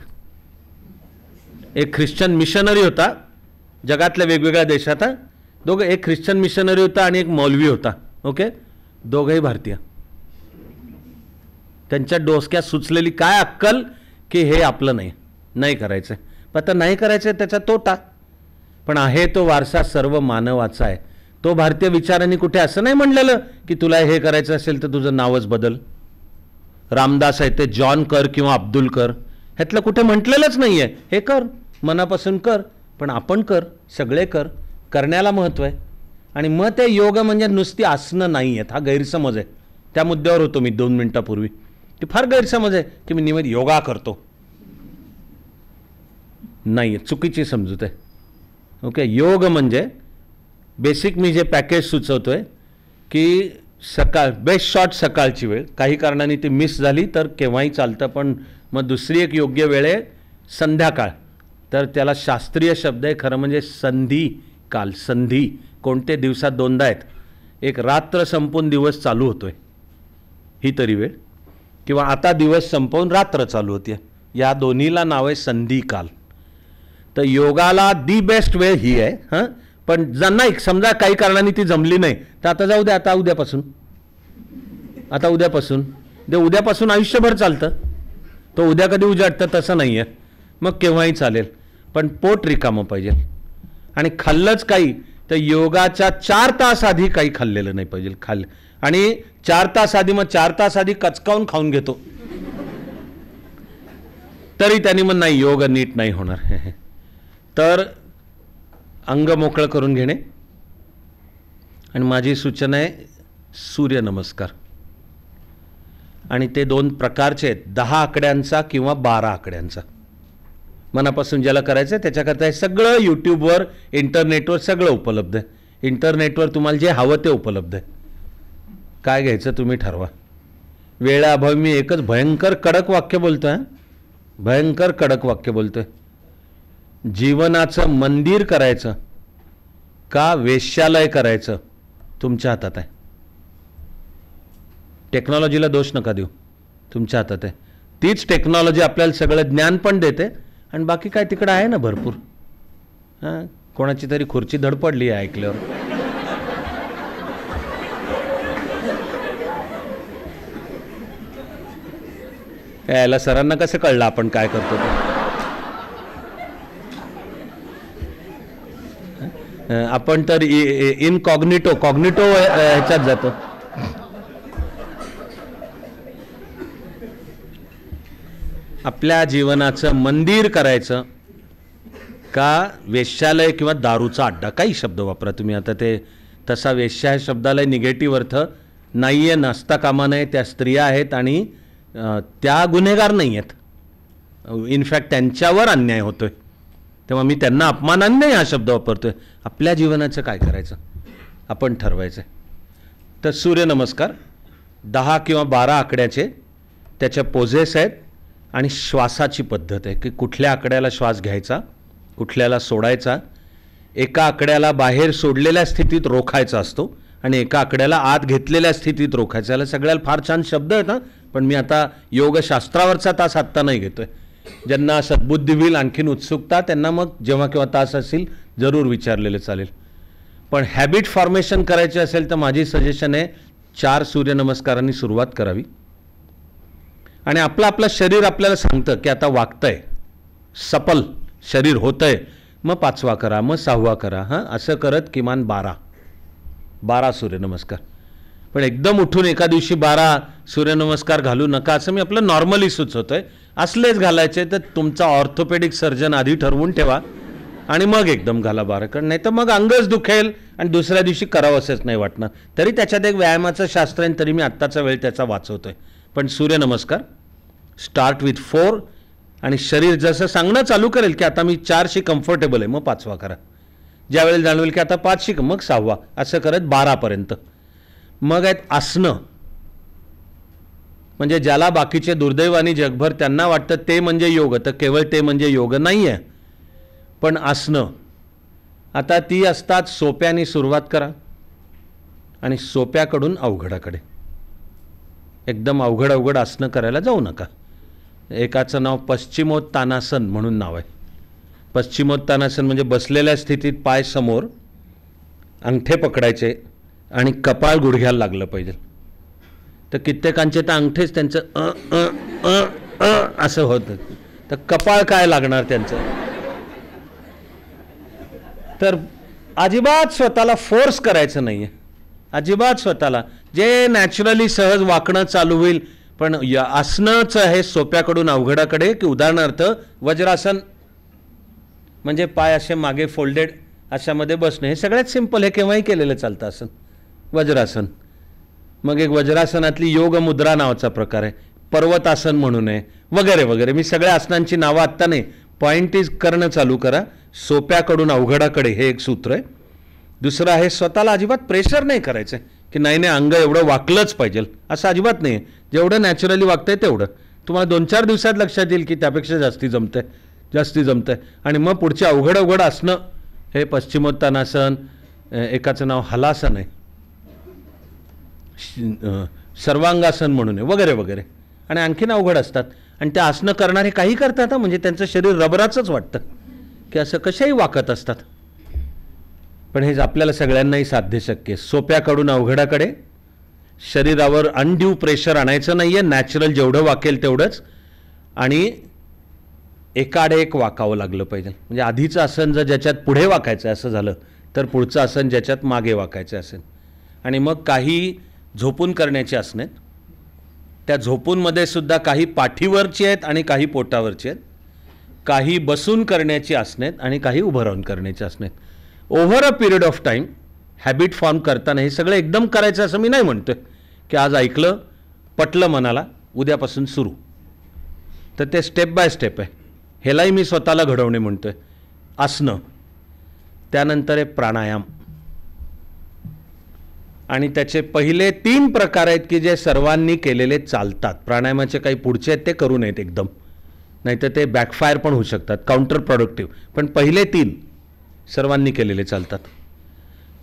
एक ख्रिश्चन मिशनरी होता जगातल्या वेगवेगळ्या देशात दोघं एक ख्रिश्चन मिशनरी होता आणि एक मौलवी होता ओके दोघंही भारतीय त्यांच्या डोसक्यात सुचलेली काय अक्कल की हे आपलं नाही नाही करायचं पण आता नाही करायचं त्याचा तोटा पण आहे तो वारसा सर्व मानवाचा आहे तो भारतीय विचारांनी कुठे असं नाही म्हणलेलं की तुला हे करायचं असेल तर तुझं नावच बदल रामदास आहे ते जॉन कर किंवा अब्दुल कर ह्यातलं कुठे म्हटलेलंच नाही आहे हे कर मनापासून कर पण आपण कर सगळे कर करण्याला महत्त्व आहे आणि मग ते योग म्हणजे नुसती आसनं नाही आहेत हा गैरसमज आहे त्या मुद्द्यावर होतो मी दोन मिनटापूर्वी ती फार गैरसमज आहे की मी नियमित योगा करतो नाही आहे चुकीची समजूत आहे ओके योग म्हणजे बेसिक मी जे पॅकेज सुचवतो आहे की सकाळ बेस्ट शॉट सकाळची वेळ काही कारणाने ती मिस झाली तर केव्हाही चालतं पण मग दुसरी एक योग्य वेळ आहे संध्याकाळ तर त्याला शास्त्रीय शब्द आहे खरं म्हणजे संधी काल संधी कोणते दिवसात दोनदा आहेत एक रात्र संपून दिवस चालू होतोय ही तरी वेळ किंवा आता दिवस संपवून रात्र चालू होती या दोन्हीला नाव आहे संधी काल तर योगाला दी बेस्ट वेळ ही आहे हां पण ज्यांना एक समजा काही कारणाने ती जमली नाही तर आता जाऊ द्या आता उद्यापासून आता उद्यापासून दे उद्यापासून आयुष्यभर चालतं तो उद्या कधी उजाडतं तसं नाही आहे मग केव्हाही चालेल पण पोट रिकामं पाहिजे आणि खाल्लंच काही तर योगाच्या चार तास आधी काही खाल्लेलं नाही पाहिजे खाल आणि चार तास आधी मग चार तास आधी कचकावून खाऊन घेतो तरी त्यांनी मग नाही योग नीट नाही होणार तर अंग मोकळं करून घेणे आणि माझी सूचना आहे सूर्यनमस्कार आणि ते दोन प्रकारचे आहेत दहा आकड्यांचा किंवा बारा आकड्यांचा मनापासून ज्याला करायचं आहे त्याच्याकरता हे सगळं यूट्यूबवर इंटरनेटवर सगळं उपलब्ध आहे इंटरनेटवर तुम्हाला जे हवं ते उपलब्ध आहे काय घ्यायचं तुम्ही ठरवा वेळाअभावी मी एकच भयंकर कडक वाक्य बोलतो आहे भयंकर कडक वाक्य बोलतो आहे जीवनाचं मंदिर करायचं का वेश्यालय करायचं तुमच्या हातात आहे टेक्नॉलॉजीला दोष नका देऊ तुमच्या हातात आहे तीच टेक्नॉलॉजी आपल्याला सगळं ज्ञान पण देते आणि बाकी काय तिकडं आहे ना भरपूर हां कोणाची तरी खुर्ची धडपडली आहे ऐकल्यावर यायला सरांना कसं कळलं आपण काय करतो आपण तर इनकॉग्निटो कॉग्निटो ह्याच्यात जातो आपल्या जीवनाचं मंदिर करायचं का वेश्यालय किंवा दारूचा अड्डा काही शब्द वापरा तुम्ही आता ते तसा वेश्या ह्या शब्दाला निगेटिव्ह अर्थ नाही आहे नसता कामा नाही त्या स्त्रिया आहेत आणि त्या गुन्हेगार नाही आहेत इनफॅक्ट त्यांच्यावर अन्याय होतो आहे तेव्हा मी त्यांना अपमानाने हा शब्द वापरतो आहे आपल्या जीवनाचं काय करायचं आपण ठरवायचं आहे तर सूर्यनमस्कार दहा किंवा बारा आकड्याचे त्याच्या पोझेस आहेत आणि श्वासाची पद्धत आहे की कुठल्या आकड्याला श्वास घ्यायचा कुठल्याला सोडायचा एका आकड्याला बाहेर सोडलेल्या स्थितीत रोखायचा असतो आणि एका आकड्याला आत घेतलेल्या स्थितीत रोखायचं याला सगळ्याला फार छान शब्द आहेत ना पण मी आता योगशास्त्रावरचा तास आत्ता नाही घेतो आहे ज्यांना सद्बुद्धी होईल आणखीन उत्सुकता त्यांना मग जेव्हा केव्हा तास असेल जरूर विचारलेलं चालेल पण हॅबिट फॉर्मेशन करायची असेल तर माझी सजेशन आहे चार सूर्यनमस्कारांनी सुरुवात करावी आणि आपलं आपलं शरीर आपल्याला सांगतं की आता वागतंय सपल शरीर होतंय मग पाचवा करा मग सहावा करा हां असं करत किमान बारा बारा सूर्यनमस्कार पण एकदम उठून एका दिवशी बारा सूर्यनमस्कार घालू नका असं मी आपलं नॉर्मली सुचवतोय असलेच घालायचे तर तुमचा ऑर्थोपेडिक सर्जन आधी ठरवून ठेवा आणि मग एकदम घाला बारा कारण नाही तर मग अंगच दुखेल आणि दुसऱ्या दिवशी करावं असंच नाही वाटणार तरी त्याच्यात एक व्यायामाचं शास्त्र आहे तरी मी आत्ताचा वेळ त्याचा वाचवतो पण सूर्यनमस्कार स्टार्ट विथ फोर आणि शरीर जसं सांगणं चालू करेल की आता मी चारशी कम्फर्टेबल आहे मग पाचवा करा ज्यावेळेस जाणवेल की आता पाचशी मग सहावा असं करत बारापर्यंत मग आहेत आसनं म्हणजे ज्याला बाकीचे दुर्दैवानी जगभर त्यांना वाटतं ते म्हणजे योग तर केवळ ते म्हणजे योग नाही आहे पण आसनं आता ती असतात सोप्याने सुरुवात करा आणि सोप्याकडून अवघडाकडे एकदम अवघड अवघड आसनं करायला जाऊ नका एकाचं नाव पश्चिमोत्तानासन म्हणून नाव आहे पश्चिमोत्तानासन म्हणजे बसलेल्या स्थितीत पाय समोर अंगठे पकडायचे आणि कपाळ गुडघ्याला लागलं पाहिजे तर कित्येकांचे तर अंगठेच त्यांचं अ असं होतं तर कपाळ काय लागणार त्यांचं तर अजिबात स्वतःला फोर्स करायचं नाही आहे अजिबात स्वतःला जे नॅचरली सहज वाकणं चालू होईल पण या आसनाचं आहे सोप्याकडून अवघडाकडे की उदाहरणार्थ वज्रासन म्हणजे पाय असे मागे फोल्डेड अशामध्ये बसणं हे सगळ्यात सिम्पल हे केव्हाही केलेलं चालतं आसन वज्रासन मग एक वज्रासनातली योग मुद्रा नावाचा प्रकार आहे पर्वतासन म्हणून आहे वगैरे वगैरे मी सगळ्या आसनांची नावं आत्ता नाही पॉईंट इज करणं चालू करा सोप्याकडून अवघडाकडे हे एक सूत्र आहे दुसरं आहे स्वतःला अजिबात प्रेशर नाही करायचं आहे की नाही नाही अंग एवढं वाकलंच पाहिजे असं अजिबात नाही जेवढं नॅचरली आहे तेवढं तुम्हाला दोन चार दिवसात लक्षात येईल की त्यापेक्षा जास्ती जमतं आहे जास्ती जमतं आहे आणि मग पुढचे अवघड अवघड असणं हे पश्चिमोत्तानासन एकाचं नाव हलासन आहे सर्वांगासन म्हणून आहे वगैरे वगैरे आणि आणखीन अवघड असतात आणि ते आसनं करणारे काही करतात म्हणजे त्यांचं शरीर रबराचंच वाटतं की असं कशाही वाकत असतात पण हे आपल्याला सगळ्यांनाही साध्य शक्य सोप्याकडून अवघडाकडे शरीरावर अनड्यू प्रेशर आणायचं नाही आहे नॅचरल जेवढं वाकेल तेवढंच आणि एकाडे एक वाकावं लागलं पाहिजे म्हणजे आधीचं आसन जर ज्याच्यात पुढे वाकायचं असं झालं तर पुढचं आसन ज्याच्यात मागे वाकायचं असेल आणि मग काही झोपून करण्याची आसने त्या झोपूनमध्ये सुद्धा काही पाठीवरची आहेत आणि काही पोटावरची आहेत काही बसून करण्याची आसने आणि काही उभं राहून करण्याची आसने over a period of time habit form करताना हे सगळं एकदम करायचं असं मी नाही म्हणतो की आज ऐकलं पटलं मनाला उद्यापासून सुरू तर ते स्टेप बाय स्टेप आहे ह्यालाही मी स्वतःला घडवणे म्हणतो आहे आसनं त्यानंतर आहे प्राणायाम आणि त्याचे पहिले तीन प्रकार आहेत की जे सर्वांनी केलेले चालतात प्राणायामाचे काही पुढचे आहेत ते करू नयेत एकदम नाहीतर ते बॅकफायर पण होऊ शकतात काउंटर प्रोडक्टिव्ह पण पहिले तीन सर्वांनी केलेले चालतात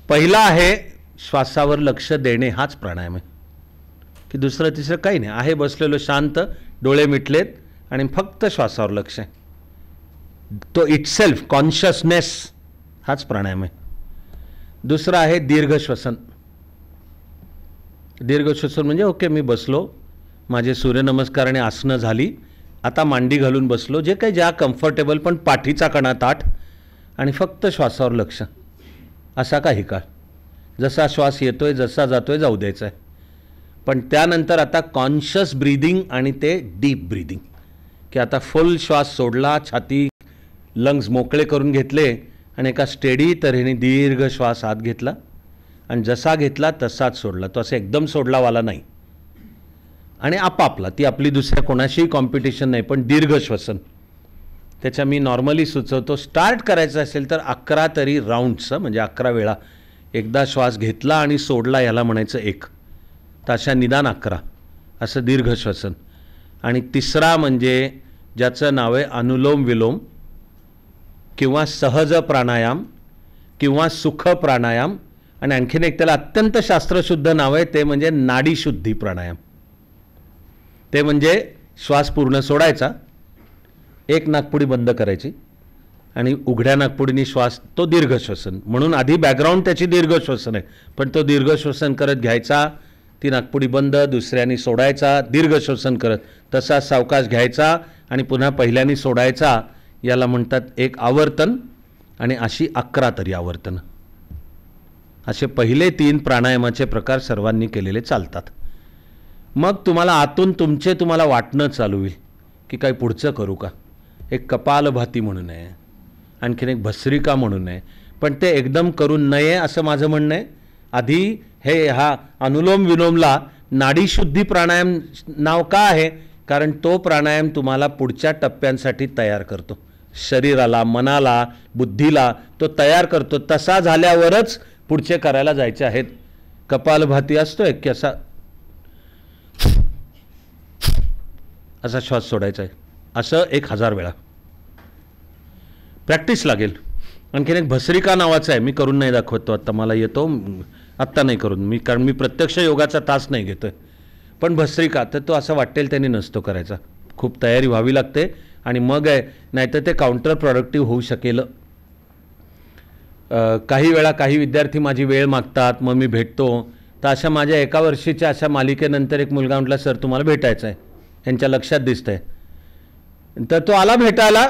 पहिला आहे श्वासावर लक्ष देणे हाच प्राणायाम आहे की दुसरं तिसरं काही नाही आहे बसलेलो शांत डोळे मिटलेत आणि फक्त श्वासावर लक्ष आहे तो इटसेल्फ कॉन्शियसनेस हाच प्राणायाम आहे दुसरं आहे दीर्घश्वसन दीर्घश्वसन म्हणजे ओके मी बसलो माझे सूर्यनमस्कार आणि आसनं झाली आता मांडी घालून बसलो जे काही ज्या कम्फर्टेबल पण पाठीचा कणा ताठ आणि फक्त श्वासावर लक्ष असा काही काळ जसा श्वास येतो आहे जसा जातो आहे जाऊ द्यायचा आहे पण त्यानंतर आता कॉन्शियस ब्रीदिंग आणि ते डीप ब्रीदिंग की आता फुल श्वास सोडला छाती लंग्स मोकळे करून घेतले आणि एका स्टेडी तऱ्हेने दीर्घ श्वास आत घेतला आणि जसा घेतला तसाच सोडला तो असं एकदम सोडलावाला नाही आणि आपापला ती आपली दुसऱ्या कोणाशीही कॉम्पिटिशन नाही पण दीर्घ श्वसन त्याच्या मी नॉर्मली सुचवतो स्टार्ट करायचं असेल तर अकरा तरी राऊंडचं म्हणजे अकरा वेळा एकदा श्वास घेतला आणि सोडला याला म्हणायचं एक तशा निदान अकरा असं दीर्घ श्वसन आणि तिसरा म्हणजे ज्याचं नाव आहे अनुलोम विलोम किंवा सहज प्राणायाम किंवा सुख प्राणायाम आणि आणखीन एक त्याला अत्यंत शास्त्रशुद्ध नाव आहे ते म्हणजे नाडीशुद्धी प्राणायाम ते म्हणजे श्वास पूर्ण सोडायचा एक नागपुडी बंद करायची आणि उघड्या नागपुडीने श्वास तो दीर्घ श्वसन म्हणून आधी बॅकग्राऊंड त्याची दीर्घ श्वसन आहे पण तो दीर्घ श्वसन करत घ्यायचा ती नागपुडी बंद दुसऱ्याने सोडायचा दीर्घ श्वसन करत तसा सावकाश घ्यायचा आणि पुन्हा पहिल्यानी सोडायचा याला म्हणतात एक आवर्तन आणि अशी अकरा तरी आवर्तन असे पहिले तीन प्राणायामाचे प्रकार सर्वांनी केलेले चालतात मग तुम्हाला आतून तुमचे तुम्हाला वाटणं चालू होईल की काही पुढचं करू का एक कपालभाती म्हणून आहे आणखीन एक भस्रिका म्हणून आहे पण ते एकदम करू नये असं माझं म्हणणं आहे आधी हे हा अनुलोम विलोमला नाडीशुद्धी प्राणायाम नाव का आहे कारण तो प्राणायाम तुम्हाला पुढच्या टप्प्यांसाठी तयार करतो शरीराला मनाला बुद्धीला तो तयार करतो तसा झाल्यावरच पुढचे करायला जायचे आहेत कपालभाती असतो एक की असा असा श्वास सोडायचा आहे असं एक हजार वेळा प्रॅक्टिस लागेल आणखीन एक भस्रिका नावाचा आहे मी करून नाही दाखवतो आत्ता मला येतो आत्ता नाही करून मी कारण मी प्रत्यक्ष योगाचा तास नाही घेतो पण भस्रिका तर तो असं वाटेल त्यांनी नसतो करायचा खूप तयारी व्हावी लागते आणि मग आहे नाहीतर ते काउंटर प्रॉडक्टिव्ह होऊ शकेल काही वेळा काही विद्यार्थी माझी वेळ मागतात मग मी भेटतो तर अशा माझ्या एका वर्षीच्या अशा मालिकेनंतर एक मुलगा म्हटला सर तुम्हाला भेटायचं आहे यांच्या लक्षात दिसतं आहे तर तो आला भेटायला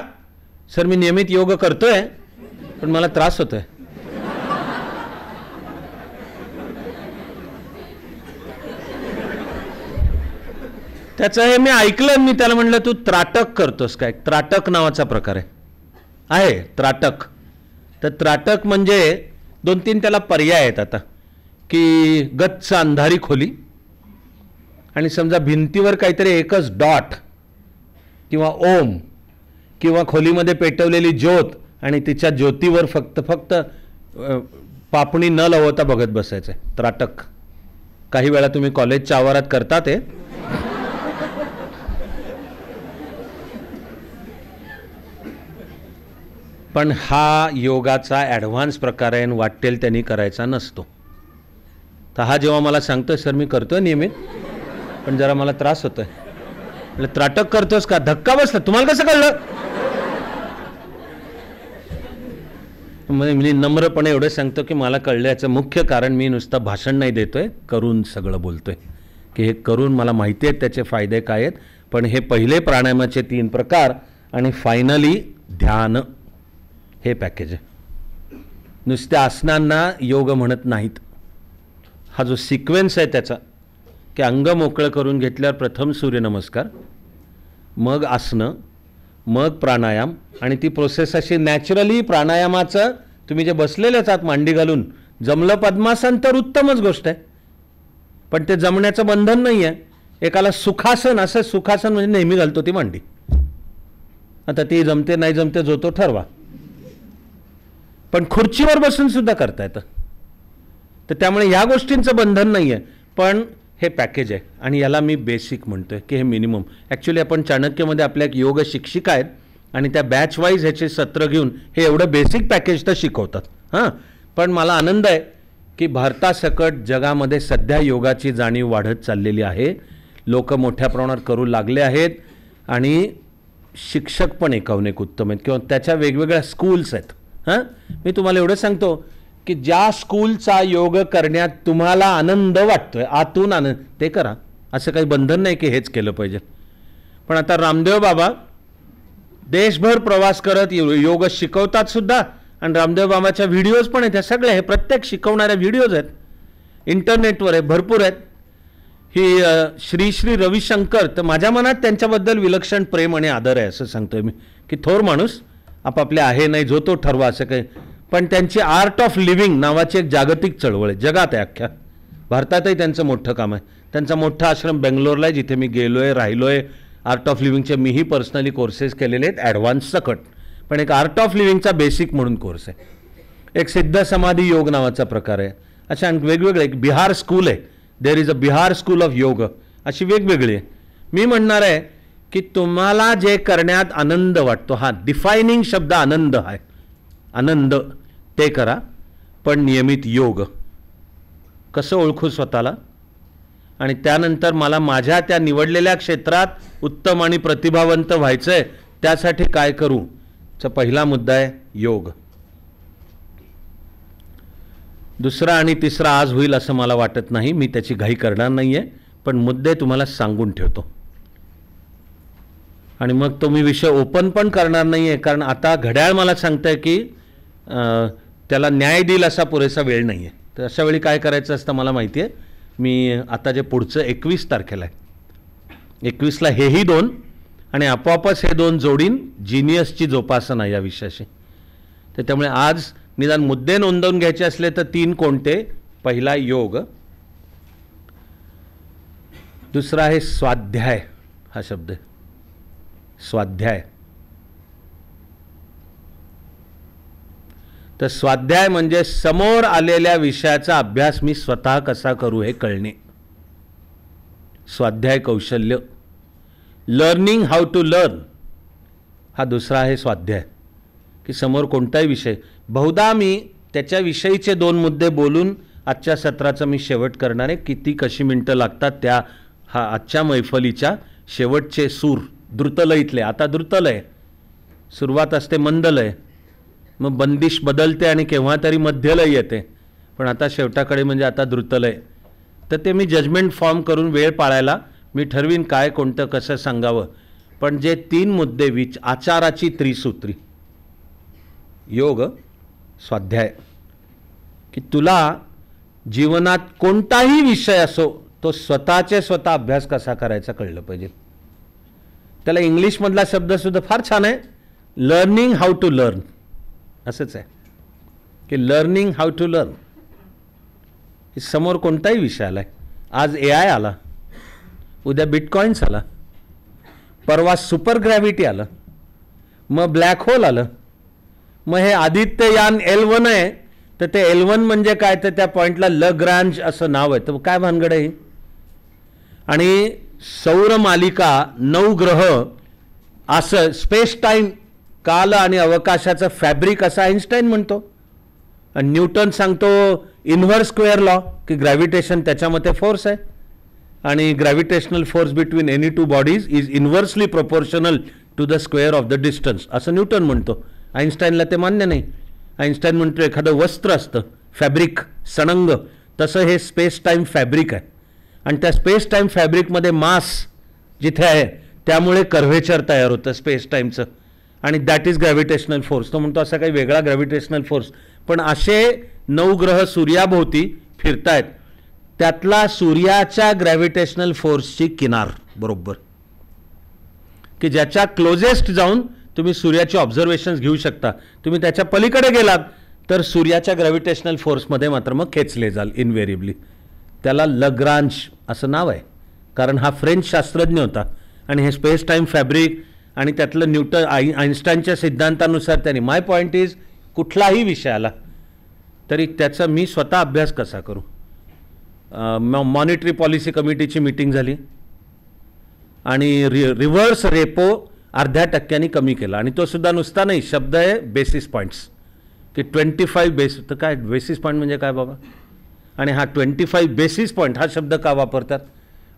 सर मी नियमित योग करतोय पण मला त्रास होतोय त्याचं हे मी ऐकलं मी त्याला म्हटलं तू त्राटक करतोस काय त्राटक नावाचा प्रकार आहे आहे त्राटक तर त्राटक म्हणजे दोन तीन त्याला पर्याय आहेत आता की गच्च अंधारी खोली आणि समजा भिंतीवर काहीतरी एकच डॉट किंवा ओम किंवा खोलीमध्ये पेटवलेली ज्योत आणि तिच्या ज्योतीवर फक्त फक्त पापणी न लावता बघत बसायचं आहे त्राटक काही वेळा तुम्ही कॉलेजच्या आवारात करता ते पण हा योगाचा ॲडव्हान्स प्रकार आहे वाटेल त्यांनी करायचा नसतो तर हा जेव्हा मला सांगतोय सर मी करतोय नियमित पण जरा मला त्रास होतोय म्हटलं त्राटक करतोस का धक्का बसला तुम्हाला कसं कळलं म्हणजे मी नम्रपणे एवढं सांगतो की मला कळल्याचं मुख्य कारण मी नुसतं भाषण नाही देतोय करून सगळं बोलतोय की हे करून मला माहिती आहेत त्याचे फायदे काय आहेत पण हे पहिले प्राणायामाचे तीन प्रकार आणि फायनली ध्यान हे पॅकेज आहे नुसत्या आसनांना योग म्हणत नाहीत हा जो सिक्वेन्स आहे त्याचा की अंग मोकळं करून घेतल्यावर प्रथम सूर्यनमस्कार मग आसनं मग प्राणायाम आणि ती प्रोसेस अशी नॅचरली प्राणायामाचं तुम्ही जे बसलेलेच आहात मांडी घालून जमलं पद्मासन तर उत्तमच गोष्ट आहे पण ते जमण्याचं बंधन नाही आहे एकाला सुखासन असं सुखासन म्हणजे नेहमी घालतो ती मांडी आता ती जमते नाही जमते जो तो ठरवा पण खुर्चीवर बसून सुद्धा करता येतं तर त्यामुळे ह्या गोष्टींचं बंधन नाही आहे पण हे पॅकेज आहे आणि याला मी बेसिक म्हणतो आहे की हे मिनिमम ॲक्च्युली आपण चाणक्यमध्ये आपल्या एक योग शिक्षिका आहेत आणि त्या बॅच ह्याचे सत्र घेऊन हे एवढं बेसिक पॅकेज तर शिकवतात हां पण मला आनंद आहे की भारतासकट जगामध्ये सध्या योगाची जाणीव वाढत चाललेली आहे लोक मोठ्या प्रमाणात करू लागले आहेत आणि शिक्षक पण एकावून एक उत्तम आहेत किंवा त्याच्या वेगवेगळ्या स्कूल्स आहेत हां मी तुम्हाला एवढं सांगतो की ज्या स्कूलचा योग करण्यात तुम्हाला आनंद वाटतोय आतून आनंद ते करा असं काही बंधन नाही की हेच केलं पाहिजे पण आता रामदेव बाबा देशभर प्रवास करत योग शिकवतात सुद्धा आणि रामदेव बाबाच्या व्हिडिओज पण आहेत ह्या सगळ्या हे प्रत्येक शिकवणाऱ्या व्हिडिओज आहेत इंटरनेटवर आहे भरपूर आहेत ही श्री श्री रविशंकर तर माझ्या मनात त्यांच्याबद्दल विलक्षण प्रेम आणि आदर आहे असं सांगतोय मी की थोर माणूस आपापले आहे नाही जो तो ठरवा असं काही पण त्यांची आर्ट ऑफ लिव्हिंग नावाची एक जागतिक चळवळ आहे जगात आहे अख्ख्या भारतातही त्यांचं मोठं काम आहे त्यांचा मोठा आश्रम बेंगलोरला आहे जिथे मी गेलो आहे राहिलो आहे आर्ट ऑफ लिव्हिंगचे मीही पर्सनली कोर्सेस केलेले आहेत ॲडव्हान्स सकट पण एक आर्ट ऑफ लिव्हिंगचा बेसिक म्हणून कोर्स आहे एक सिद्ध समाधी योग नावाचा प्रकार आहे अशा वेगवेगळे एक बिहार स्कूल आहे there is a Bihar school of yoga अशी वेगवेगळी आहे मी म्हणणार आहे की तुम्हाला जे करण्यात आनंद वाटतो हा डिफायनिंग शब्द आनंद आहे आनंद ते करा पण नियमित योग कसं ओळखू स्वतःला आणि त्यानंतर मला माझ्या त्या निवडलेल्या क्षेत्रात उत्तम आणि प्रतिभावंत व्हायचं आहे त्यासाठी काय करू चा पहिला मुद्दा आहे योग दुसरा आणि तिसरा आज होईल असं मला वाटत नाही मी त्याची घाई करणार नाही आहे पण मुद्दे तुम्हाला सांगून ठेवतो आणि मग तो मी विषय ओपन पण करणार नाही आहे कारण आता घड्याळ मला सांगतंय आहे की त्याला न्याय देईल असा पुरेसा वेळ नाही आहे तर अशा वेळी काय करायचं असतं मला माहिती आहे मी आता जे पुढचं एकवीस तारखेला आहे एकवीसला हेही दोन आणि आपोआपच हे दोन जोडीन जिनियसची जोपासना या विषयाशी तर त्यामुळे आज निदान मुद्दे नोंदवून घ्यायचे असले तर तीन कोणते पहिला योग दुसरा आहे स्वाध्याय हा शब्द स्वाध्याय तर स्वाध्याय म्हणजे समोर आलेल्या विषयाचा अभ्यास मी स्वतः कसा करू हे कळणे स्वाध्याय कौशल्य लर्निंग हाऊ टू लर्न हा दुसरा आहे स्वाध्याय की समोर कोणताही विषय बहुधा मी त्याच्याविषयीचे दोन मुद्दे बोलून आजच्या सत्राचा मी शेवट करणार आहे किती कशी मिनटं लागतात त्या हा आजच्या मैफलीच्या शेवटचे सूर द्रुतलयीतले आता द्रुतलय सुरुवात असते मंदलय मग बंदिश बदलते आणि केव्हा तरी मध्यलय येते पण आता शेवटाकडे म्हणजे आता द्रुतलय तर ते मी जजमेंट फॉर्म करून वेळ पाळायला मी ठरवीन काय कोणतं कसं सांगावं पण जे तीन मुद्दे विच आचाराची त्रिसूत्री योग स्वाध्याय की तुला जीवनात कोणताही विषय असो तो स्वतःचे स्वतः अभ्यास कसा करायचा कळलं पाहिजे त्याला इंग्लिशमधला शब्दसुद्धा फार छान आहे लर्निंग हाऊ टू लर्न असंच आहे की लर्निंग हाऊ टू लर्न समोर कोणताही विषय आला आहे आज ए आय आला उद्या बिटकॉईन्स आला परवा सुपर ग्रॅव्हिटी आलं मग ब्लॅक होल आलं मग हे आदित्ययान एल वन आहे तर ते एल वन म्हणजे काय तर त्या पॉईंटला ल ग्रांज असं नाव आहे तर काय भानगड आहे आणि सौर मालिका नऊ ग्रह असं स्पेस टाईम काल आणि अवकाशाचं फॅब्रिक असं आइन्स्टाईन म्हणतो आणि न्यूटन सांगतो इन्व्हर्स स्क्वेअर लॉ की ग्रॅव्हिटेशन त्याच्यामध्ये फोर्स आहे आणि gravitational force between any two bodies is inversely proportional to the square of the distance असं न्यूटन म्हणतो आइन्स्टाईनला ते मान्य नाही आइन्स्टाईन म्हणतो एखादं वस्त्र असतं फॅब्रिक सणंग तसं हे स्पेस टाईम फॅब्रिक आहे आणि त्या स्पेस टाईम फॅब्रिकमध्ये मास जिथे आहे त्यामुळे कर्व्हेचर तयार होतं स्पेस टाईमचं आणि दॅट इज ग्रॅव्हिटेशनल फोर्स तो म्हणतो असा काही वेगळा ग्रॅव्हिटेशनल फोर्स पण असे नऊ ग्रह सूर्याभोवती फिरतायत त्यातला सूर्याच्या ग्रॅव्हिटेशनल फोर्सची किनार बरोबर की ज्याच्या क्लोजेस्ट जाऊन तुम्ही सूर्याचे ऑब्झर्वेशन्स घेऊ शकता तुम्ही त्याच्या पलीकडे गेलात तर सूर्याच्या ग्रॅव्हिटेशनल फोर्समध्ये मात्र मग खेचले जाल इनवेरिबली त्याला लग्रांश असं नाव आहे कारण हा फ्रेंच शास्त्रज्ञ होता आणि हे स्पेस टाईम फॅब्रिक आणि त्यातलं न्यूटन आई आईन्स्टाईनच्या सिद्धांतानुसार त्यांनी माय पॉईंट इज कुठलाही विषय आला तरी त्याचा मी स्वतः अभ्यास कसा करू मॉनिटरी पॉलिसी कमिटीची मिटिंग झाली आणि रि रिव्हर्स रेपो अर्ध्या टक्क्यांनी कमी केला आणि तो सुद्धा नुसता नाही शब्द आहे बेसिस पॉईंट्स की ट्वेंटी फाईव्ह बेस तर काय बेसिस पॉईंट म्हणजे काय बाबा आणि हा ट्वेंटी फाईव्ह बेसिस पॉईंट हा शब्द का वापरतात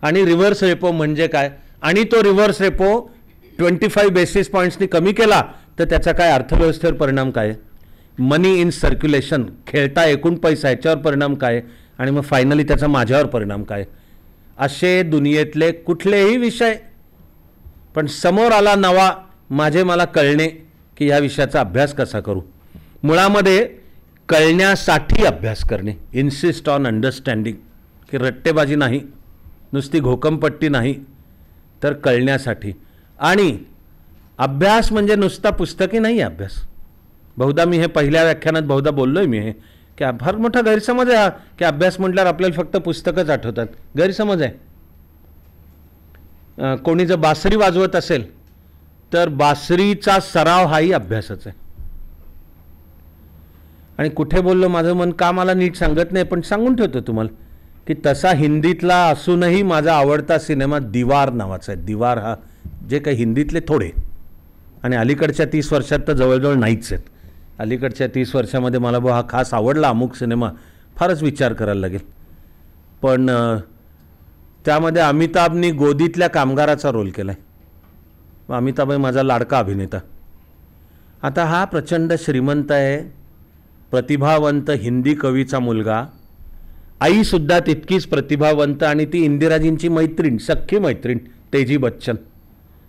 आणि रिव्हर्स रेपो म्हणजे काय आणि तो reverse repo twenty five basis पॉईंट्सनी कमी केला तर त्याचा काय अर्थव्यवस्थेवर परिणाम काय मनी इन सर्क्युलेशन खेळता एकूण पैसा याच्यावर परिणाम काय आणि मग फायनली त्याचा माझ्यावर परिणाम काय असे दुनियेतले कुठलेही विषय पण समोर आला नवा माझे मला कळणे की या विषयाचा अभ्यास कसा करू मुळामध्ये कळण्यासाठी अभ्यास करणे इन्सिस्ट ऑन अंडरस्टँडिंग की रट्टेबाजी नाही नुसती घोकमपट्टी नाही तर कळण्यासाठी आणि अभ्यास म्हणजे नुसता पुस्तकी नाही आहे अभ्यास बहुधा मी हे पहिल्या व्याख्यानात बहुधा बोललो आहे मी हे की फार मोठा गैरसमज आहे की अभ्यास म्हटल्यावर आपल्याला फक्त पुस्तकच आठवतात गैरसमज आहे कोणी जर बासरी वाजवत असेल तर बासरीचा सराव हाही अभ्यासच आहे आणि कुठे बोललो माझं मन का मला नीट सांगत नाही पण सांगून ठेवतो तुम्हाला की तसा हिंदीतला असूनही माझा आवडता सिनेमा दिवार नावाचा आहे दिवार हा जे काही हिंदीतले थोडे आणि अलीकडच्या तीस वर्षात तर जवळजवळ नाहीच आहेत अलीकडच्या तीस वर्षामध्ये मला बा हा खास आवडला अमुक सिनेमा फारच विचार करायला लागेल पण त्यामध्ये अमिताभनी गोदीतल्या कामगाराचा रोल केला आहे अमिताभ आहे माझा लाडका अभिनेता आता हा प्रचंड श्रीमंत आहे प्रतिभावंत हिंदी कवीचा मुलगा आईसुद्धा तितकीच प्रतिभावंत आणि ती इंदिराजींची मैत्रीण सख्खी मैत्रीण तेजी बच्चन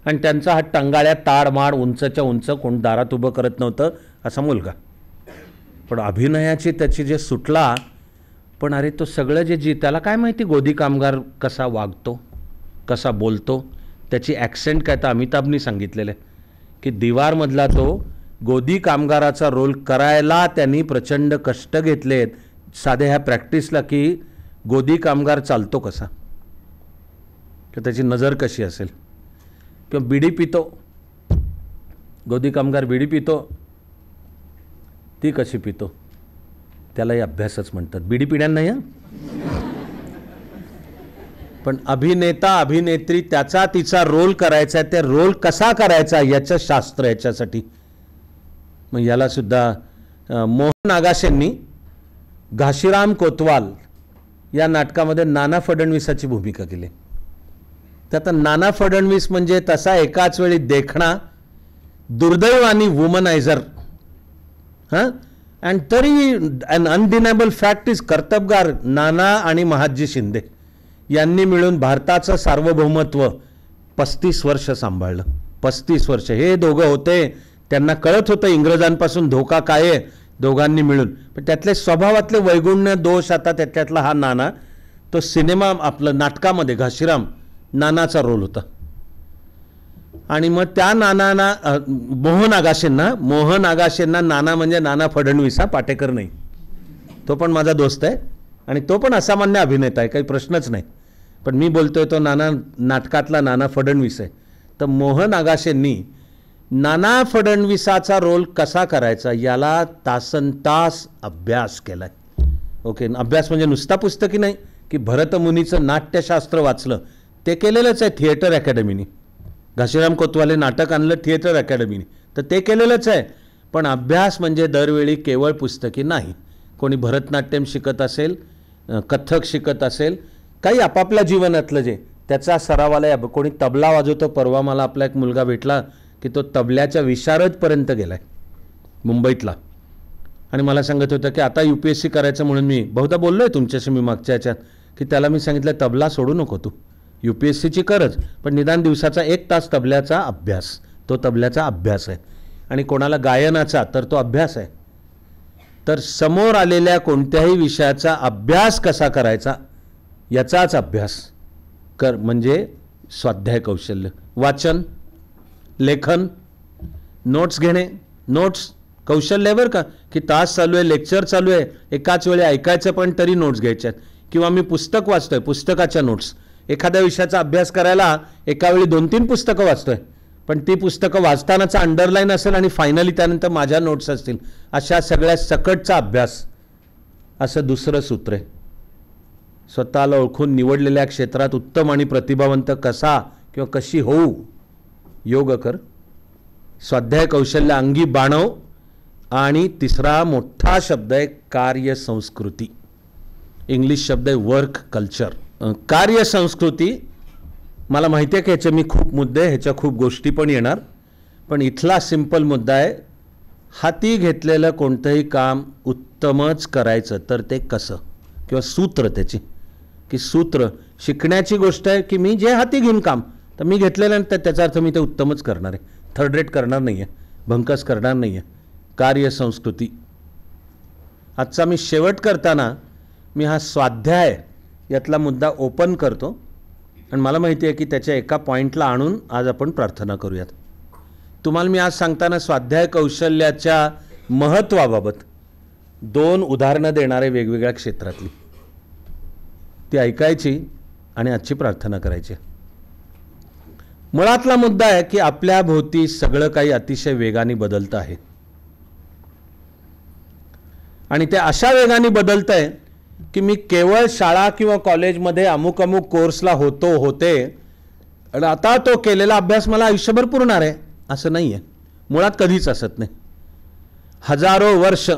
आणि त्यांचा हा टंगाळ्या ताडमाड उंचच्या उंच कोण दारात उभं करत नव्हतं असा मुलगा पण अभिनयाची त्याची जे सुटला पण अरे तो सगळं जे जी त्याला काय माहिती गोदी कामगार कसा वागतो कसा बोलतो त्याची ॲक्सेंट काय तर अमिताभनी सांगितलेलं आहे की दिवारमधला तो गोदी कामगाराचा रोल करायला त्यांनी प्रचंड कष्ट घेतलेत साधे ह्या प्रॅक्टिसला की गोदी कामगार चालतो कसा तर त्याची नजर कशी असेल किंवा बीडी पितो गोदी कामगार बीडी पितो ती कशी पितो त्यालाही अभ्यासच म्हणतात बीडी पिण्यांना पण अभिनेता अभिनेत्री त्याचा तिचा रोल करायचा आहे त्या रोल कसा करायचा याचं शास्त्र याच्यासाठी मग याला सुद्धा मोहन आगाशेंनी घाशीराम कोतवाल या नाटकामध्ये नाना फडणवीसाची भूमिका केली तर आता नाना फडणवीस म्हणजे तसा एकाच वेळी देखणा दुर्दैव आणि वुमनायझर हां अँड तरी अन अनडिनेबल फॅक्ट इज कर्तबगार नाना आणि महाजी शिंदे यांनी मिळून भारताचं सार्वभौमत्व पस्तीस वर्ष सांभाळलं पस्तीस वर्ष हे दोघं होते त्यांना कळत होतं इंग्रजांपासून धोका काय आहे दोघांनी मिळून पण त्यातले स्वभावातले वैगुण्य दोष आता त्यातल्यातला हा नाना तो सिनेमा आपलं नाटकामध्ये घाशीराम नानाचा रोल होता आणि मग त्या नानाना मोहन आगाशेंना मोहन आगाशेंना नाना म्हणजे नाना फडणवीस हा पाटेकर नाही तो पण माझा दोस्त आहे आणि तो पण असामान्य अभिनेता आहे काही प्रश्नच नाही पण मी बोलतोय तो नाना नाटकातला नाना फडणवीस आहे तर मोहन आगाशेंनी नाना फडणवीसाचा रोल कसा करायचा याला तासन तास अभ्यास केला ओके अभ्यास म्हणजे नुसता पुस्तकी नाही की भरतमुनीचं नाट्यशास्त्र वाचलं ते केलेलंच आहे थिएटर अकॅडमीनी घाशीराम कोतवाले नाटक आणलं थिएटर अकॅडमीने तर ते केलेलंच आहे पण अभ्यास म्हणजे दरवेळी केवळ पुस्तकी नाही कोणी भरतनाट्यम शिकत असेल कथ्थक शिकत असेल काही आपापल्या जीवनातलं जे त्याचा सरावाला या कोणी तबला वाजवतो परवा मला आपला एक मुलगा भेटला की तो तबल्याच्या विशारदपर्यंत गेला आहे मुंबईतला आणि मला सांगत होतं की आता यू पी एस सी करायचं म्हणून मी बहुधा बोललो आहे तुमच्याशी मी मागच्या याच्यात की त्याला मी सांगितलं तबला सोडू नको तू यू पी एस सीची करच पण निदान दिवसाचा एक तास तबल्याचा अभ्यास तो तबल्याचा अभ्यास आहे आणि कोणाला गायनाचा तर तो अभ्यास आहे तर समोर आलेल्या कोणत्याही विषयाचा अभ्यास कसा करायचा याचाच अभ्यास कर म्हणजे स्वाध्याय कौशल्य वाचन लेखन नोट्स घेणे नोट्स कौशल्य बरं का की तास चालू आहे लेक्चर चालू आहे एकाच वेळी ऐकायचं पण तरी नोट्स घ्यायच्या आहेत किंवा मी पुस्तक वाचतोय पुस्तकाच्या नोट्स एखाद्या विषयाचा अभ्यास करायला एकावेळी दोन तीन पुस्तकं वाचतो आहे पण ती पुस्तकं वाचतानाचा अंडरलाईन असेल आणि फायनली त्यानंतर माझ्या नोट्स असतील अशा सगळ्या सकटचा अभ्यास असं दुसरं सूत्र आहे स्वतःला ओळखून निवडलेल्या क्षेत्रात उत्तम आणि प्रतिभावंत कसा किंवा कशी होऊ योग कर स्वाध्याय कौशल्य अंगी बाणव आणि तिसरा मोठा शब्द आहे कार्यसंस्कृती इंग्लिश शब्द आहे वर्क कल्चर कार्यसंस्कृती मला माहिती आहे की ह्याचे मी खूप मुद्दे ह्याच्या खूप गोष्टी पण येणार पण इथला सिंपल मुद्दा आहे हाती घेतलेलं कोणतंही काम उत्तमच करायचं तर ते कसं किंवा सूत्र त्याची की सूत्र शिकण्याची गोष्ट आहे की मी जे हाती घेईन काम तर मी घेतलेलं तर त्याचा अर्थ मी ते उत्तमच करणार आहे थर्ड रेट करणार नाही आहे भंकस करणार नाही आहे कार्यसंस्कृती आजचा मी शेवट करताना मी हा स्वाध्याय यातला मुद्दा ओपन करतो आणि मला माहिती आहे की त्याच्या एका पॉईंटला आणून आज आपण प्रार्थना करूयात तुम्हाला मी आज सांगताना स्वाध्याय कौशल्याच्या महत्वाबाबत दोन उदाहरणं देणारे वेगवेगळ्या क्षेत्रातली ती ऐकायची आणि आजची प्रार्थना करायची मुळातला मुद्दा आहे की आपल्या भोवती सगळं काही अतिशय वेगाने बदलतं आहे आणि ते अशा वेगाने बदलतं आहे की मी केवळ शाळा किंवा कॉलेजमध्ये अमुक अमुक कोर्सला होतो होते आणि आता तो केलेला अभ्यास मला आयुष्यभर पुरणार आहे असं नाही आहे मुळात कधीच असत नाही हजारो वर्ष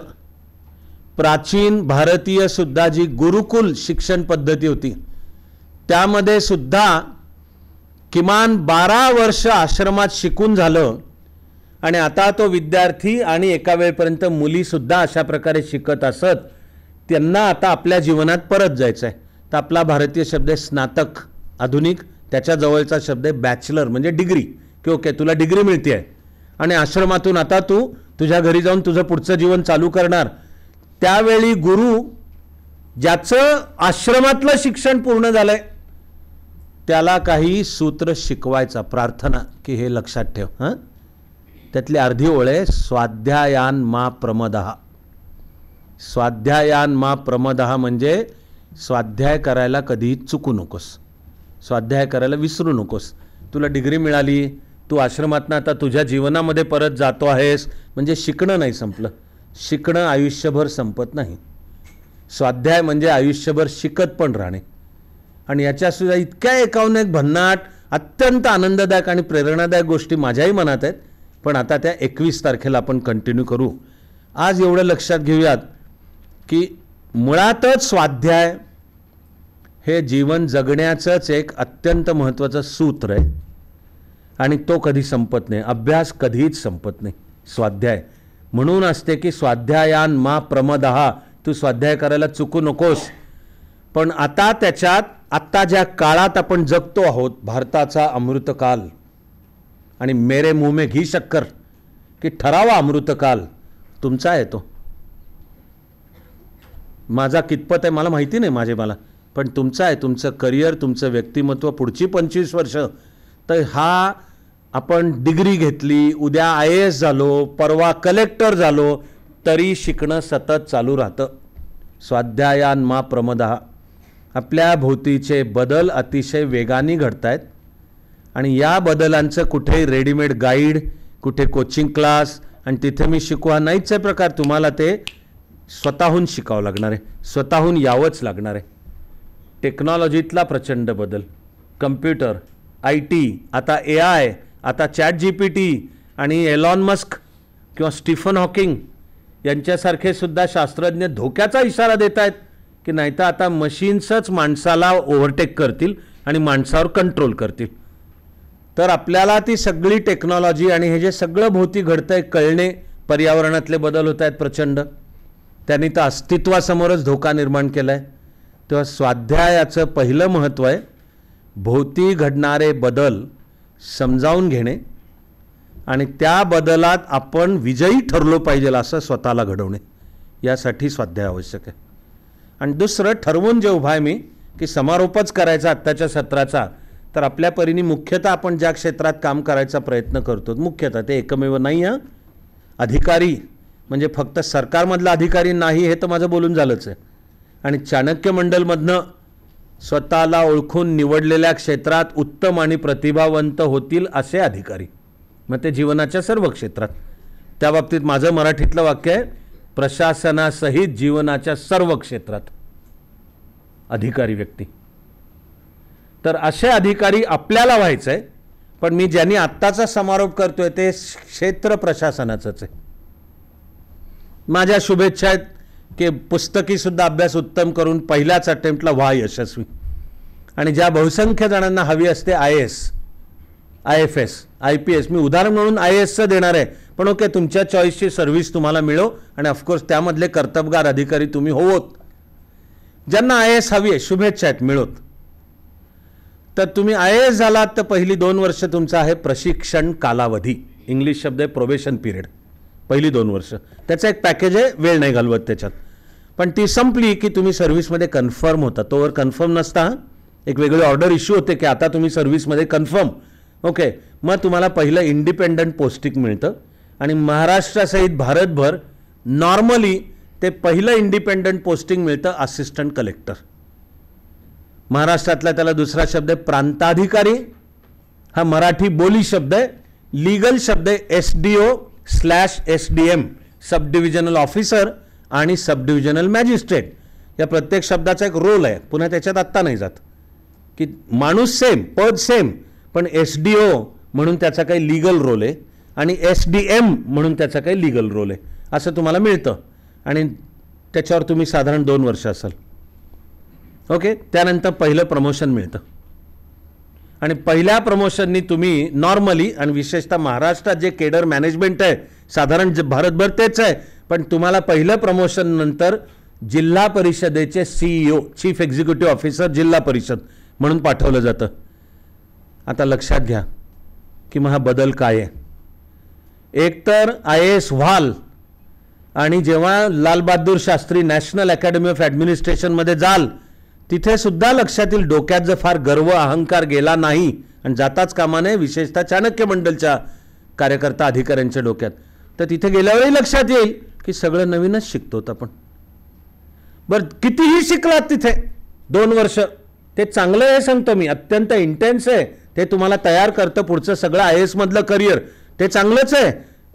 प्राचीन भारतीय सुद्धा जी गुरुकुल शिक्षण पद्धती होती त्यामध्ये सुद्धा किमान बारा वर्ष आश्रमात शिकून झालं आणि आता तो विद्यार्थी आणि एका वेळपर्यंत मुलीसुद्धा अशा प्रकारे शिकत असत त्यांना आता आपल्या जीवनात परत जायचं आहे तर आपला भारतीय शब्द आहे स्नातक आधुनिक त्याच्याजवळचा शब्द आहे बॅचलर म्हणजे डिग्री की ओके तुला डिग्री मिळते आहे आणि आश्रमातून आता तू तुझ्या घरी जाऊन तुझं पुढचं जीवन चालू करणार त्यावेळी गुरु ज्याचं आश्रमातलं शिक्षण पूर्ण झालं आहे त्याला काही सूत्र शिकवायचा प्रार्थना की हे लक्षात ठेव हां त्यातली अर्धी ओळ आहे स्वाध्यायान मा प्रमदहा स्वाध्यायान मा प्रमद म्हणजे स्वाध्याय करायला कधीही चुकू नकोस स्वाध्याय करायला विसरू नकोस तुला डिग्री मिळाली तू आश्रमातून आता तुझ्या जीवनामध्ये परत जातो आहेस म्हणजे शिकणं नाही संपलं शिकणं आयुष्यभर संपत नाही स्वाध्याय म्हणजे आयुष्यभर शिकत पण राहणे आणि याच्यासुद्धा इतक्या एकावून एक भन्नाट अत्यंत आनंददायक आणि प्रेरणादायक गोष्टी माझ्याही मनात आहेत पण आता त्या एकवीस तारखेला आपण कंटिन्यू करू आज एवढं लक्षात घेऊयात की मुळातच स्वाध्याय हे जीवन जगण्याचंच एक अत्यंत महत्त्वाचं सूत्र आहे आणि तो कधी संपत नाही अभ्यास कधीच संपत नाही स्वाध्याय म्हणून असते की स्वाध्यायान मा प्रमद तू स्वाध्याय करायला चुकू नकोस पण आता त्याच्यात आत्ता ज्या काळात आपण जगतो आहोत भारताचा अमृतकाल आणि मेरे मुमे घी शक्कर की ठरावा अमृतकाल तुमचा येतो माझा कितपत आहे मला माहिती नाही माझे मला पण तुमचं आहे तुमचं करिअर तुमचं व्यक्तिमत्व पुढची पंचवीस वर्ष तर हा आपण डिग्री घेतली उद्या आय ए एस झालो परवा कलेक्टर झालो तरी शिकणं सतत चालू राहतं स्वाध्यायान मा प्रमदा आपल्या भोवतीचे बदल अतिशय वेगाने घडत आहेत आणि या बदलांचं कुठे रेडीमेड गाईड कुठे कोचिंग क्लास आणि तिथे मी शिकवा नाहीच आहे प्रकार तुम्हाला ते स्वतःहून शिकावं लागणार आहे स्वतःहून यावंच लागणार आहे टेक्नॉलॉजीतला प्रचंड बदल कम्प्युटर आय टी आता ए आय आता चॅट जी पी टी आणि एलॉन मस्क किंवा स्टीफन हॉकिंग यांच्यासारखे सुद्धा शास्त्रज्ञ धोक्याचा इशारा देत आहेत की नाहीतर आता मशीन्सच माणसाला ओव्हरटेक करतील आणि माणसावर कंट्रोल करतील तर आपल्याला ती सगळी टेक्नॉलॉजी आणि हे जे सगळं भोवती घडतं आहे कळणे पर्यावरणातले बदल होत आहेत प्रचंड त्यांनी तर अस्तित्वासमोरच धोका निर्माण केला आहे तेव्हा स्वाध्यायाचं पहिलं महत्त्व आहे भोवती घडणारे बदल समजावून घेणे आणि त्या बदलात आपण विजयी ठरलो पाहिजे असं स्वतःला घडवणे यासाठी स्वाध्याय आवश्यक आहे आणि दुसरं ठरवून जे उभा आहे मी की समारोपच करायचा आत्ताच्या सत्राचा तर आपल्या परीने मुख्यतः आपण ज्या क्षेत्रात काम करायचा प्रयत्न करतो मुख्यतः ते एकमेव नाही अधिकारी म्हणजे फक्त सरकारमधला अधिकारी नाही हे तर माझं बोलून झालंच आहे आणि चाणक्य मंडलमधनं स्वतःला ओळखून निवडलेल्या क्षेत्रात उत्तम आणि प्रतिभावंत होतील असे अधिकारी मग ते जीवनाच्या सर्व क्षेत्रात त्या बाबतीत माझं मराठीतलं वाक्य आहे प्रशासनासहित जीवनाच्या सर्व क्षेत्रात अधिकारी व्यक्ती तर असे अधिकारी आपल्याला व्हायचं आहे पण मी ज्यांनी आत्ताचा समारोप करतोय ते क्षेत्र प्रशासनाचंच आहे माझ्या शुभेच्छा आहेत की पुस्तकीसुद्धा अभ्यास उत्तम करून पहिल्याच अटेम्प्टला व्हा यशस्वी आणि ज्या बहुसंख्य जणांना हवी असते I S I F S I P S मी उदाहरण म्हणून आय एसचं देणार आहे पण ओके तुमच्या चॉईसची सर्व्हिस तुम्हाला मिळो आणि ऑफकोर्स त्यामधले कर्तबगार अधिकारी तुम्ही होवोत ज्यांना आय एस हवी आहे शुभेच्छा आहेत मिळोत तर तुम्ही आय एस झालात तर पहिली दोन वर्ष तुमचं आहे प्रशिक्षण कालावधी इंग्लिश शब्द आहे प्रोबेशन पिरियड पहिली दोन वर्ष त्याचं एक पॅकेज आहे वेळ नाही घालवत त्याच्यात पण ती संपली की तुम्ही सर्व्हिसमध्ये कन्फर्म होता तोवर कन्फर्म नसता एक वेगळी ऑर्डर इश्यू होते की आता तुम्ही सर्व्हिसमध्ये कन्फर्म ओके मग तुम्हाला पहिलं इंडिपेंडंट पोस्टिंग मिळतं आणि महाराष्ट्रासहित भारतभर नॉर्मली ते पहिलं इंडिपेंडंट पोस्टिंग मिळतं असिस्टंट कलेक्टर महाराष्ट्रातला त्याला दुसरा शब्द आहे प्रांताधिकारी हा मराठी बोली शब्द आहे लीगल शब्द आहे S D O slash S D M sub divisional officer आणि सब डिव्हिजनल मॅजिस्ट्रेट या प्रत्येक शब्दाचा एक रोल आहे पुन्हा त्याच्यात आत्ता नाही जात की माणूस सेम पद सेम पण एस डी ओ म्हणून त्याचा काही लिगल रोल आहे आणि एस डी एम म्हणून त्याचा काही लिगल रोल आहे असं तुम्हाला मिळतं आणि त्याच्यावर तुम्ही साधारण दोन वर्ष असाल ओके त्यानंतर पहिलं प्रमोशन मिळतं आणि पहिल्या प्रमोशननी तुम्ही नॉर्मली आणि विशेषतः महाराष्ट्रात जे केडर मॅनेजमेंट आहे साधारण ज भारतभर तेच आहे पण तुम्हाला पहिलं प्रमोशन नंतर जिल्हा परिषदेचे सीईओ चीफ एक्झिक्युटिव्ह ऑफिसर जिल्हा परिषद म्हणून पाठवलं जातं आता लक्षात घ्या की मग हा बदल काय आहे एकतर आय एस व्हाल आणि जेव्हा Lal Bahadur Shastri National Academy of ॲडमिनिस्ट्रेशनमध्ये जाल तिथे सुद्धा लक्षातील डोक्यात जर फार गर्व अहंकार गेला नाही आणि जाताच कामाने विशेषतः चाणक्य मंडलच्या कार्यकर्ता अधिकाऱ्यांच्या डोक्यात तर तिथे गेल्यावरही लक्षात येईल की सगळं नवीनच शिकतोत आपण बरं कितीही शिकलात तिथे दोन वर्ष ते चांगलं आहे सांगतो मी अत्यंत इंटेन्स आहे ते तुम्हाला तयार करतं पुढचं सगळं आय एसमधलं करिअर ते चांगलंच आहे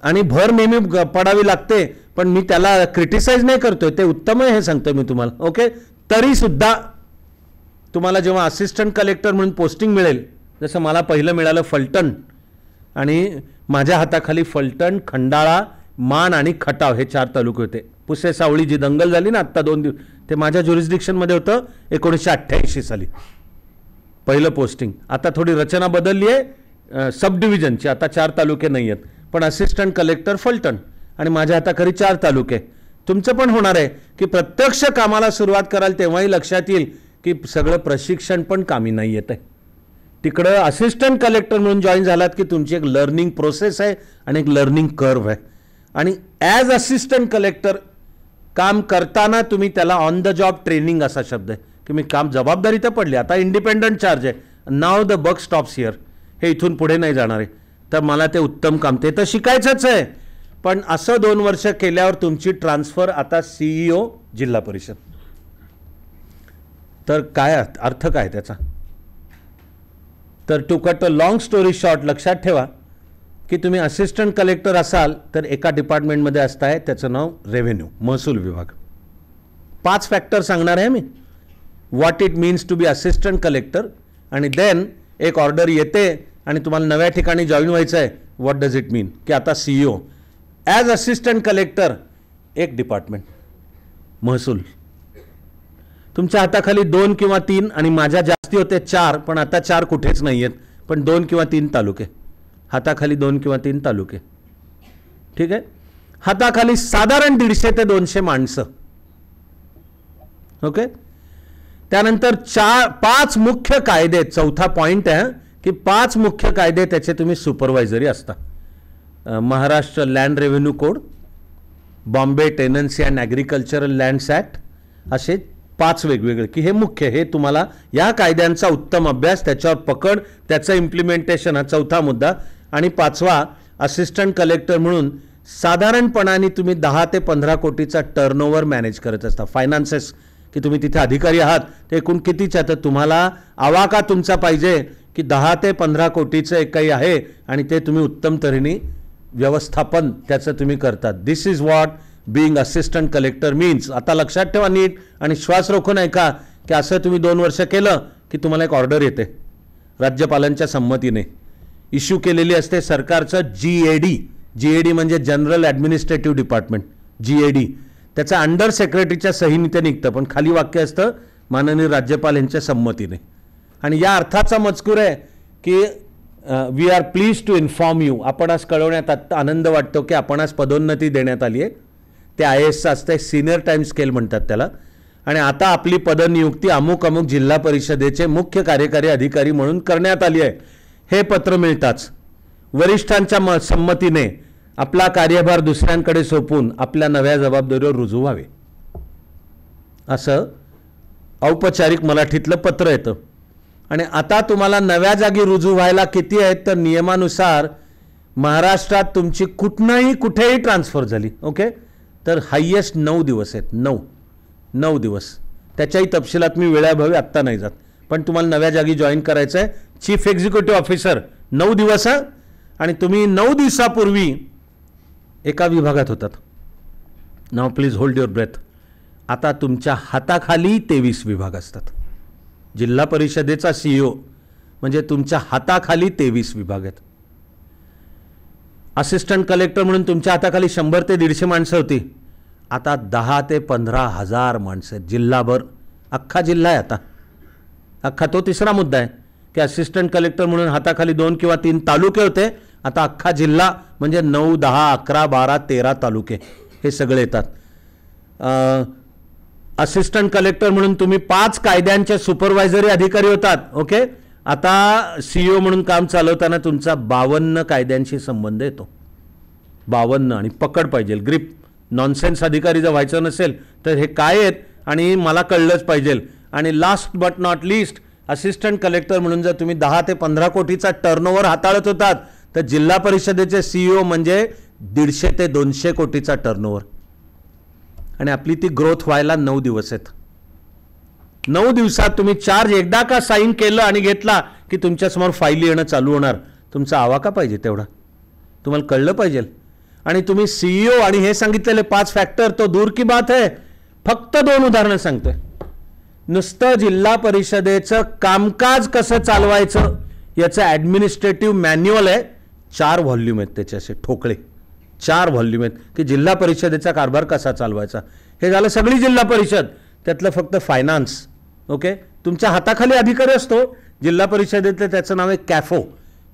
आणि भर नेहमी पडावी लागते पण मी त्याला क्रिटिसाइज नाही करतोय ते उत्तम आहे हे सांगतो मी तुम्हाला ओके तरीसुद्धा तुम्हाला जेव्हा असिस्टंट कलेक्टर म्हणून पोस्टिंग मिळेल जसं मला पहिलं मिळालं फलटण आणि माझ्या हाताखाली फलटण खंडाळा मान आणि खटाव हे चार तालुके होते पुसे सावळी जी दंगल झाली ना आत्ता दोन दिवस ते माझ्या ज्युरिस्डिक्शनमध्ये होतं एकोणीसशे अठ्ठ्याऐंशी साली पहिलं पोस्टिंग आता थोडी रचना बदलली आहे सब डिव्हिजनची आता चार तालुके नाही आहेत पण असिस्टंट कलेक्टर फलटण आणि माझ्या हाताखाली चार तालुके तुमचं पण होणार आहे की प्रत्यक्ष कामाला सुरुवात कराल तेव्हाही लक्षात येईल की सगळं प्रशिक्षण पण कामी नाही येत आहे तिकडं असिस्टंट कलेक्टर म्हणून जॉईन झालात की तुमची एक लर्निंग प्रोसेस आहे आणि एक लर्निंग कर्व आहे आणि ॲज असिस्टंट कलेक्टर काम करताना तुम्ही त्याला ऑन द जॉब ट्रेनिंग असा शब्द आहे की मी काम जबाबदारी तर पडली आता इंडिपेंडंट चार्ज आहे नाव द बग स्टॉप्स हिअर हे इथून पुढे नाही जाणार आहे तर मला ते उत्तम काम ते तर शिकायचंच आहे पण असं दोन वर्ष केल्यावर तुमची ट्रान्सफर आता सीईओ e जिल्हा परिषद तर काय अर्थ काय त्याचा तर to cut a long story short लक्षात ठेवा की तुम्ही असिस्टंट कलेक्टर असाल तर एका डिपार्टमेंटमध्ये असताय त्याचं नाव रेव्हेन्यू महसूल विभाग पाच फॅक्टर सांगणार आहे मी what it means to be assistant collector आणि देन एक ऑर्डर येते आणि तुम्हाला नव्या ठिकाणी जॉईन व्हायचं आहे व्हॉट डज इट मीन की आता सीईओ ॲज असिस्टंट कलेक्टर एक डिपार्टमेंट महसूल तुमच्या हाताखाली दोन किंवा तीन आणि माझ्या जास्ती होत्या चार पण आता चार कुठेच नाही आहेत पण दोन किंवा तीन तालुके हाताखाली दोन किंवा तीन तालुके ठीक आहे हाताखाली साधारण दीडशे ते दोनशे माणसं ओके त्यानंतर चार पाच मुख्य कायदे चौथा पॉईंट आहे की पाच मुख्य कायदे त्याचे तुम्ही सुपरवायझरी असता Maharashtra land revenue code Bombay tenancy and agricultural lands act असे पाच वेगवेगळे की हे मुख्य हे तुम्हाला या कायद्यांचा उत्तम अभ्यास त्याच्यावर पकड त्याचं इम्प्लिमेंटेशन हा चौथा मुद्दा आणि पाचवा असिस्टंट कलेक्टर म्हणून साधारणपणाने तुम्ही दहा ते पंधरा कोटीचा टर्नओव्हर मॅनेज करत असता फायनान्सेस की तुम्ही तिथे अधिकारी आहात ते एकूण कितीच्या तर तुम्हाला आवाका तुमचा पाहिजे की दहा ते पंधरा कोटीचं एक काही आहे आणि ते तुम्ही उत्तम तऱ्हेने व्यवस्थापन त्याचं तुम्ही करतात this is what being assistant collector means आता लक्षात ठेवा नीट आणि श्वास रोखून ऐका की असं तुम्ही दोन वर्ष केलं की तुम्हाला एक ऑर्डर येते राज्यपालांच्या संमतीने इश्यू केलेली असते सरकारचं G A D G A D म्हणजे general administrative department G A D त्याचा अंडर सेक्रेटरीच्या सहीने निघतं पण खाली वाक्य असतं माननीय राज्यपाल यांच्या संमतीने आणि या अर्थाचा मजकूर आहे की we are please to inform you आपण आज कळवण्यात आत्ता आनंद वाटतो की आपण आज पदोन्नती देण्यात आली आहे ते आय एसचं असतं सिनियर टाईम स्केल म्हणतात त्याला आणि आता आपली पदनियुक्ती अमुक अमुक जिल्हा परिषदेचे मुख्य कार्यकारी अधिकारी म्हणून करण्यात आली आहे हे पत्र मिळताच वरिष्ठांच्या म संमतीने आपला कार्यभार दुसऱ्यांकडे सोपून आपल्या नव्या जबाबदारीवर रुजू व्हावे असं औपचारिक मराठीतलं पत्र येतं आणि आता तुम्हाला नव्या जागी रुजू व्हायला किती आहेत तर नियमानुसार महाराष्ट्रात तुमची कुठनंही कुठेही ट्रान्सफर झाली ओके तर हायेस्ट नऊ दिवस आहेत नऊ नऊ दिवस त्याच्याही तपशिलात मी वेळाभावी आत्ता नाही जात पण तुम्हाला नव्या जागी जॉईन करायचं आहे चीफ एक्झिक्युटिव्ह ऑफिसर नऊ दिवस आणि तुम्ही नऊ दिवसापूर्वी एका विभागात होतात नाव प्लीज होल्ड युअर ब्रेथ आता तुमच्या हाताखाली तेवीस विभाग असतात जिल्हा परिषदेचा सीईओ e म्हणजे तुमच्या हाताखाली तेवीस विभाग आहेत असिस्टंट कलेक्टर म्हणून तुमच्या हाताखाली शंभर ते दीडशे माणसं होती आता दहा ते पंधरा हजार माणसं जिल्हाभर अख्खा जिल्हा आहे आता अख्खा तो तिसरा मुद्दा आहे की असिस्टंट कलेक्टर म्हणून हाताखाली दोन किंवा तीन तालुके होते आता अख्खा जिल्हा म्हणजे नऊ दहा अकरा बारा तेरा तालुके हे सगळे येतात असिस्टंट कलेक्टर म्हणून तुम्ही पाच कायद्यांचे सुपरवायझरी अधिकारी होतात ओके आता सीईओ e म्हणून काम चालवताना तुमचा बावन्न कायद्यांशी संबंध येतो बावन्न आणि पकड पाहिजे ग्रीप नॉनसेन्स अधिकारी जर व्हायचं नसेल तर हे काय आहेत आणि मला कळलंच पाहिजे आणि last but not least assistant collector म्हणून जर तुम्ही दहा ते पंधरा कोटीचा टर्नओव्हर हाताळत होतात तर जिल्हा परिषदेचे सीईओ e म्हणजे दीडशे ते दोनशे कोटीचा टर्नओव्हर आणि आपली ती ग्रोथ व्हायला नऊ दिवस आहेत नऊ दिवसात तुम्ही चार्ज एकदा का साईन केलं आणि घेतला की तुमच्यासमोर फायली येणं चालू होणार तुमचा आवा का पाहिजे तेवढा तुम्हाला कळलं पाहिजे आणि तुम्ही सीईओ e आणि हे सांगितलेले पाच फॅक्टर तो दूर की बात आहे फक्त दोन उदाहरणं सांगतोय नुसतं जिल्हा परिषदेचं कामकाज कसं चालवायचं याचं ॲडमिनिस्ट्रेटिव्ह मॅन्युअल आहे चार व्हॉल्यूम आहेत त्याचे असे ठोकळे चार व्हॉल्यूम आहेत की जिल्हा परिषदेचा कारभार कसा चालवायचा हे झालं सगळी जिल्हा परिषद त्यातलं फक्त फायनान्स ओके तुमच्या हाताखाली अधिकारी असतो जिल्हा परिषदेतलं त्याचं नाव आहे कॅफो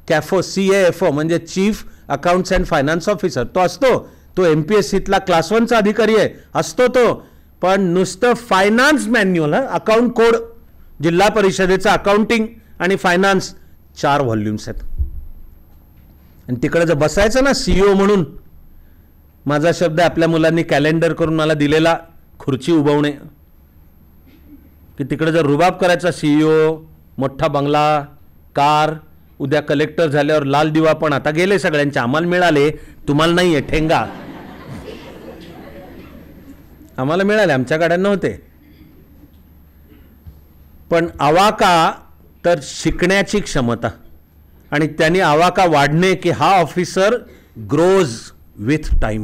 कॅफो सी ए एफ ओ म्हणजे chief accounts and finance officer तो असतो तो एम पी एस सीतला क्लास वनचा अधिकारी आहे असतो तो पण नुसतं फायनान्स मॅन्युअल अकाउंट कोड जिल्हा परिषदेचं अकाउंटिंग आणि फायनान्स चार व्हॉल्युम्स आहेत आणि तिकडे जर बसायचं ना सीईओ e म्हणून माझा शब्द आपल्या मुलांनी कॅलेंडर करून मला दिलेला खुर्ची उभवणे की तिकडे जर रुबाब करायचा सीईओ e मोठा बंगला कार उद्या कलेक्टर झाल्यावर लाल दिवा पण आता गेले सगळ्यांचे आम्हाला मिळाले तुम्हाला नाही आहे ठेंगा आम्हाला मिळाले आमच्या गाड्या नव्हते पण आवाका तर शिकण्याची क्षमता आणि त्यांनी आवाका वाढणे की हा officer grows with time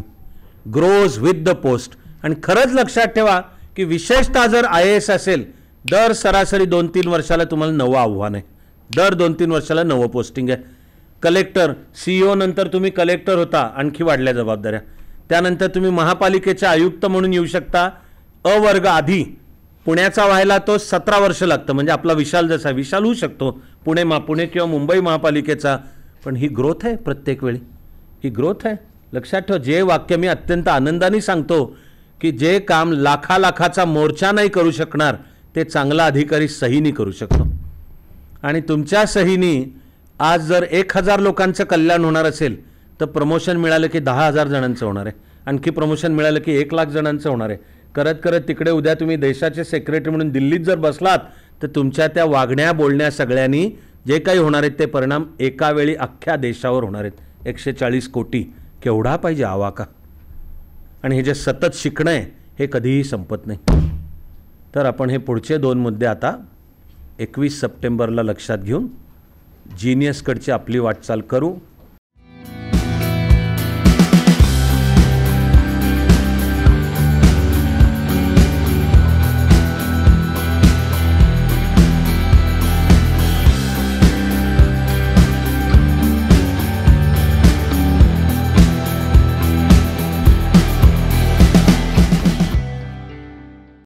grows with the post आणि खरंच लक्षात ठेवा की विशेषतः जर आय एस असेल दर सरासरी दोन तीन वर्षाला तुम्हाला नवं आव्हान आहे दर दोन तीन वर्षाला नवं पोस्टिंग आहे कलेक्टर सी e नंतर तुम्ही कलेक्टर होता आणखी वाढल्या जबाबदाऱ्या त्यानंतर तुम्ही महापालिकेचे आयुक्त म्हणून येऊ शकता अवर्ग आधी पुण्याचा व्हायला तो सतरा वर्ष लागतं म्हणजे आपला विशाल जसा विशाल होऊ शकतो पुणे मा पुणे किंवा मुंबई महापालिकेचा पण ही ग्रोथ आहे प्रत्येक वेळी ही ग्रोथ आहे लक्षात ठेव जे वाक्य मी अत्यंत आनंदाने सांगतो की जे काम लाखा लाखाचा मोर्चा नाही करू शकणार ते चांगला अधिकारी सहीनी करू शकतो आणि तुमच्या सहीनी आज जर एक हजार लोकांचं कल्याण होणार असेल तर प्रमोशन मिळालं की दहा हजार जणांचं होणार आहे आणखी प्रमोशन मिळालं की एक लाख जणांचं होणार आहे करत करत तिकडे उद्या तुम्ही देशाचे सेक्रेटरी म्हणून दिल्लीत जर बसलात तर तुमच्या त्या वागण्या बोलण्या सगळ्यांनी जे काही होणार आहेत ते परिणाम एका वेळी अख्ख्या देशावर होणार आहेत एकशे चाळीस कोटी केवढा पाहिजे आवाका आणि हे जे सतत शिकणं आहे हे कधीही संपत नाही तर आपण हे पुढचे दोन मुद्दे आता एकवीस सप्टेंबरला लक्षात घेऊन जिनियसकडची आपली वाटचाल करू